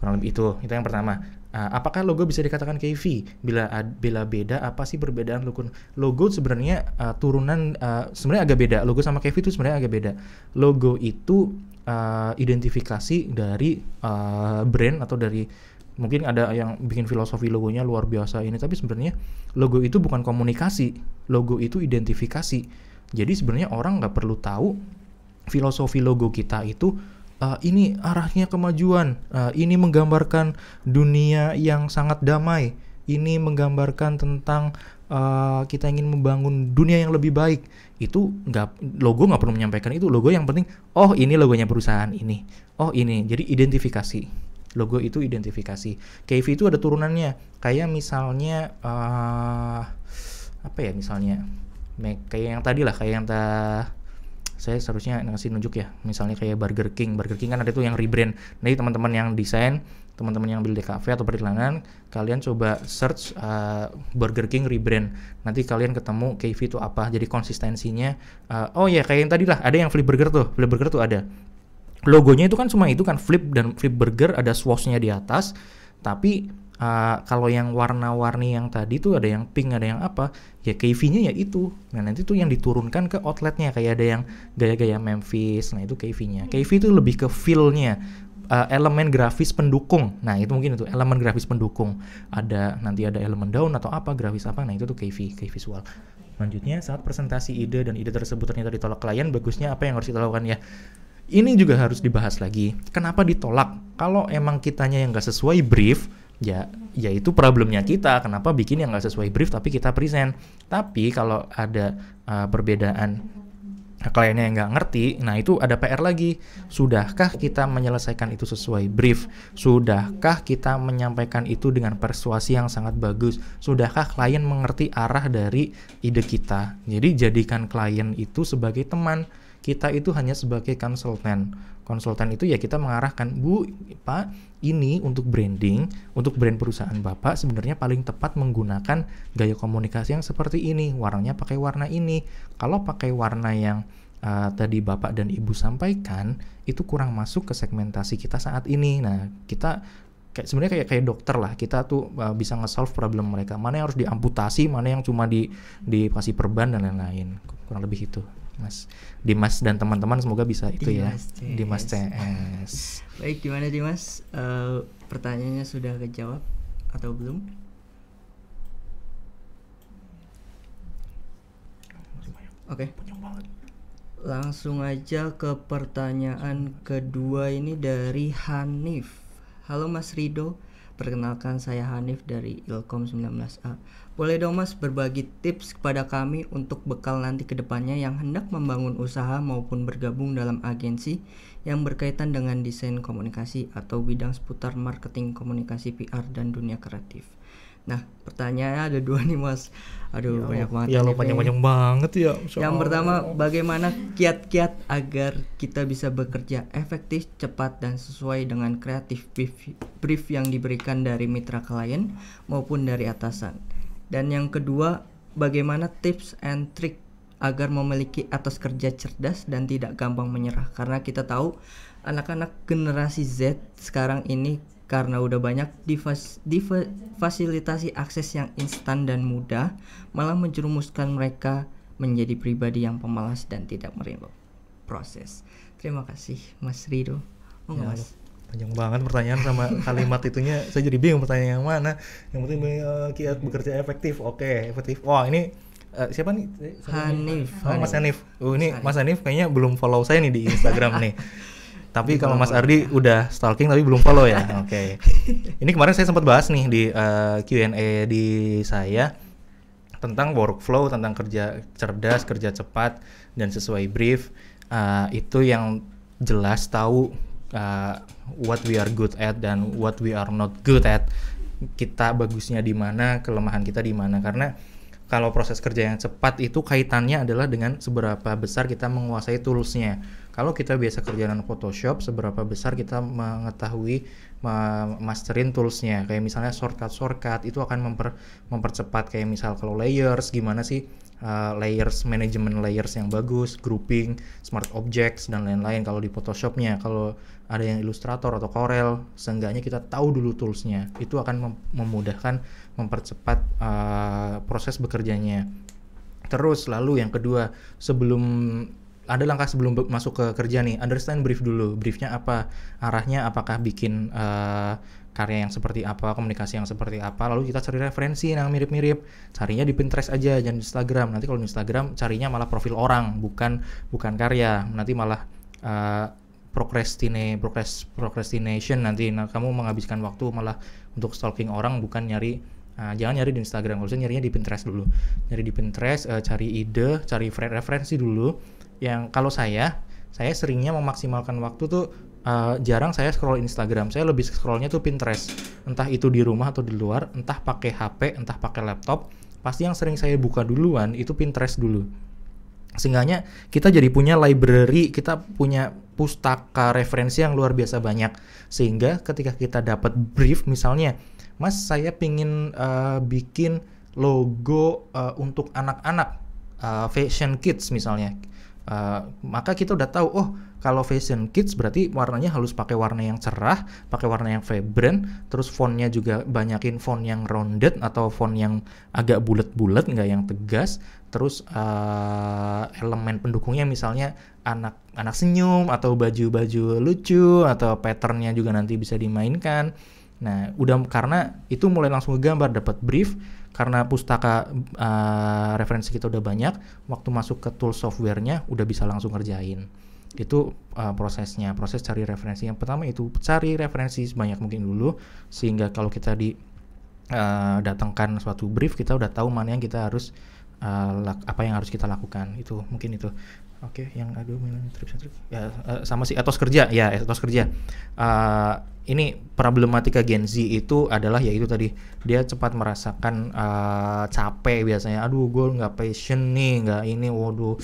kurang lebih itu itu yang pertama Ah, apakah logo bisa dikatakan KV bila bila beda apa sih perbedaan logo logo sebenarnya uh, turunan uh, sebenarnya agak beda logo sama KV itu sebenarnya agak beda logo itu uh, identifikasi dari uh, brand atau dari mungkin ada yang bikin filosofi logonya luar biasa ini tapi sebenarnya logo itu bukan komunikasi logo itu identifikasi jadi sebenarnya orang nggak perlu tahu filosofi logo kita itu uh, ini arahnya kemajuan, uh, ini menggambarkan dunia yang sangat damai, ini menggambarkan tentang uh, kita ingin membangun dunia yang lebih baik. Itu nggak logo nggak perlu menyampaikan itu logo yang penting. Oh ini logonya perusahaan ini. Oh ini jadi identifikasi. Logo itu identifikasi. KV itu ada turunannya. Kayak misalnya uh, apa ya misalnya? Kayak yang tadi lah, kayak yang tadi saya seharusnya ngasih nunjuk ya misalnya kayak Burger King Burger King kan ada tuh yang rebrand nah, nih teman-teman yang desain teman-teman yang ambil di cafe atau perjalanan kalian coba search uh, Burger King rebrand nanti kalian ketemu KV itu apa jadi konsistensinya uh, oh ya kayak yang tadi lah ada yang flip burger tuh flip burger tuh ada logonya itu kan cuma itu kan flip dan flip burger ada swashnya di atas tapi uh, kalau yang warna-warni yang tadi tuh ada yang pink ada yang apa ya KV-nya ya itu nah nanti tuh yang diturunkan ke outletnya kayak ada yang gaya-gaya Memphis nah itu KV-nya hmm. KV itu lebih ke feel-nya uh, elemen grafis pendukung. Nah, itu mungkin itu elemen grafis pendukung. Ada nanti ada elemen daun atau apa grafis apa. Nah, itu tuh KV, KV visual. Selanjutnya, saat presentasi ide dan ide tersebut ternyata ditolak klien, bagusnya apa yang harus kita lakukan ya? Ini juga harus dibahas lagi. Kenapa ditolak? Kalau emang kitanya yang nggak sesuai brief, ya ya itu problemnya kita kenapa bikin yang nggak sesuai brief tapi kita present tapi kalau ada uh, perbedaan kliennya yang nggak ngerti nah itu ada PR lagi sudahkah kita menyelesaikan itu sesuai brief sudahkah kita menyampaikan itu dengan persuasi yang sangat bagus sudahkah klien mengerti arah dari ide kita jadi jadikan klien itu sebagai teman kita itu hanya sebagai konsultan konsultan itu ya kita mengarahkan bu pak ini untuk branding, untuk brand perusahaan Bapak sebenarnya paling tepat menggunakan gaya komunikasi yang seperti ini. Warnanya pakai warna ini. Kalau pakai warna yang uh, tadi Bapak dan Ibu sampaikan, itu kurang masuk ke segmentasi kita saat ini. Nah, kita kayak sebenarnya kayak kayak dokter lah kita tuh uh, bisa nge-solve problem mereka mana yang harus diamputasi mana yang cuma di dikasih perban dan lain-lain kurang lebih itu Mas Dimas dan teman-teman semoga bisa itu ya. CS. Dimas CS. Baik, gimana Dimas? Uh, eh, pertanyaannya sudah kejawab atau belum? Oke. Okay. Langsung aja ke pertanyaan kedua ini dari Hanif. Halo Mas Rido, perkenalkan saya Hanif dari Ilkom 19A. Boleh dong mas berbagi tips kepada kami untuk bekal nanti ke depannya yang hendak membangun usaha maupun bergabung dalam agensi yang berkaitan dengan desain komunikasi atau bidang seputar marketing komunikasi PR dan dunia kreatif. Nah, pertanyaannya ada dua nih mas. Aduh ya, banyak banget. Ya lo panjang-panjang banget ya. Yang pertama, bagaimana kiat-kiat agar kita bisa bekerja efektif, cepat, dan sesuai dengan kreatif brief yang diberikan dari mitra klien maupun dari atasan. Dan yang kedua, bagaimana tips and trick agar memiliki atas kerja cerdas dan tidak gampang menyerah karena kita tahu anak-anak generasi Z sekarang ini karena udah banyak difasilitasi akses yang instan dan mudah malah menjerumuskan mereka menjadi pribadi yang pemalas dan tidak menerima proses. Terima kasih Mas Rido. Oh, ya, mas panjang banget pertanyaan sama kalimat itunya saya jadi bingung pertanyaan yang mana yang penting uh, kiat bekerja efektif oke okay, efektif wah ini uh, siapa nih Hanif oh, Mas Hanif oh, ini Mas Hanif kayaknya belum follow saya nih di Instagram nih tapi kalau Mas Ardi udah stalking tapi belum follow ya oke okay. ini kemarin saya sempat bahas nih di uh, eh, Q&A di saya tentang workflow tentang kerja cerdas kerja cepat dan sesuai brief uh, itu yang jelas tahu uh, what we are good at dan what we are not good at kita bagusnya di mana kelemahan kita di mana karena kalau proses kerja yang cepat itu kaitannya adalah dengan seberapa besar kita menguasai toolsnya kalau kita biasa kerja dengan Photoshop seberapa besar kita mengetahui masterin toolsnya kayak misalnya shortcut shortcut itu akan memper mempercepat kayak misal kalau layers gimana sih uh, layers management layers yang bagus, grouping, smart objects dan lain-lain kalau di Photoshopnya. Kalau ada yang Illustrator atau Corel, seenggaknya kita tahu dulu toolsnya. Itu akan mem memudahkan, mempercepat uh, proses bekerjanya. Terus lalu yang kedua, sebelum ada langkah sebelum masuk ke kerja nih, understand brief dulu. Briefnya apa? Arahnya apakah bikin uh, karya yang seperti apa, komunikasi yang seperti apa, lalu kita cari referensi yang mirip-mirip. Carinya di Pinterest aja, jangan di Instagram. Nanti kalau di Instagram carinya malah profil orang, bukan bukan karya. Nanti malah uh, procrastine, procrast, procrastination nanti nah, kamu menghabiskan waktu malah untuk stalking orang bukan nyari Nah, jangan nyari di Instagram, misalnya nyarinya di Pinterest dulu. Nyari di Pinterest, uh, cari ide, cari referensi dulu. Yang kalau saya, saya seringnya memaksimalkan waktu tuh uh, jarang saya scroll Instagram. Saya lebih scrollnya tuh Pinterest. Entah itu di rumah atau di luar, entah pakai HP, entah pakai laptop. Pasti yang sering saya buka duluan itu Pinterest dulu. Sehingga kita jadi punya library, kita punya pustaka referensi yang luar biasa banyak. Sehingga ketika kita dapat brief misalnya, Mas saya pingin uh, bikin logo uh, untuk anak-anak uh, fashion kids misalnya. Uh, maka kita udah tahu, oh kalau Fashion Kids berarti warnanya harus pakai warna yang cerah, pakai warna yang vibrant, terus fontnya juga banyakin font yang rounded atau font yang agak bulat-bulat, nggak yang tegas. Terus uh, elemen pendukungnya misalnya anak-anak senyum atau baju-baju lucu atau patternnya juga nanti bisa dimainkan. Nah, udah karena itu mulai langsung gambar dapat brief karena pustaka uh, referensi kita udah banyak, waktu masuk ke tool softwarenya udah bisa langsung ngerjain itu uh, prosesnya proses cari referensi yang pertama itu cari referensi sebanyak mungkin dulu sehingga kalau kita di uh, datangkan suatu brief kita udah tahu mana yang kita harus uh, apa yang harus kita lakukan itu mungkin itu oke okay, yang aduh trips trip ya uh, sama si etos kerja ya etos kerja uh, ini problematika Gen Z itu adalah yaitu tadi dia cepat merasakan uh, capek biasanya aduh gue nggak passion nih nggak ini waduh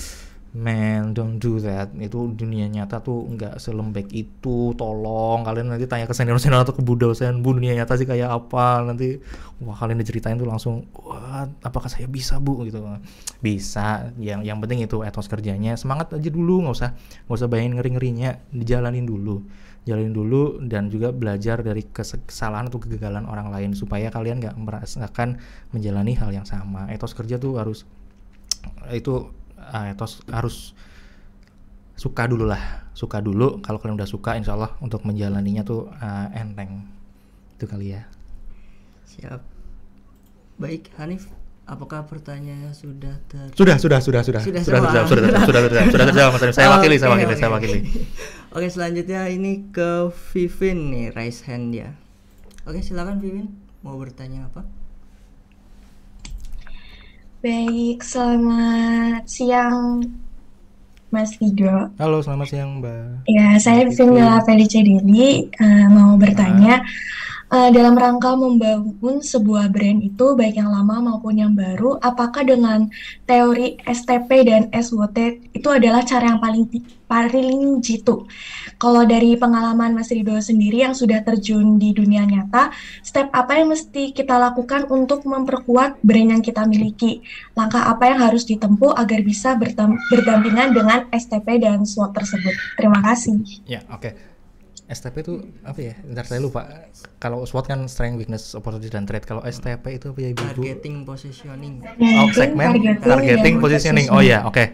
man don't do that itu dunia nyata tuh nggak selembek itu tolong kalian nanti tanya ke senior senior atau ke buddha dosen bu dunia nyata sih kayak apa nanti wah kalian diceritain tuh langsung wah apakah saya bisa bu gitu bisa yang yang penting itu etos kerjanya semangat aja dulu nggak usah nggak usah bayangin ngeri ngerinya dijalanin dulu jalanin dulu dan juga belajar dari kesalahan atau kegagalan orang lain supaya kalian nggak merasakan menjalani hal yang sama etos kerja tuh harus itu uh, harus suka dulu lah suka dulu kalau kalian udah suka insya Allah untuk menjalaninya tuh uh, enteng itu kali ya siap baik Hanif apakah pertanyaannya sudah ter sudah sudah sudah sudah sudah sudah sudah sudah sudah sudah sudah sudah sudah mas sudah, saya oh, wakili saya wakili saya wakili oke selanjutnya ini ke Vivin nih raise hand ya oke silakan Vivin mau bertanya apa Baik, selamat siang Mas Vigo. Halo, selamat siang Mbak. Ya, saya Vimila Felice dili uh, eh, mau bertanya. Nah uh, dalam rangka membangun sebuah brand itu baik yang lama maupun yang baru apakah dengan teori STP dan SWOT itu adalah cara yang paling paling jitu kalau dari pengalaman Mas Ridho sendiri yang sudah terjun di dunia nyata step apa yang mesti kita lakukan untuk memperkuat brand yang kita miliki langkah apa yang harus ditempuh agar bisa berdampingan dengan STP dan SWOT tersebut terima kasih ya oke okay. STP itu hmm. apa ya? Ntar saya lupa. Kalau SWOT kan strength, weakness, opportunity dan threat. Kalau STP itu apa ya? Ibu? Targeting, positioning. Oh, segmen, targeting, positioning. Oh ya, oke. Okay.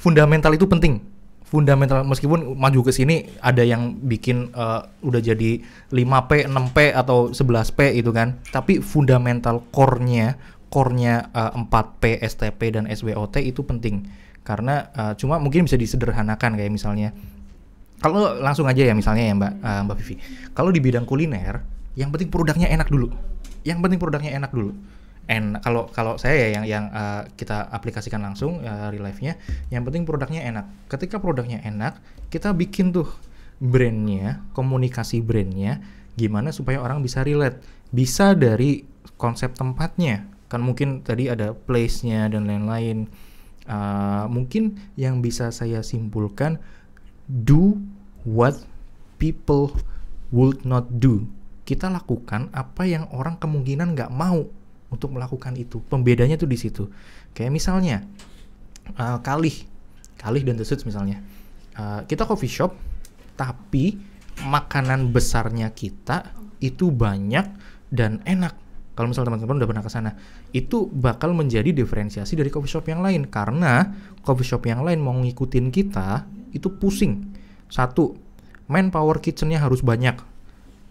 Fundamental itu penting. Fundamental meskipun maju ke sini ada yang bikin uh, udah jadi 5P, 6P atau 11P itu kan. Tapi fundamental core-nya, core-nya uh, eh, 4P, STP dan SWOT itu penting. Karena uh, cuma mungkin bisa disederhanakan kayak misalnya kalau langsung aja ya misalnya ya Mbak uh, Mbak Vivi. Kalau di bidang kuliner, yang penting produknya enak dulu. Yang penting produknya enak dulu. En. kalau kalau saya ya yang yang uh, kita aplikasikan langsung uh, real life-nya, yang penting produknya enak. Ketika produknya enak, kita bikin tuh brandnya, komunikasi brandnya, gimana supaya orang bisa relate. Bisa dari konsep tempatnya, kan mungkin tadi ada place-nya dan lain-lain. Uh, mungkin yang bisa saya simpulkan do what people would not do. Kita lakukan apa yang orang kemungkinan nggak mau untuk melakukan itu. Pembedanya tuh di situ. Kayak misalnya uh, kalih, kalih dan suits misalnya. Uh, kita coffee shop, tapi makanan besarnya kita itu banyak dan enak. Kalau misalnya teman-teman udah pernah ke sana, itu bakal menjadi diferensiasi dari coffee shop yang lain karena coffee shop yang lain mau ngikutin kita itu pusing satu, manpower kitchennya harus banyak.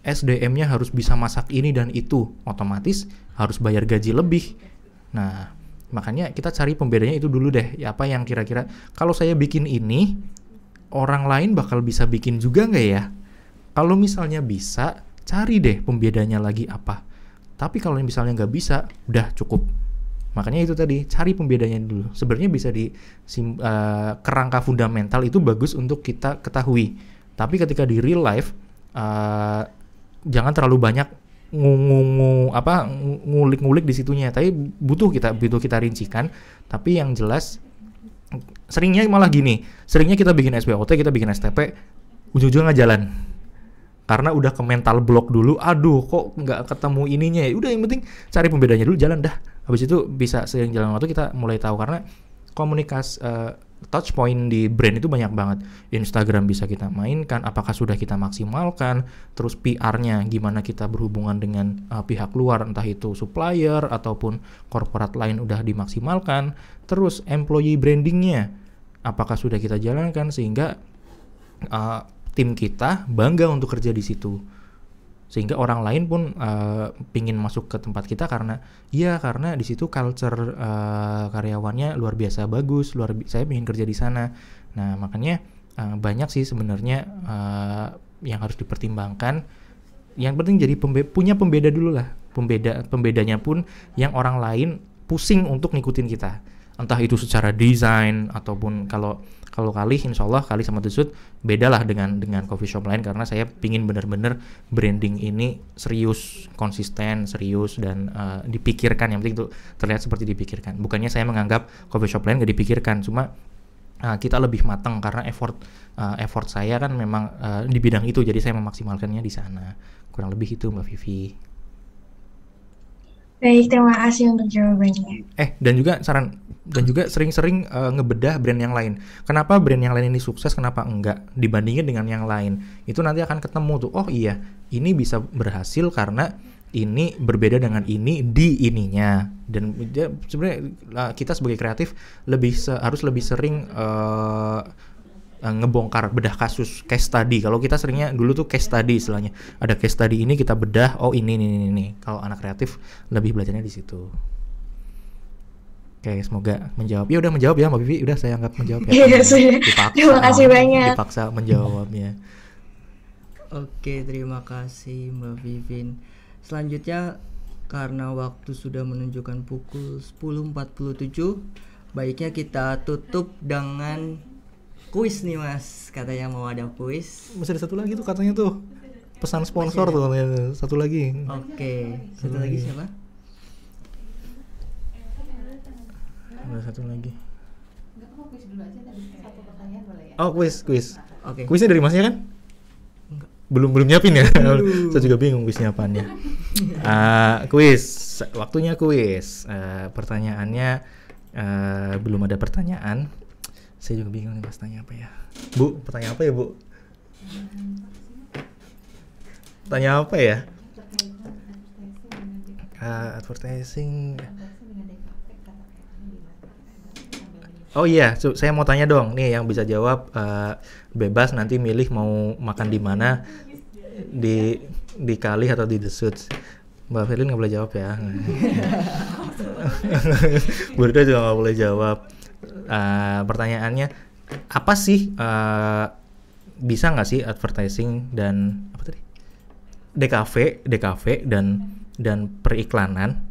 SDM-nya harus bisa masak ini dan itu. Otomatis harus bayar gaji lebih. Nah, makanya kita cari pembedanya itu dulu deh. Ya, apa yang kira-kira kalau saya bikin ini, orang lain bakal bisa bikin juga nggak ya? Kalau misalnya bisa, cari deh pembedanya lagi apa. Tapi kalau misalnya nggak bisa, udah cukup Makanya itu tadi cari pembedanya dulu. Sebenarnya bisa di sim, uh, kerangka fundamental itu bagus untuk kita ketahui. Tapi ketika di real life uh, jangan terlalu banyak ngungu apa ngulik-ngulik di situnya. Tapi butuh kita butuh kita rincikan. Tapi yang jelas seringnya malah gini. Seringnya kita bikin SBOT, kita bikin STP, ujung-ujungnya jalan karena udah ke mental block dulu aduh kok nggak ketemu ininya ya udah yang penting cari pembedanya dulu jalan dah habis itu bisa sering jalan waktu kita mulai tahu karena komunikasi uh, eh, touch point di brand itu banyak banget Instagram bisa kita mainkan apakah sudah kita maksimalkan terus PR-nya gimana kita berhubungan dengan uh, pihak luar entah itu supplier ataupun korporat lain udah dimaksimalkan terus employee brandingnya apakah sudah kita jalankan sehingga uh, tim kita bangga untuk kerja di situ sehingga orang lain pun uh, pingin masuk ke tempat kita karena ya karena di situ culture uh, karyawannya luar biasa bagus luar bi saya ingin kerja di sana nah makanya uh, banyak sih sebenarnya uh, yang harus dipertimbangkan yang penting jadi pembe punya pembeda dulu lah pembeda pembedanya pun yang orang lain pusing untuk ngikutin kita entah itu secara desain ataupun kalau kalau kali insya Allah kali sama beda bedalah dengan dengan coffee shop lain karena saya pingin bener-bener branding ini serius konsisten serius dan uh, dipikirkan yang penting itu terlihat seperti dipikirkan bukannya saya menganggap coffee shop lain gak dipikirkan cuma eh, kita lebih matang karena effort uh, effort saya kan memang uh, di bidang itu jadi saya memaksimalkannya di sana kurang lebih itu Mbak Vivi Baik, terima kasih untuk jawabannya. Eh, dan juga saran dan juga sering-sering uh, ngebedah brand yang lain. Kenapa brand yang lain ini sukses, kenapa enggak dibandingin dengan yang lain? Itu nanti akan ketemu tuh. Oh iya, ini bisa berhasil karena ini berbeda dengan ini di ininya. Dan ya, sebenarnya eh, kita sebagai kreatif lebih harus lebih sering uh, uh, ngebongkar bedah kasus case study. Kalau kita seringnya dulu tuh case study istilahnya. Ada case study ini kita bedah, oh ini ini ini. ini. Kalau anak kreatif lebih belajarnya di situ. Oke, semoga menjawab. Ya udah menjawab ya, Mbak Vivi. Udah saya anggap menjawab ya. Iya, Dipaksa. Terima kasih banyak. Dipaksa menjawabnya. Oke, terima kasih Mbak Vivin. Selanjutnya karena waktu sudah menunjukkan pukul 10.47, baiknya kita tutup dengan kuis nih mas katanya mau ada kuis masih ada satu lagi tuh katanya tuh pesan sponsor tuh katanya satu lagi oke okay. satu, satu lagi. Iya. siapa ada satu lagi ya? oh kuis kuis oke okay. kuisnya dari masnya kan belum belum nyiapin ya saya juga bingung kuisnya apa nih. uh, kuis waktunya kuis uh, pertanyaannya uh, belum ada pertanyaan saya juga bingung nih mas tanya apa ya. Bu, pertanyaan apa ya bu? Tanya apa ya? Uh, advertising. Oh iya, so, saya mau tanya dong nih yang bisa jawab uh, bebas nanti milih mau makan di mana di di kali atau di the suits. Mbak Firlin nggak boleh jawab ya. Burda juga nggak boleh jawab uh, pertanyaannya apa sih uh, bisa nggak sih advertising dan apa tadi DKV DKV dan dan periklanan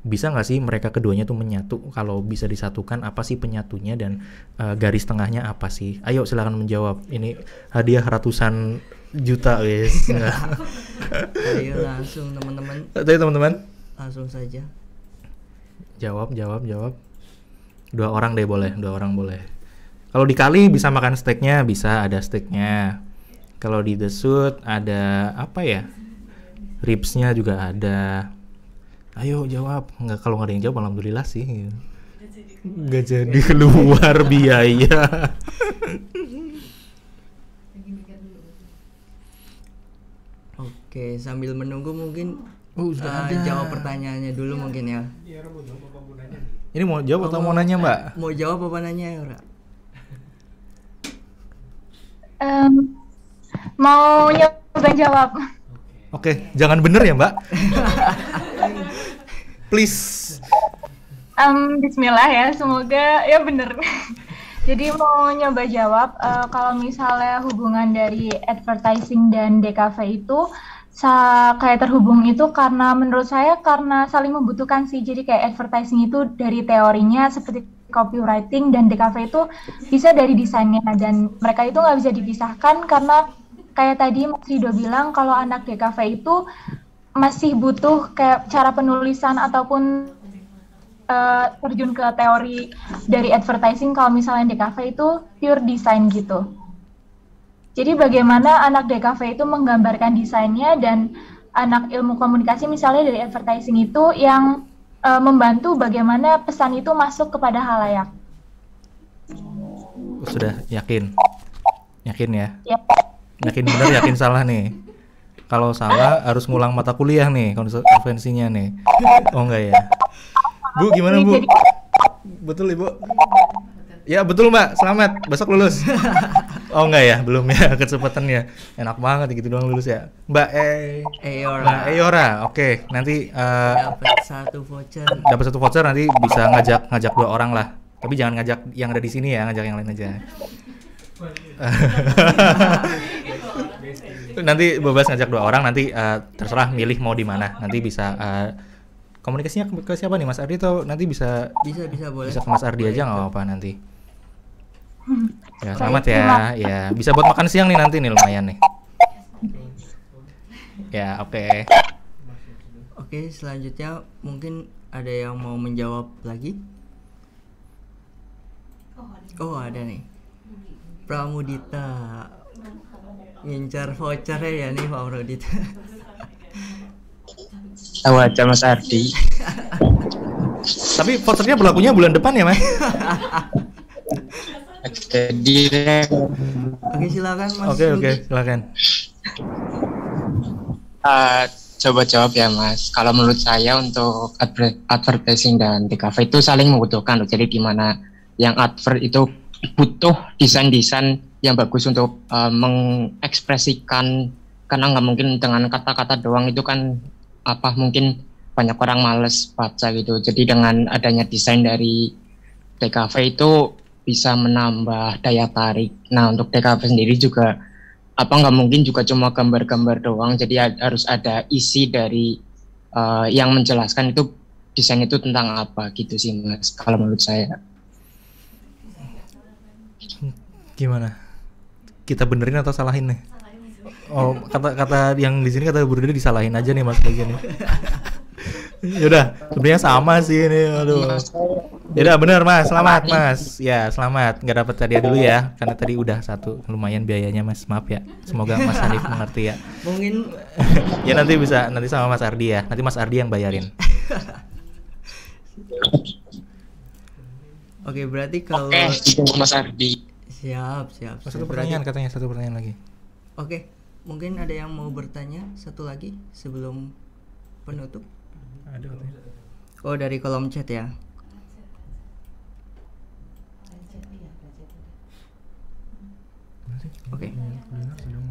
bisa nggak sih mereka keduanya tuh menyatu kalau bisa disatukan apa sih penyatunya dan uh, garis tengahnya apa sih ayo silahkan menjawab ini hadiah ratusan juta guys ayo langsung teman-teman teman-teman langsung saja jawab jawab jawab dua orang deh boleh dua orang boleh kalau dikali bisa makan steaknya bisa ada steaknya kalau di the suit ada apa ya ribsnya juga ada ayo jawab nggak kalau nggak ada yang jawab alhamdulillah sih nggak jadi keluar biaya Oke, sambil menunggu mungkin oh, sudah uh, jawab pertanyaannya dulu ya, mungkin ya. ya ini mau jawab atau mau, nanya mbak? Mau jawab apa nanya Yura? Um, mau nyoba jawab. Oke, okay. jangan bener ya mbak. Please. Um, Bismillah ya, semoga ya bener. Jadi mau nyoba jawab, uh, kalau misalnya hubungan dari advertising dan DKV itu kayak terhubung itu karena menurut saya karena saling membutuhkan sih. Jadi kayak advertising itu dari teorinya seperti copywriting dan DKV itu bisa dari desainnya dan mereka itu nggak bisa dipisahkan karena kayak tadi Mas Rido bilang kalau anak DKV itu masih butuh kayak cara penulisan ataupun uh, terjun ke teori dari advertising kalau misalnya DKV itu pure design gitu. Jadi bagaimana anak DKV itu menggambarkan desainnya dan anak ilmu komunikasi misalnya dari advertising itu yang e, membantu bagaimana pesan itu masuk kepada halayak. Oh, sudah yakin? Yakin ya? ya. Yakin benar, yakin salah nih. Kalau salah harus ngulang mata kuliah nih konvensinya nih. Oh enggak ya. Bu gimana Bu? Betul Ibu. Ya betul Mbak, selamat. Besok lulus. Oh enggak ya, belum ya ya. Enak banget gitu doang lulus ya. Mbak e Eora. Mbak Eora. Oke, okay. nanti uh, dapat satu voucher. Dapat satu voucher nanti bisa ngajak ngajak dua orang lah. Tapi jangan ngajak yang ada di sini ya, ngajak yang lain aja. nanti bebas ngajak dua orang nanti uh, terserah milih mau di mana. Nanti bisa uh, komunikasinya ke, siapa nih Mas Ardi atau nanti bisa bisa bisa boleh. Bisa ke Mas Ardi aja nggak apa-apa nanti. Hmm. Ya, selamat ya. Ya, bisa buat makan siang nih nanti nih lumayan nih. Ya, oke. Okay. Oke, okay, selanjutnya mungkin ada yang mau menjawab lagi? Oh, ada nih. Pramudita. Ngincar voucher ya nih Pak Pramudita. Sama aja Mas Ardi. Tapi vouchernya berlakunya bulan depan ya, Mas? jadi Oke silakan Mas. Oke oke silakan. Uh, coba jawab ya Mas. Kalau menurut saya untuk adver advertising dan TKV itu saling membutuhkan loh. Jadi gimana yang advert itu butuh desain-desain yang bagus untuk uh, mengekspresikan karena nggak mungkin dengan kata-kata doang itu kan apa mungkin banyak orang males baca gitu. Jadi dengan adanya desain dari TKV itu bisa menambah daya tarik. Nah untuk TKP sendiri juga apa nggak mungkin juga cuma gambar-gambar doang. Jadi harus ada isi dari uh, yang menjelaskan itu desain itu tentang apa gitu sih mas. Kalau menurut saya. Gimana? Kita benerin atau salahin nih? Oh kata kata yang di sini kata berdiri disalahin aja nih mas bagian Yaudah, sebenarnya sama sih ini. Aduh. Ya udah bener Mas. Selamat Mas. Ya, selamat. Gak dapat tadi ya dulu ya, karena tadi udah satu lumayan biayanya Mas. Maaf ya. Semoga Mas Hanif mengerti ya. Mungkin ya nanti bisa nanti sama Mas Ardi ya. Nanti Mas Ardi yang bayarin. Oke, berarti kalau Oke, Mas Ardi. Siap, siap. Satu pertanyaan katanya, satu pertanyaan lagi. Oke, mungkin ada yang mau bertanya satu lagi sebelum penutup ada Oh dari kolom chat ya. Oke. Okay.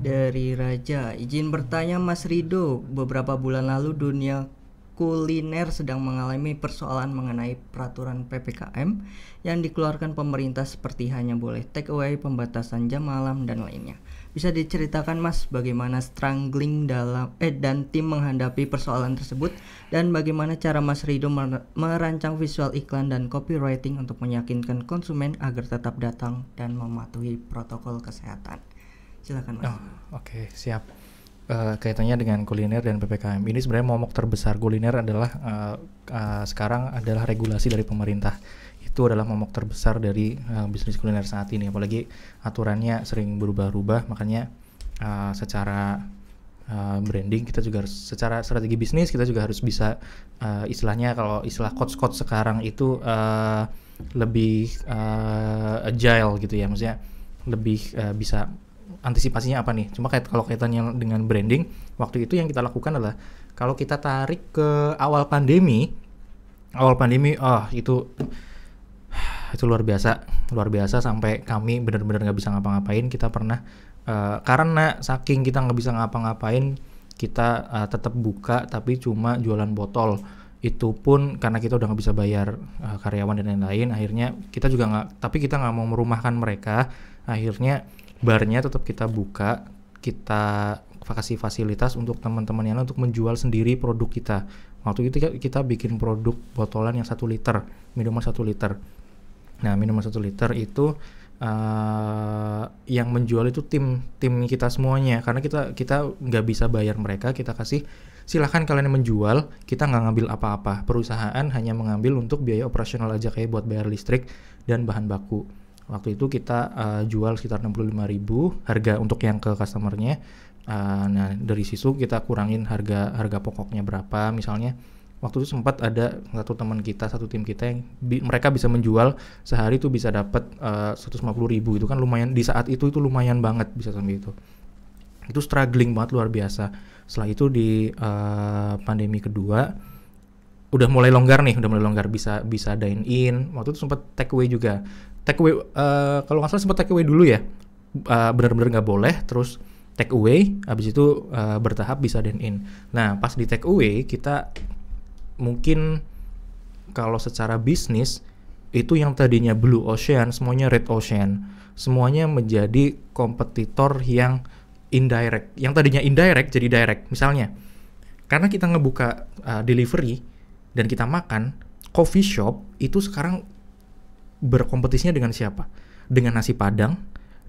Dari Raja, izin bertanya Mas Rido, beberapa bulan lalu dunia kuliner sedang mengalami persoalan mengenai peraturan PPKM yang dikeluarkan pemerintah seperti hanya boleh take away, pembatasan jam malam dan lainnya. Bisa diceritakan Mas bagaimana Strangling dalam eh dan tim menghadapi persoalan tersebut dan bagaimana cara Mas Rido merancang visual iklan dan copywriting untuk meyakinkan konsumen agar tetap datang dan mematuhi protokol kesehatan. Silakan Mas. Oh, Oke, okay, siap. Uh, kaitannya dengan kuliner dan ppkm ini sebenarnya momok terbesar kuliner adalah uh, uh, sekarang adalah regulasi dari pemerintah itu adalah momok terbesar dari uh, bisnis kuliner saat ini apalagi aturannya sering berubah-ubah makanya uh, secara uh, branding kita juga harus secara strategi bisnis kita juga harus bisa uh, istilahnya kalau istilah coach-coach sekarang itu uh, lebih uh, agile gitu ya maksudnya lebih uh, bisa antisipasinya apa nih? Cuma kait kalau kaitannya dengan branding, waktu itu yang kita lakukan adalah kalau kita tarik ke awal pandemi, awal pandemi, oh, itu itu luar biasa luar biasa sampai kami benar-benar nggak bisa ngapa-ngapain kita pernah uh, karena saking kita nggak bisa ngapa-ngapain kita uh, tetap buka tapi cuma jualan botol itu pun karena kita udah nggak bisa bayar uh, karyawan dan lain-lain akhirnya kita juga nggak tapi kita nggak mau merumahkan mereka akhirnya barnya tetap kita buka kita kasih fasilitas untuk teman-teman yang untuk menjual sendiri produk kita waktu itu kita, bikin produk botolan yang satu liter minuman satu liter Nah, minuman satu liter itu uh, yang menjual itu tim tim kita semuanya karena kita kita nggak bisa bayar mereka, kita kasih silahkan kalian yang menjual, kita nggak ngambil apa-apa. Perusahaan hanya mengambil untuk biaya operasional aja kayak buat bayar listrik dan bahan baku. Waktu itu kita uh, jual sekitar 65.000 harga untuk yang ke customernya. Uh, nah, dari situ kita kurangin harga harga pokoknya berapa misalnya waktu itu sempat ada satu teman kita satu tim kita yang bi mereka bisa menjual sehari itu bisa dapat uh, 150 ribu itu kan lumayan di saat itu itu lumayan banget bisa sampai itu itu struggling banget luar biasa setelah itu di uh, pandemi kedua udah mulai longgar nih udah mulai longgar bisa bisa dine in waktu itu sempat take away juga take away uh, kalau nggak salah sempat take away dulu ya uh, eh, benar-benar nggak boleh terus take away habis itu uh, bertahap bisa dine in nah pas di take away kita mungkin kalau secara bisnis itu yang tadinya blue ocean semuanya red ocean semuanya menjadi kompetitor yang indirect yang tadinya indirect jadi direct misalnya karena kita ngebuka uh, delivery dan kita makan coffee shop itu sekarang berkompetisinya dengan siapa dengan nasi padang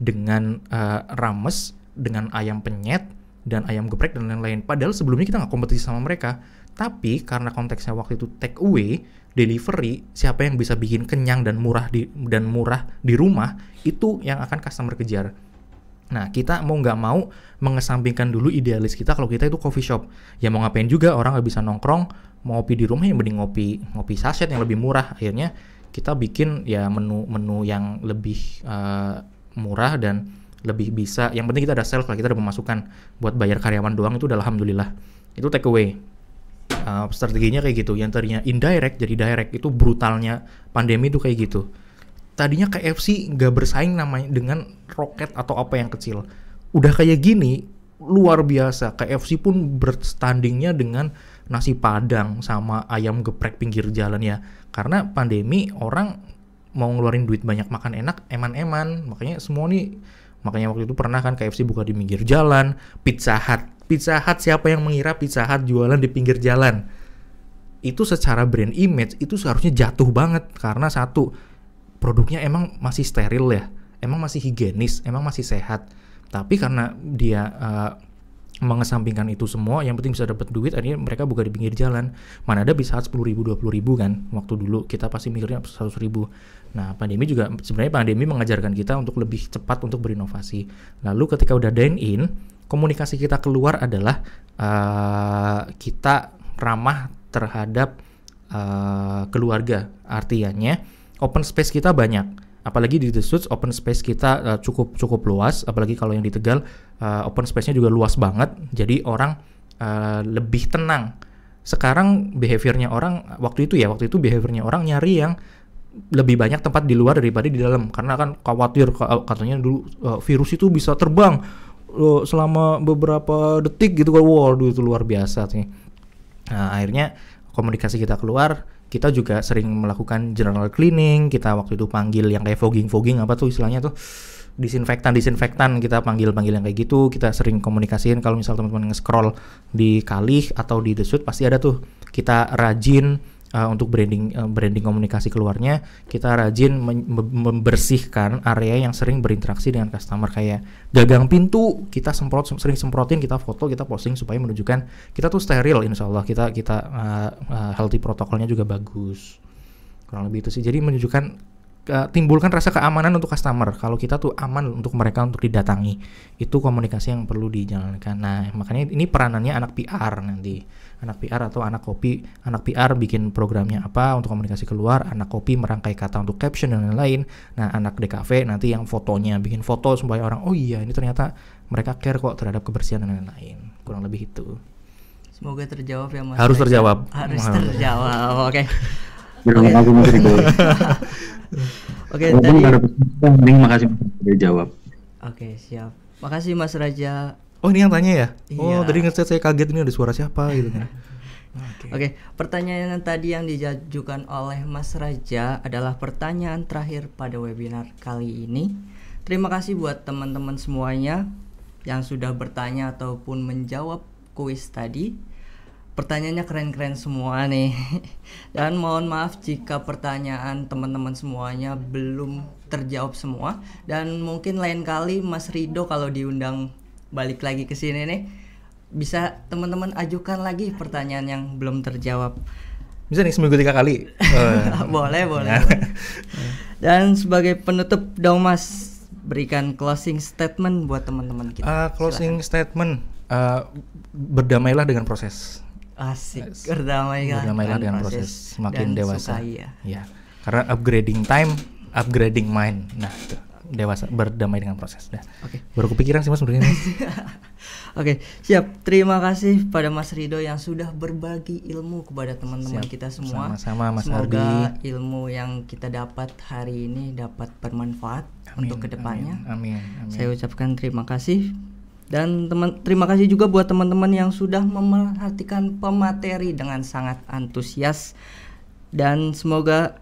dengan uh, rames dengan ayam penyet dan ayam geprek dan lain-lain padahal sebelumnya kita nggak kompetisi sama mereka tapi karena konteksnya waktu itu take away, delivery, siapa yang bisa bikin kenyang dan murah di dan murah di rumah itu yang akan customer kejar. Nah, kita mau nggak mau mengesampingkan dulu idealis kita kalau kita itu coffee shop. Ya mau ngapain juga orang nggak bisa nongkrong, mau ngopi di rumah yang mending ngopi ngopi saset yang lebih murah. Akhirnya kita bikin ya menu-menu yang lebih uh, murah dan lebih bisa. Yang penting kita ada sales lah, kita ada pemasukan. Buat bayar karyawan doang itu udah alhamdulillah. Itu take away uh, strateginya kayak gitu yang tadinya indirect jadi direct itu brutalnya pandemi itu kayak gitu tadinya KFC nggak bersaing namanya dengan roket atau apa yang kecil udah kayak gini luar biasa KFC pun berstandingnya dengan nasi padang sama ayam geprek pinggir jalan ya karena pandemi orang mau ngeluarin duit banyak makan enak eman-eman makanya semua nih makanya waktu itu pernah kan KFC buka di pinggir jalan Pizza Hut Pizza Hut siapa yang mengira Pizza Hut jualan di pinggir jalan? Itu secara brand image itu seharusnya jatuh banget karena satu produknya emang masih steril ya, emang masih higienis, emang masih sehat. Tapi karena dia uh, mengesampingkan itu semua, yang penting bisa dapat duit, akhirnya mereka buka di pinggir jalan. Mana ada bisa sepuluh ribu, dua puluh ribu kan? Waktu dulu kita pasti mikirnya seratus ribu. Nah, pandemi juga sebenarnya pandemi mengajarkan kita untuk lebih cepat untuk berinovasi. Lalu ketika udah dine in, komunikasi kita keluar adalah uh, kita ramah terhadap uh, keluarga. Artinya open space kita banyak. Apalagi di The Suits open space kita uh, cukup cukup luas. Apalagi kalau yang di Tegal uh, open space-nya juga luas banget. Jadi orang uh, lebih tenang. Sekarang behaviornya orang waktu itu ya waktu itu behaviornya orang nyari yang lebih banyak tempat di luar daripada di dalam karena kan khawatir katanya dulu uh, virus itu bisa terbang lo selama beberapa detik gitu kan waduh itu luar biasa sih nah akhirnya komunikasi kita keluar kita juga sering melakukan general cleaning kita waktu itu panggil yang kayak fogging fogging apa tuh istilahnya tuh disinfektan disinfektan kita panggil panggil yang kayak gitu kita sering komunikasiin kalau misal teman-teman nge-scroll di kali atau di desut pasti ada tuh kita rajin uh, untuk branding uh, branding komunikasi keluarnya kita rajin membersihkan area yang sering berinteraksi dengan customer kayak gagang pintu kita semprot sering semprotin kita foto kita posting supaya menunjukkan kita tuh steril insyaallah kita kita uh, uh, healthy protokolnya juga bagus kurang lebih itu sih jadi menunjukkan uh, timbulkan rasa keamanan untuk customer kalau kita tuh aman untuk mereka untuk didatangi itu komunikasi yang perlu dijalankan nah makanya ini peranannya anak PR nanti anak PR atau anak kopi anak PR bikin programnya apa untuk komunikasi keluar anak kopi merangkai kata untuk caption dan lain-lain nah anak DKV nanti yang fotonya bikin foto supaya orang oh iya ini ternyata mereka care kok terhadap kebersihan dan lain-lain kurang lebih itu semoga terjawab ya mas harus terjawab harus Maaf. terjawab oke terima oke terima kasih sudah oke siap makasih mas Raja Oh ini yang tanya ya? Oh, iya. Oh tadi ngeset saya kaget ini ada suara siapa gitu kan? Oke, okay. okay, pertanyaan yang tadi yang dijajukan oleh Mas Raja adalah pertanyaan terakhir pada webinar kali ini. Terima kasih buat teman-teman semuanya yang sudah bertanya ataupun menjawab kuis tadi. Pertanyaannya keren-keren semua nih. Dan mohon maaf jika pertanyaan teman-teman semuanya belum terjawab semua dan mungkin lain kali Mas Rido kalau diundang balik lagi ke sini nih bisa teman-teman ajukan lagi pertanyaan yang belum terjawab bisa nih seminggu tiga kali oh, iya. boleh boleh ya. dan sebagai penutup dong mas berikan closing statement buat teman-teman kita uh, closing Silahkan. statement uh, berdamailah dengan proses asik berdamailah, berdamailah dengan proses, proses. semakin dewasa ya. ya karena upgrading time upgrading mind nah itu dewasa berdamai dengan proses dah. Ya. Oke. Okay. Baru kepikiran sih Mas Oke, okay, siap. Terima kasih pada Mas Rido yang sudah berbagi ilmu kepada teman-teman kita semua. Sama-sama Mas Semoga Ardi. ilmu yang kita dapat hari ini dapat bermanfaat amin, untuk kedepannya. Amin, amin, amin. Saya ucapkan terima kasih dan teman terima kasih juga buat teman-teman yang sudah memperhatikan pemateri dengan sangat antusias dan semoga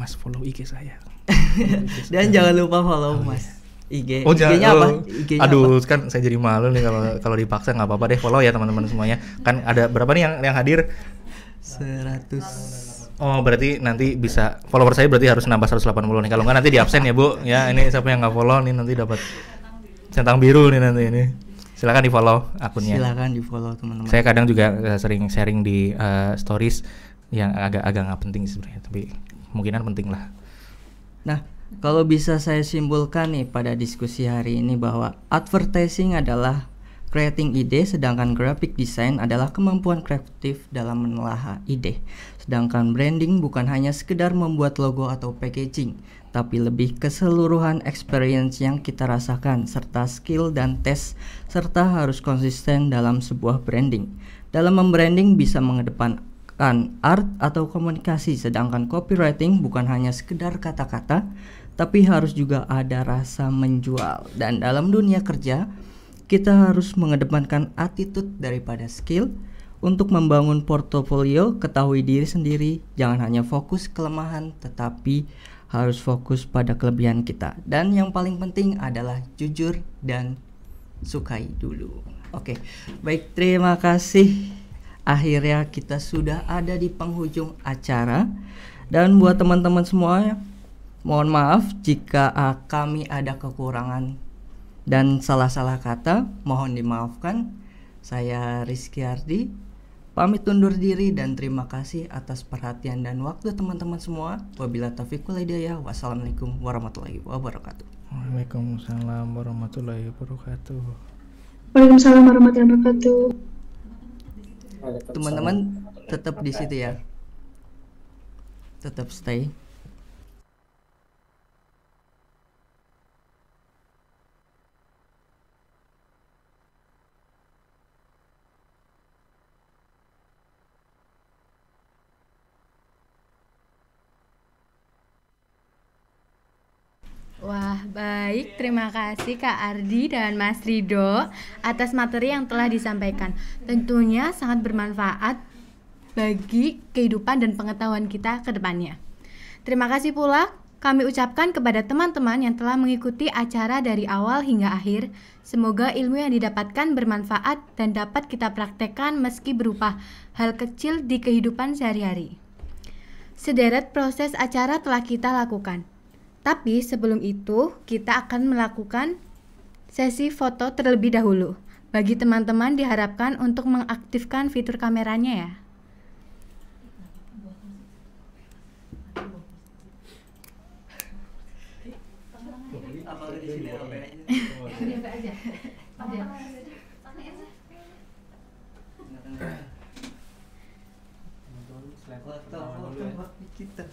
Mas follow IG saya. Dan jangan lupa follow oh, Mas. IG. Iya. Oh, IG-nya apa? Oh. IG aduh, apa? kan saya jadi malu nih kalau kalau dipaksa nggak apa-apa deh follow ya teman-teman semuanya. Kan ada berapa nih yang yang hadir? 100 Oh, berarti nanti bisa follower saya berarti harus nambah 180 nih. Kalau nggak nanti di absen ya, Bu. Ya, ini siapa yang nggak follow nih nanti dapat centang biru nih nanti ini. Silakan di-follow akunnya. Silakan di-follow teman-teman. Saya kadang juga eh, sering sharing di uh, stories yang agak-agak nggak penting sebenarnya, tapi kemungkinan penting lah. Nah, kalau bisa saya simpulkan nih pada diskusi hari ini bahwa advertising adalah creating ide sedangkan graphic design adalah kemampuan kreatif dalam menelaah ide. Sedangkan branding bukan hanya sekedar membuat logo atau packaging, tapi lebih keseluruhan experience yang kita rasakan serta skill dan tes serta harus konsisten dalam sebuah branding. Dalam membranding bisa mengedepan art atau komunikasi, sedangkan copywriting bukan hanya sekedar kata-kata, tapi harus juga ada rasa menjual. Dan dalam dunia kerja, kita harus mengedepankan attitude daripada skill untuk membangun portofolio, ketahui diri sendiri, jangan hanya fokus kelemahan, tetapi harus fokus pada kelebihan kita. Dan yang paling penting adalah jujur dan sukai dulu. Oke, okay. baik terima kasih Akhirnya kita sudah ada di penghujung acara dan buat teman-teman semua mohon maaf jika uh, kami ada kekurangan dan salah-salah kata mohon dimaafkan. Saya Rizky Ardi pamit undur diri dan terima kasih atas perhatian dan waktu teman-teman semua. Wabila taufiq wal hidayah. Wassalamualaikum warahmatullahi wabarakatuh. Waalaikumsalam warahmatullahi wabarakatuh. Waalaikumsalam warahmatullahi wabarakatuh teman-teman tetap di situ ya tetap stay Wah, baik. Terima kasih Kak Ardi dan Mas Rido atas materi yang telah disampaikan. Tentunya sangat bermanfaat bagi kehidupan dan pengetahuan kita ke depannya. Terima kasih pula kami ucapkan kepada teman-teman yang telah mengikuti acara dari awal hingga akhir. Semoga ilmu yang didapatkan bermanfaat dan dapat kita praktekkan meski berupa hal kecil di kehidupan sehari-hari. Sederet proses acara telah kita lakukan tapi sebelum itu, kita akan melakukan sesi foto terlebih dahulu. Bagi teman-teman diharapkan untuk mengaktifkan fitur kameranya ya. kita.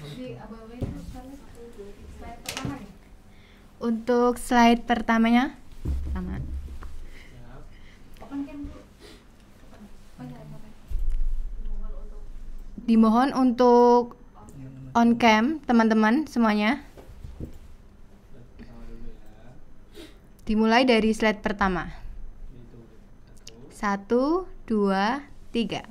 Untuk slide pertamanya, sama. Dimohon untuk on cam teman-teman semuanya. Dimulai dari slide pertama. Satu, dua, tiga.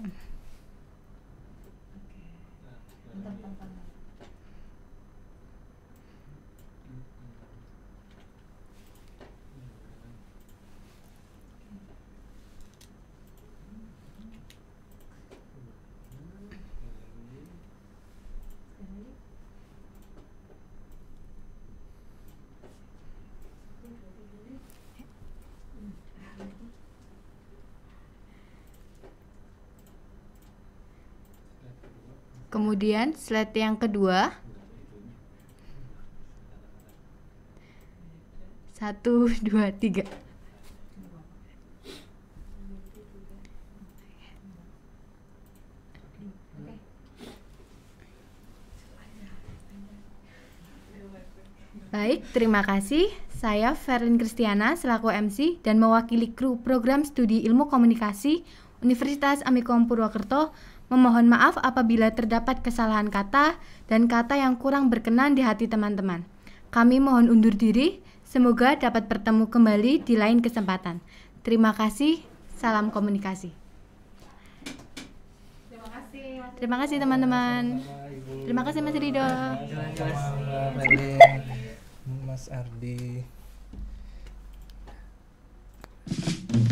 Kemudian slide yang kedua. Satu, dua, tiga. Baik, terima kasih. Saya Ferlin Kristiana selaku MC dan mewakili kru program studi Ilmu Komunikasi Universitas Amikom Purwokerto Memohon maaf apabila terdapat kesalahan kata dan kata yang kurang berkenan di hati teman-teman. Kami mohon undur diri, semoga dapat bertemu kembali di lain kesempatan. Terima kasih, salam komunikasi. Terima kasih. teman-teman. Terima kasih Mas Rido. Mas Ardi.